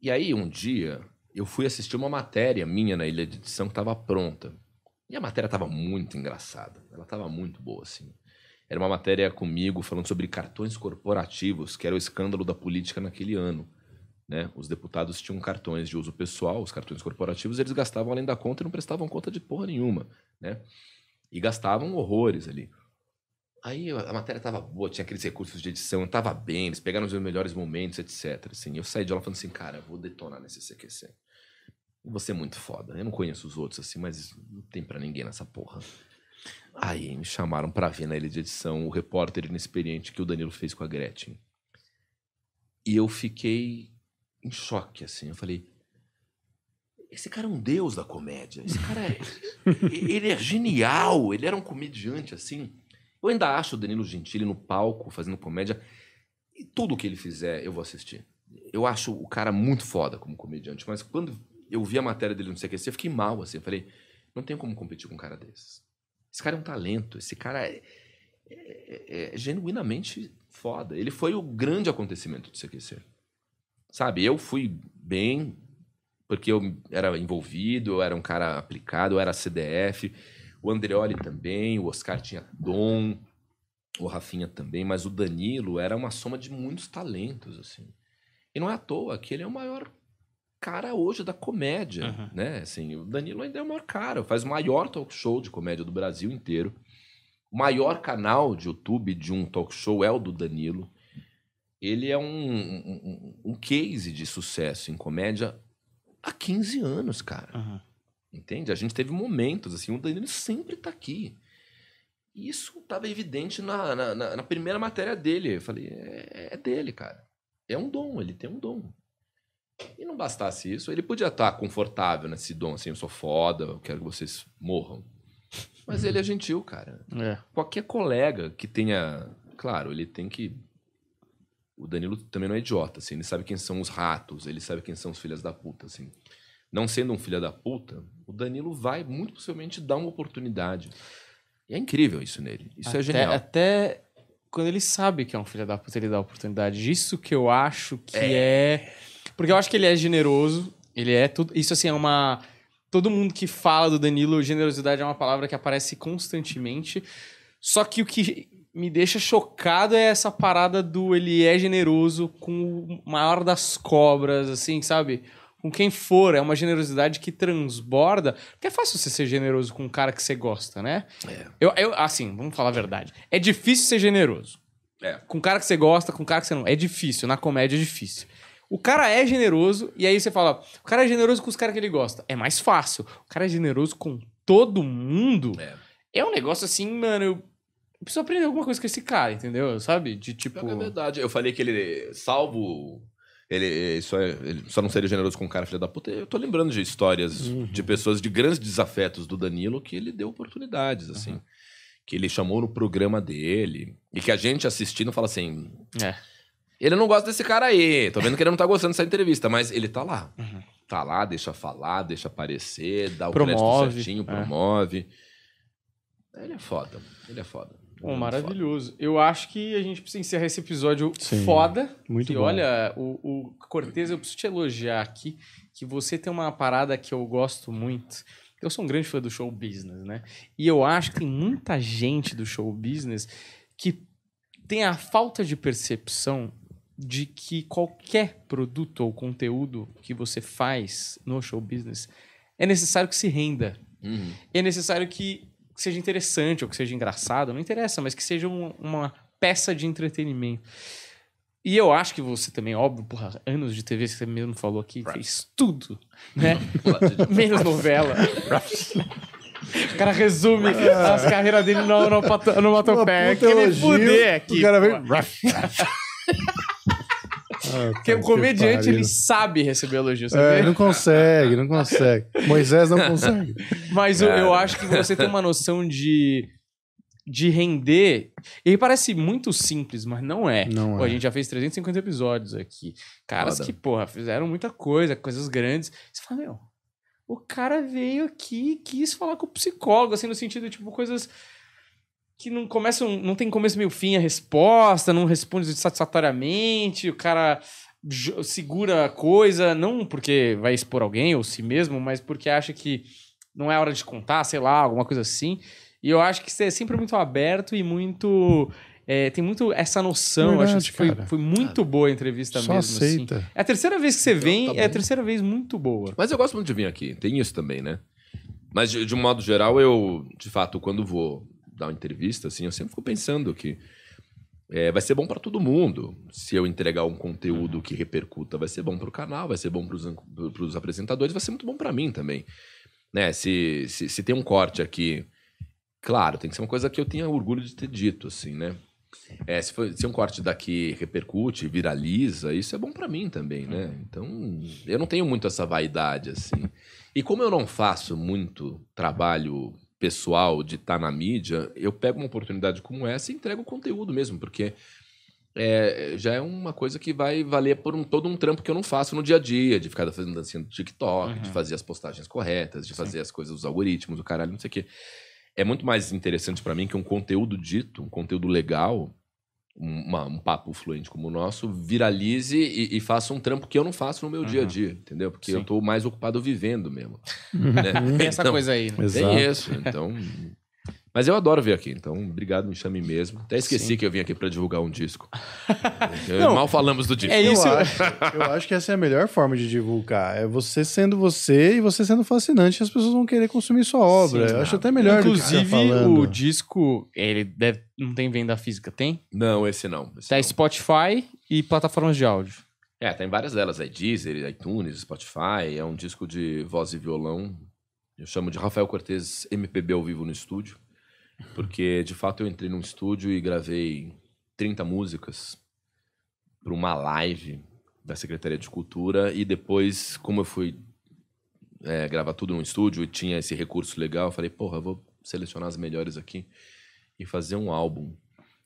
E aí um dia eu fui assistir uma matéria minha na Ilha de Edição que estava pronta. E a matéria estava muito engraçada. Ela estava muito boa, assim. Era uma matéria comigo falando sobre cartões corporativos, que era o escândalo da política naquele ano. Né? Os deputados tinham cartões de uso pessoal, os cartões corporativos, eles gastavam além da conta e não prestavam conta de porra nenhuma. Né? E gastavam horrores ali. Aí a matéria estava boa, tinha aqueles recursos de edição, estava bem, eles pegaram os meus melhores momentos, etc. Assim, eu saí de lá falando assim, cara, vou detonar nesse CQC. Você é muito foda. Eu não conheço os outros assim, mas não tem para ninguém nessa porra. Aí me chamaram para ver na ilha de edição o repórter inexperiente que o Danilo fez com a Gretchen. E eu fiquei em choque, assim. Eu falei, esse cara é um deus da comédia. Esse cara é. ele é genial, ele era um comediante, assim. Eu ainda acho o Danilo Gentili no palco, fazendo comédia. E tudo que ele fizer, eu vou assistir. Eu acho o cara muito foda como comediante, mas quando eu vi a matéria dele no CQC, eu fiquei mal, assim. Eu falei, não tem como competir com um cara desses. Esse cara é um talento, esse cara é, é, é, é genuinamente foda. Ele foi o grande acontecimento do CQC. Sabe, eu fui bem, porque eu era envolvido, eu era um cara aplicado, eu era CDF. O Andreoli também, o Oscar tinha dom, o Rafinha também, mas o Danilo era uma soma de muitos talentos, assim. E não é à toa que ele é o maior cara hoje da comédia, uhum. né? Assim, o Danilo ainda é o maior cara, faz o maior talk show de comédia do Brasil inteiro. O maior canal de YouTube de um talk show é o do Danilo. Ele é um, um, um case de sucesso em comédia há 15 anos, cara. Uhum. Entende? A gente teve momentos assim, o Danilo sempre tá aqui. E isso estava evidente na, na, na, primeira matéria dele. Eu falei, é, é dele, cara. É um dom, ele tem um dom. E não bastasse isso, ele podia estar confortável nesse dom, assim, eu sou foda, eu quero que vocês morram. Mas ele é gentil, cara. É. Qualquer colega que tenha. Claro, ele tem que. O Danilo também não é idiota, assim. Ele sabe quem são os ratos, ele sabe quem são os filhas da puta, assim. Não sendo um filho da puta, o Danilo vai muito possivelmente dar uma oportunidade. E é incrível isso nele. Isso é até, é genial. Até quando ele sabe que é um filho da puta, ele dá oportunidade. Isso que eu acho que é... é porque eu acho que ele é generoso, ele é tudo. Isso, assim, é uma. Todo mundo que fala do Danilo, generosidade é uma palavra que aparece constantemente. Só que o que me deixa chocado é essa parada do ele é generoso com o maior das cobras, assim, sabe? Com quem for, é uma generosidade que transborda. Porque é fácil você ser generoso com um cara que você gosta, né? É. Eu, eu, assim, vamos falar a verdade. É difícil ser generoso. É. Com um cara que você gosta, com um cara que você não. É difícil, na comédia é difícil. O cara é generoso, e aí você fala: o cara é generoso com os caras que ele gosta. É mais fácil. O cara é generoso com todo mundo. É, é um negócio assim, mano. Eu preciso aprender alguma coisa com esse cara, entendeu? Sabe? De tipo. É verdade. Eu falei que ele, salvo ele só, é, ele só não seria generoso com o cara filho da puta. Eu tô lembrando de histórias uhum. de pessoas de grandes desafetos do Danilo que ele deu oportunidades, assim. Uhum. Que ele chamou no programa dele. E que a gente assistindo fala assim. É. Ele não gosta desse cara aí. Tô vendo que ele não tá gostando dessa entrevista, mas ele tá lá. Uhum. Tá lá, deixa falar, deixa aparecer, dá o promove, certinho, é. promove. É. Ele é foda. Ele é foda. Bom, é maravilhoso. Foda. Eu acho que a gente precisa encerrar esse episódio Sim, foda. Muito bom. e olha, o, o Cortez, eu preciso te elogiar aqui, que você tem uma parada que eu gosto muito. Eu sou um grande fã do show business, né? E eu acho que tem muita gente do show business que tem a falta de percepção de que qualquer produto ou conteúdo que você faz no show business é necessário que se renda. Uhum. É necessário que seja interessante ou que seja engraçado, não interessa, mas que seja um, uma peça de entretenimento. E eu acho que você também, óbvio, porra, anos de TV, você mesmo falou aqui, fez tudo, né? Menos novela. O cara resume ah. as carreiras dele no onomatopeia. Que ele fuder aqui. O cara vem... Ah, Porque o comediante, ele sabe receber elogios. É, não consegue, não consegue. Moisés não consegue. Mas eu, eu, acho que você tem uma noção de, de render. Ele parece muito simples, mas não é. Não Pô, é. A gente já fez 350 episódios aqui. Caras Foda. que, porra, fizeram muita coisa, coisas grandes. Você fala, meu, o cara veio aqui e quis falar com o psicólogo, assim, no sentido, tipo, coisas que não começa, não tem começo meio fim a resposta, não responde satisfatoriamente, o cara segura a coisa, não porque vai expor alguém ou si mesmo, mas porque acha que não é hora de contar, sei lá, alguma coisa assim. E eu acho que você é sempre muito aberto e muito é, tem muito essa noção. Verdade, acho que foi, foi muito boa a entrevista Só mesmo. Assim. Aceita. Assim. É a terceira vez que você então, vem, tá é a terceira vez muito boa. Mas eu gosto muito de vir aqui, tem isso também, né? Mas de, de um modo geral, eu, de fato, quando vou dar uma entrevista, assim, eu sempre fico pensando que é, vai ser bom para todo mundo. Se eu entregar um conteúdo que repercuta, vai ser bom para o canal, vai ser bom para os apresentadores, vai ser muito bom para mim também. Né? Se, se, se, tem um corte aqui, claro, tem que ser uma coisa que eu tenha orgulho de ter dito, assim, né? É, se, for, se é um corte daqui repercute, viraliza, isso é bom para mim também, né? Uhum. Então, eu não tenho muito essa vaidade, assim. E como eu não faço muito trabalho pessoal de estar tá na mídia, eu pego uma oportunidade como essa e entrego o conteúdo mesmo, porque é, já é uma coisa que vai valer por um, todo um trampo que eu não faço no dia a dia, de ficar fazendo dancinha do TikTok, uhum. de fazer as postagens corretas, de Sim. fazer as coisas, os algoritmos, o caralho, não sei o quê. É muito mais interessante para mim que um conteúdo dito, um conteúdo legal, uma, um papo fluente como o nosso viralize e, e, faça um trampo que eu não faço no meu uhum. dia a uhum. dia, entendeu? Porque Sim. eu estou mais ocupado vivendo mesmo. Né? essa então, coisa aí. Né? Tem Exato. isso. Então, mas eu adoro vir aqui, então obrigado, me chame mesmo. Até esqueci Sim. que eu vim aqui para divulgar um disco. Não, mal falamos do disco. É isso. Eu acho, eu acho que essa é a melhor forma de divulgar. É você sendo você e você sendo fascinante, as pessoas vão querer consumir sua obra. Sim, eu acho até melhor. Tá Inclusive, o disco, ele deve, não tem venda física, tem? Não, esse não. Esse tá Spotify e plataformas de áudio. É, tem várias delas. É Deezer, iTunes, Spotify. É um disco de voz e violão. Eu chamo de Rafael Cortez MPB ao vivo no estúdio. Porque, de fato, eu entrei num estúdio e gravei 30 músicas para uma live da Secretaria de Cultura. E depois, como eu fui é, gravar tudo num estúdio e tinha esse recurso legal, eu falei, porra, eu vou selecionar as melhores aqui e fazer um álbum.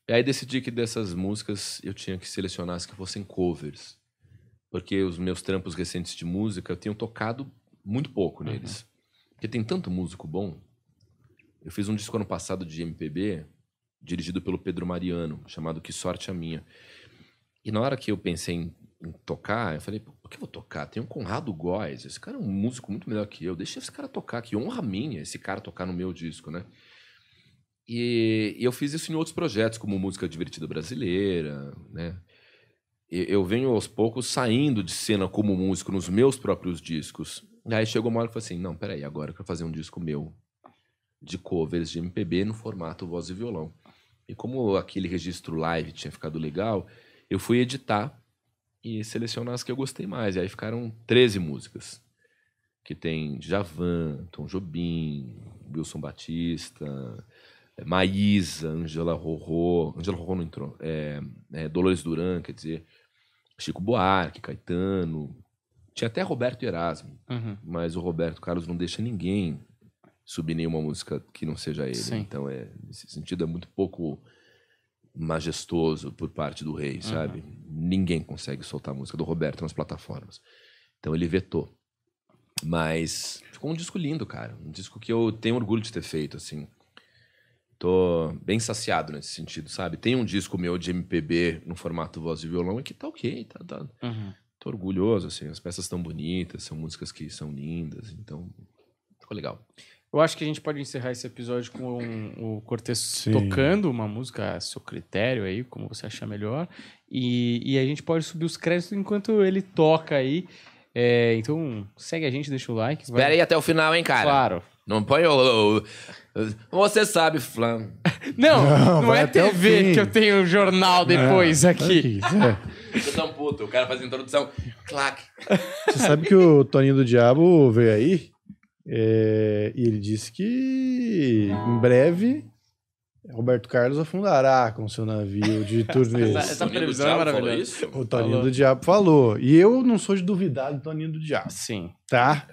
E aí decidi que dessas músicas eu tinha que selecionar as que fossem covers. Porque os meus trampos recentes de música eu tinha tocado muito pouco neles. Uhum. Porque tem tanto músico bom eu fiz um disco ano passado de MPB, dirigido pelo Pedro Mariano, chamado Que Sorte a Minha. E na hora que eu pensei em, em tocar, eu falei, por que eu vou tocar? Tem um Conrado Góes, esse cara é um músico muito melhor que eu, deixa esse cara tocar, que honra minha esse cara tocar no meu disco, né? E, e eu fiz isso em outros projetos, como Música Divertida Brasileira, né? eu venho aos poucos saindo de cena como músico nos meus próprios discos. Aí chegou uma hora que eu falei assim, não, peraí, agora eu quero fazer um disco meu, de covers de MPB no formato voz e violão. E como aquele registro live tinha ficado legal, eu fui editar e selecionar as que eu gostei mais. E aí ficaram 13 músicas. Que tem Javan, Tom Jobim, Wilson Batista, eh, Maísa, Angela Rorô. Angela Rorô não entrou. É, é, Dolores Duran, quer dizer, Chico Buarque, Caetano. Tinha até Roberto Erasmo, uhum. mas o Roberto Carlos não deixa ninguém subir nenhuma música que não seja ele. Né? Sim. Então, é, nesse sentido, é muito pouco majestoso por parte do rei, sabe? Uhum. Ninguém consegue soltar a música do Roberto nas plataformas. Então, ele vetou. Mas ficou um disco lindo, cara. Um disco que eu tenho orgulho de ter feito, assim. Tô bem saciado nesse sentido, sabe? Tem um disco meu de MPB no formato voz e violão e que tá ok, tá... tá... Uhum. Tô orgulhoso, assim. As peças estão bonitas, são músicas que são lindas, então... Ficou legal. Eu acho que a gente pode encerrar esse episódio com um, o Cortez tocando uma música a seu critério aí, como você achar melhor. E, e a gente pode subir os créditos enquanto ele toca aí. É, então, segue a gente, deixa o like. Espera vai... aí até o final, hein, cara? Claro. Não põe o. Você sabe, Flam. Não, não, não é TV que eu tenho jornal é, depois não, é aqui. É. tá um puto, o cara faz a introdução. Clac. Você sabe que o Toninho do Diabo veio aí? É, e ele disse que em breve Roberto Carlos afundará com seu navio de turnês. essa, essa previsão é maravilhosa. O Toninho falou. do Diabo falou. E eu não sou de duvidar do Toninho do Diabo. Sim. Tá?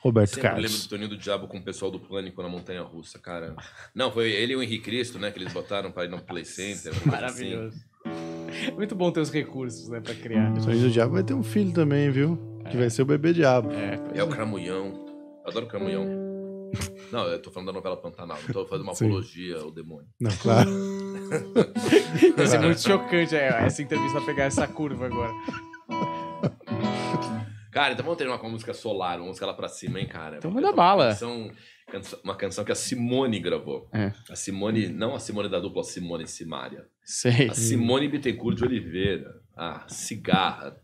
Roberto Sempre Carlos. Eu lembro do Toninho do Diabo com o pessoal do Pânico na Montanha Russa, cara. Não, foi ele e o Henrique Cristo, né? Que eles botaram para ir no Play Center. Assim. Maravilhoso. Assim. Muito bom ter os recursos, né? Pra criar. O Toninho do Diabo vai ter um filho também, viu? É. Que vai ser o bebê Diabo. É, é o é. Cramunhão. Adoro Caminhão. Hum. Não, eu tô falando da novela Pantanal, não tô fazendo uma Sim. apologia ao demônio. Não, claro. Hum. Vai ser muito chocante é, essa entrevista pegar essa curva agora. Cara, então vamos terminar com uma música solar, uma música lá pra cima, hein, cara? Então manda bala. Canção, canção, uma canção que a Simone gravou. É. A Simone, não a Simone da dupla, a Simone Simária. Sei. A Simone Bittencourt de Oliveira. A ah, Cigarra.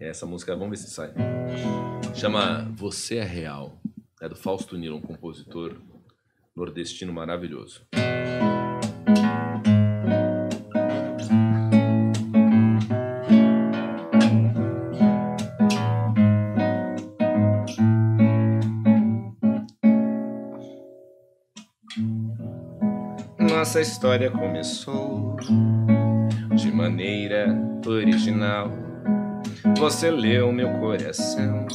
Essa música, vamos ver se sai. Chama Você é Real. É do Fausto Nilo, um compositor nordestino maravilhoso. Nossa história começou de maneira original você leu meu coração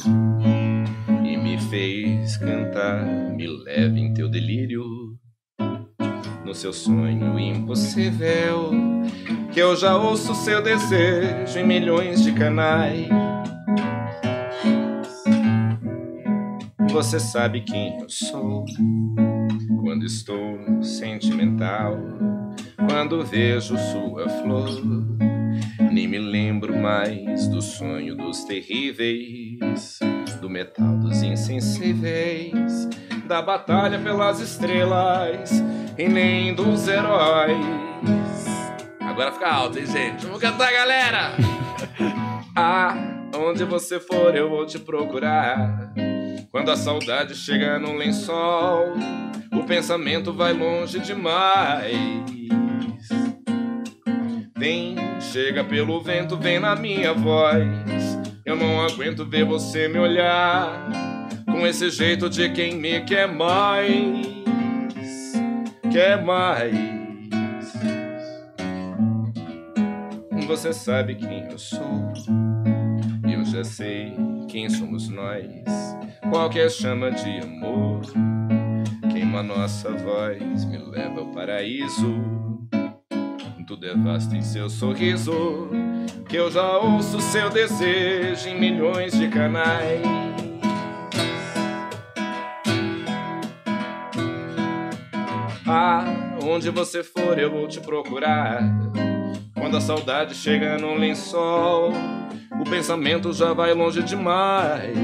e me fez cantar. Me leve em teu delírio, no seu sonho impossível. Que eu já ouço seu desejo em milhões de canais. Você sabe quem eu sou quando estou sentimental, quando vejo sua flor nem me lembro mais do sonho dos terríveis, do metal dos insensíveis, da batalha pelas estrelas e nem dos heróis. Agora fica alto, hein, gente? Vamos cantar, galera! ah, onde você for eu vou te procurar. Quando a saudade chega no lençol, o pensamento vai longe demais. Vem, chega pelo vento, vem na minha voz. Eu não aguento ver você me olhar com esse jeito de quem me quer mais. Quer mais. Você sabe quem eu sou. Eu já sei quem somos nós. Qualquer chama de amor queima nossa voz, me leva ao paraíso Tu devasta em seu sorriso, que eu já ouço seu desejo em milhões de canais. Ah, onde você for eu vou te procurar. Quando a saudade chega no lençol, o pensamento já vai longe demais.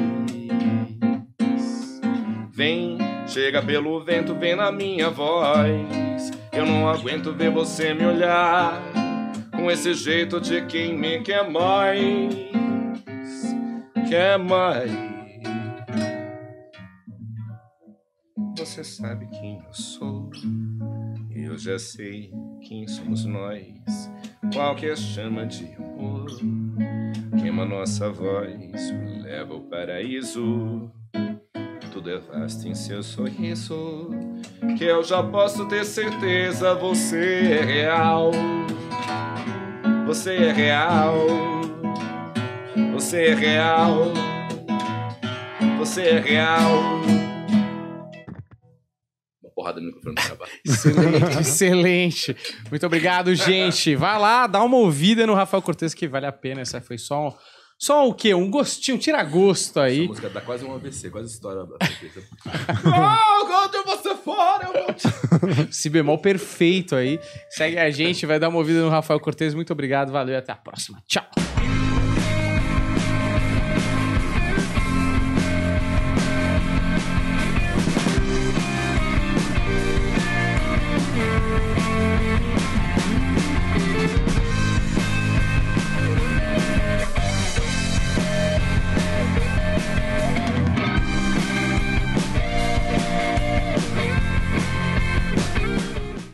Vem, chega pelo vento, vem na minha voz. Eu não aguento ver você me olhar com esse jeito de quem me quer mais, quer mais. Você sabe quem eu sou eu já sei quem somos nós. Qualquer é chama de amor queima nossa voz, me leva ao paraíso tu levaste em seu sorriso, que eu já posso ter certeza, você é real. Você é real. Você é real. Você é real. Uma porrada no microfone pra trabalho. excelente, excelente. Muito obrigado, gente. Vai lá, dá uma ouvida no Rafael Cortez que vale a pena. Essa foi só um só o quê? Um gostinho, um tira-gosto aí. Essa música tá quase um ABC, quase história. oh, quando eu vou fora, eu Si bemol perfeito aí. Segue a gente, vai dar uma ouvida no Rafael Cortez. Muito obrigado, valeu até a próxima. Tchau.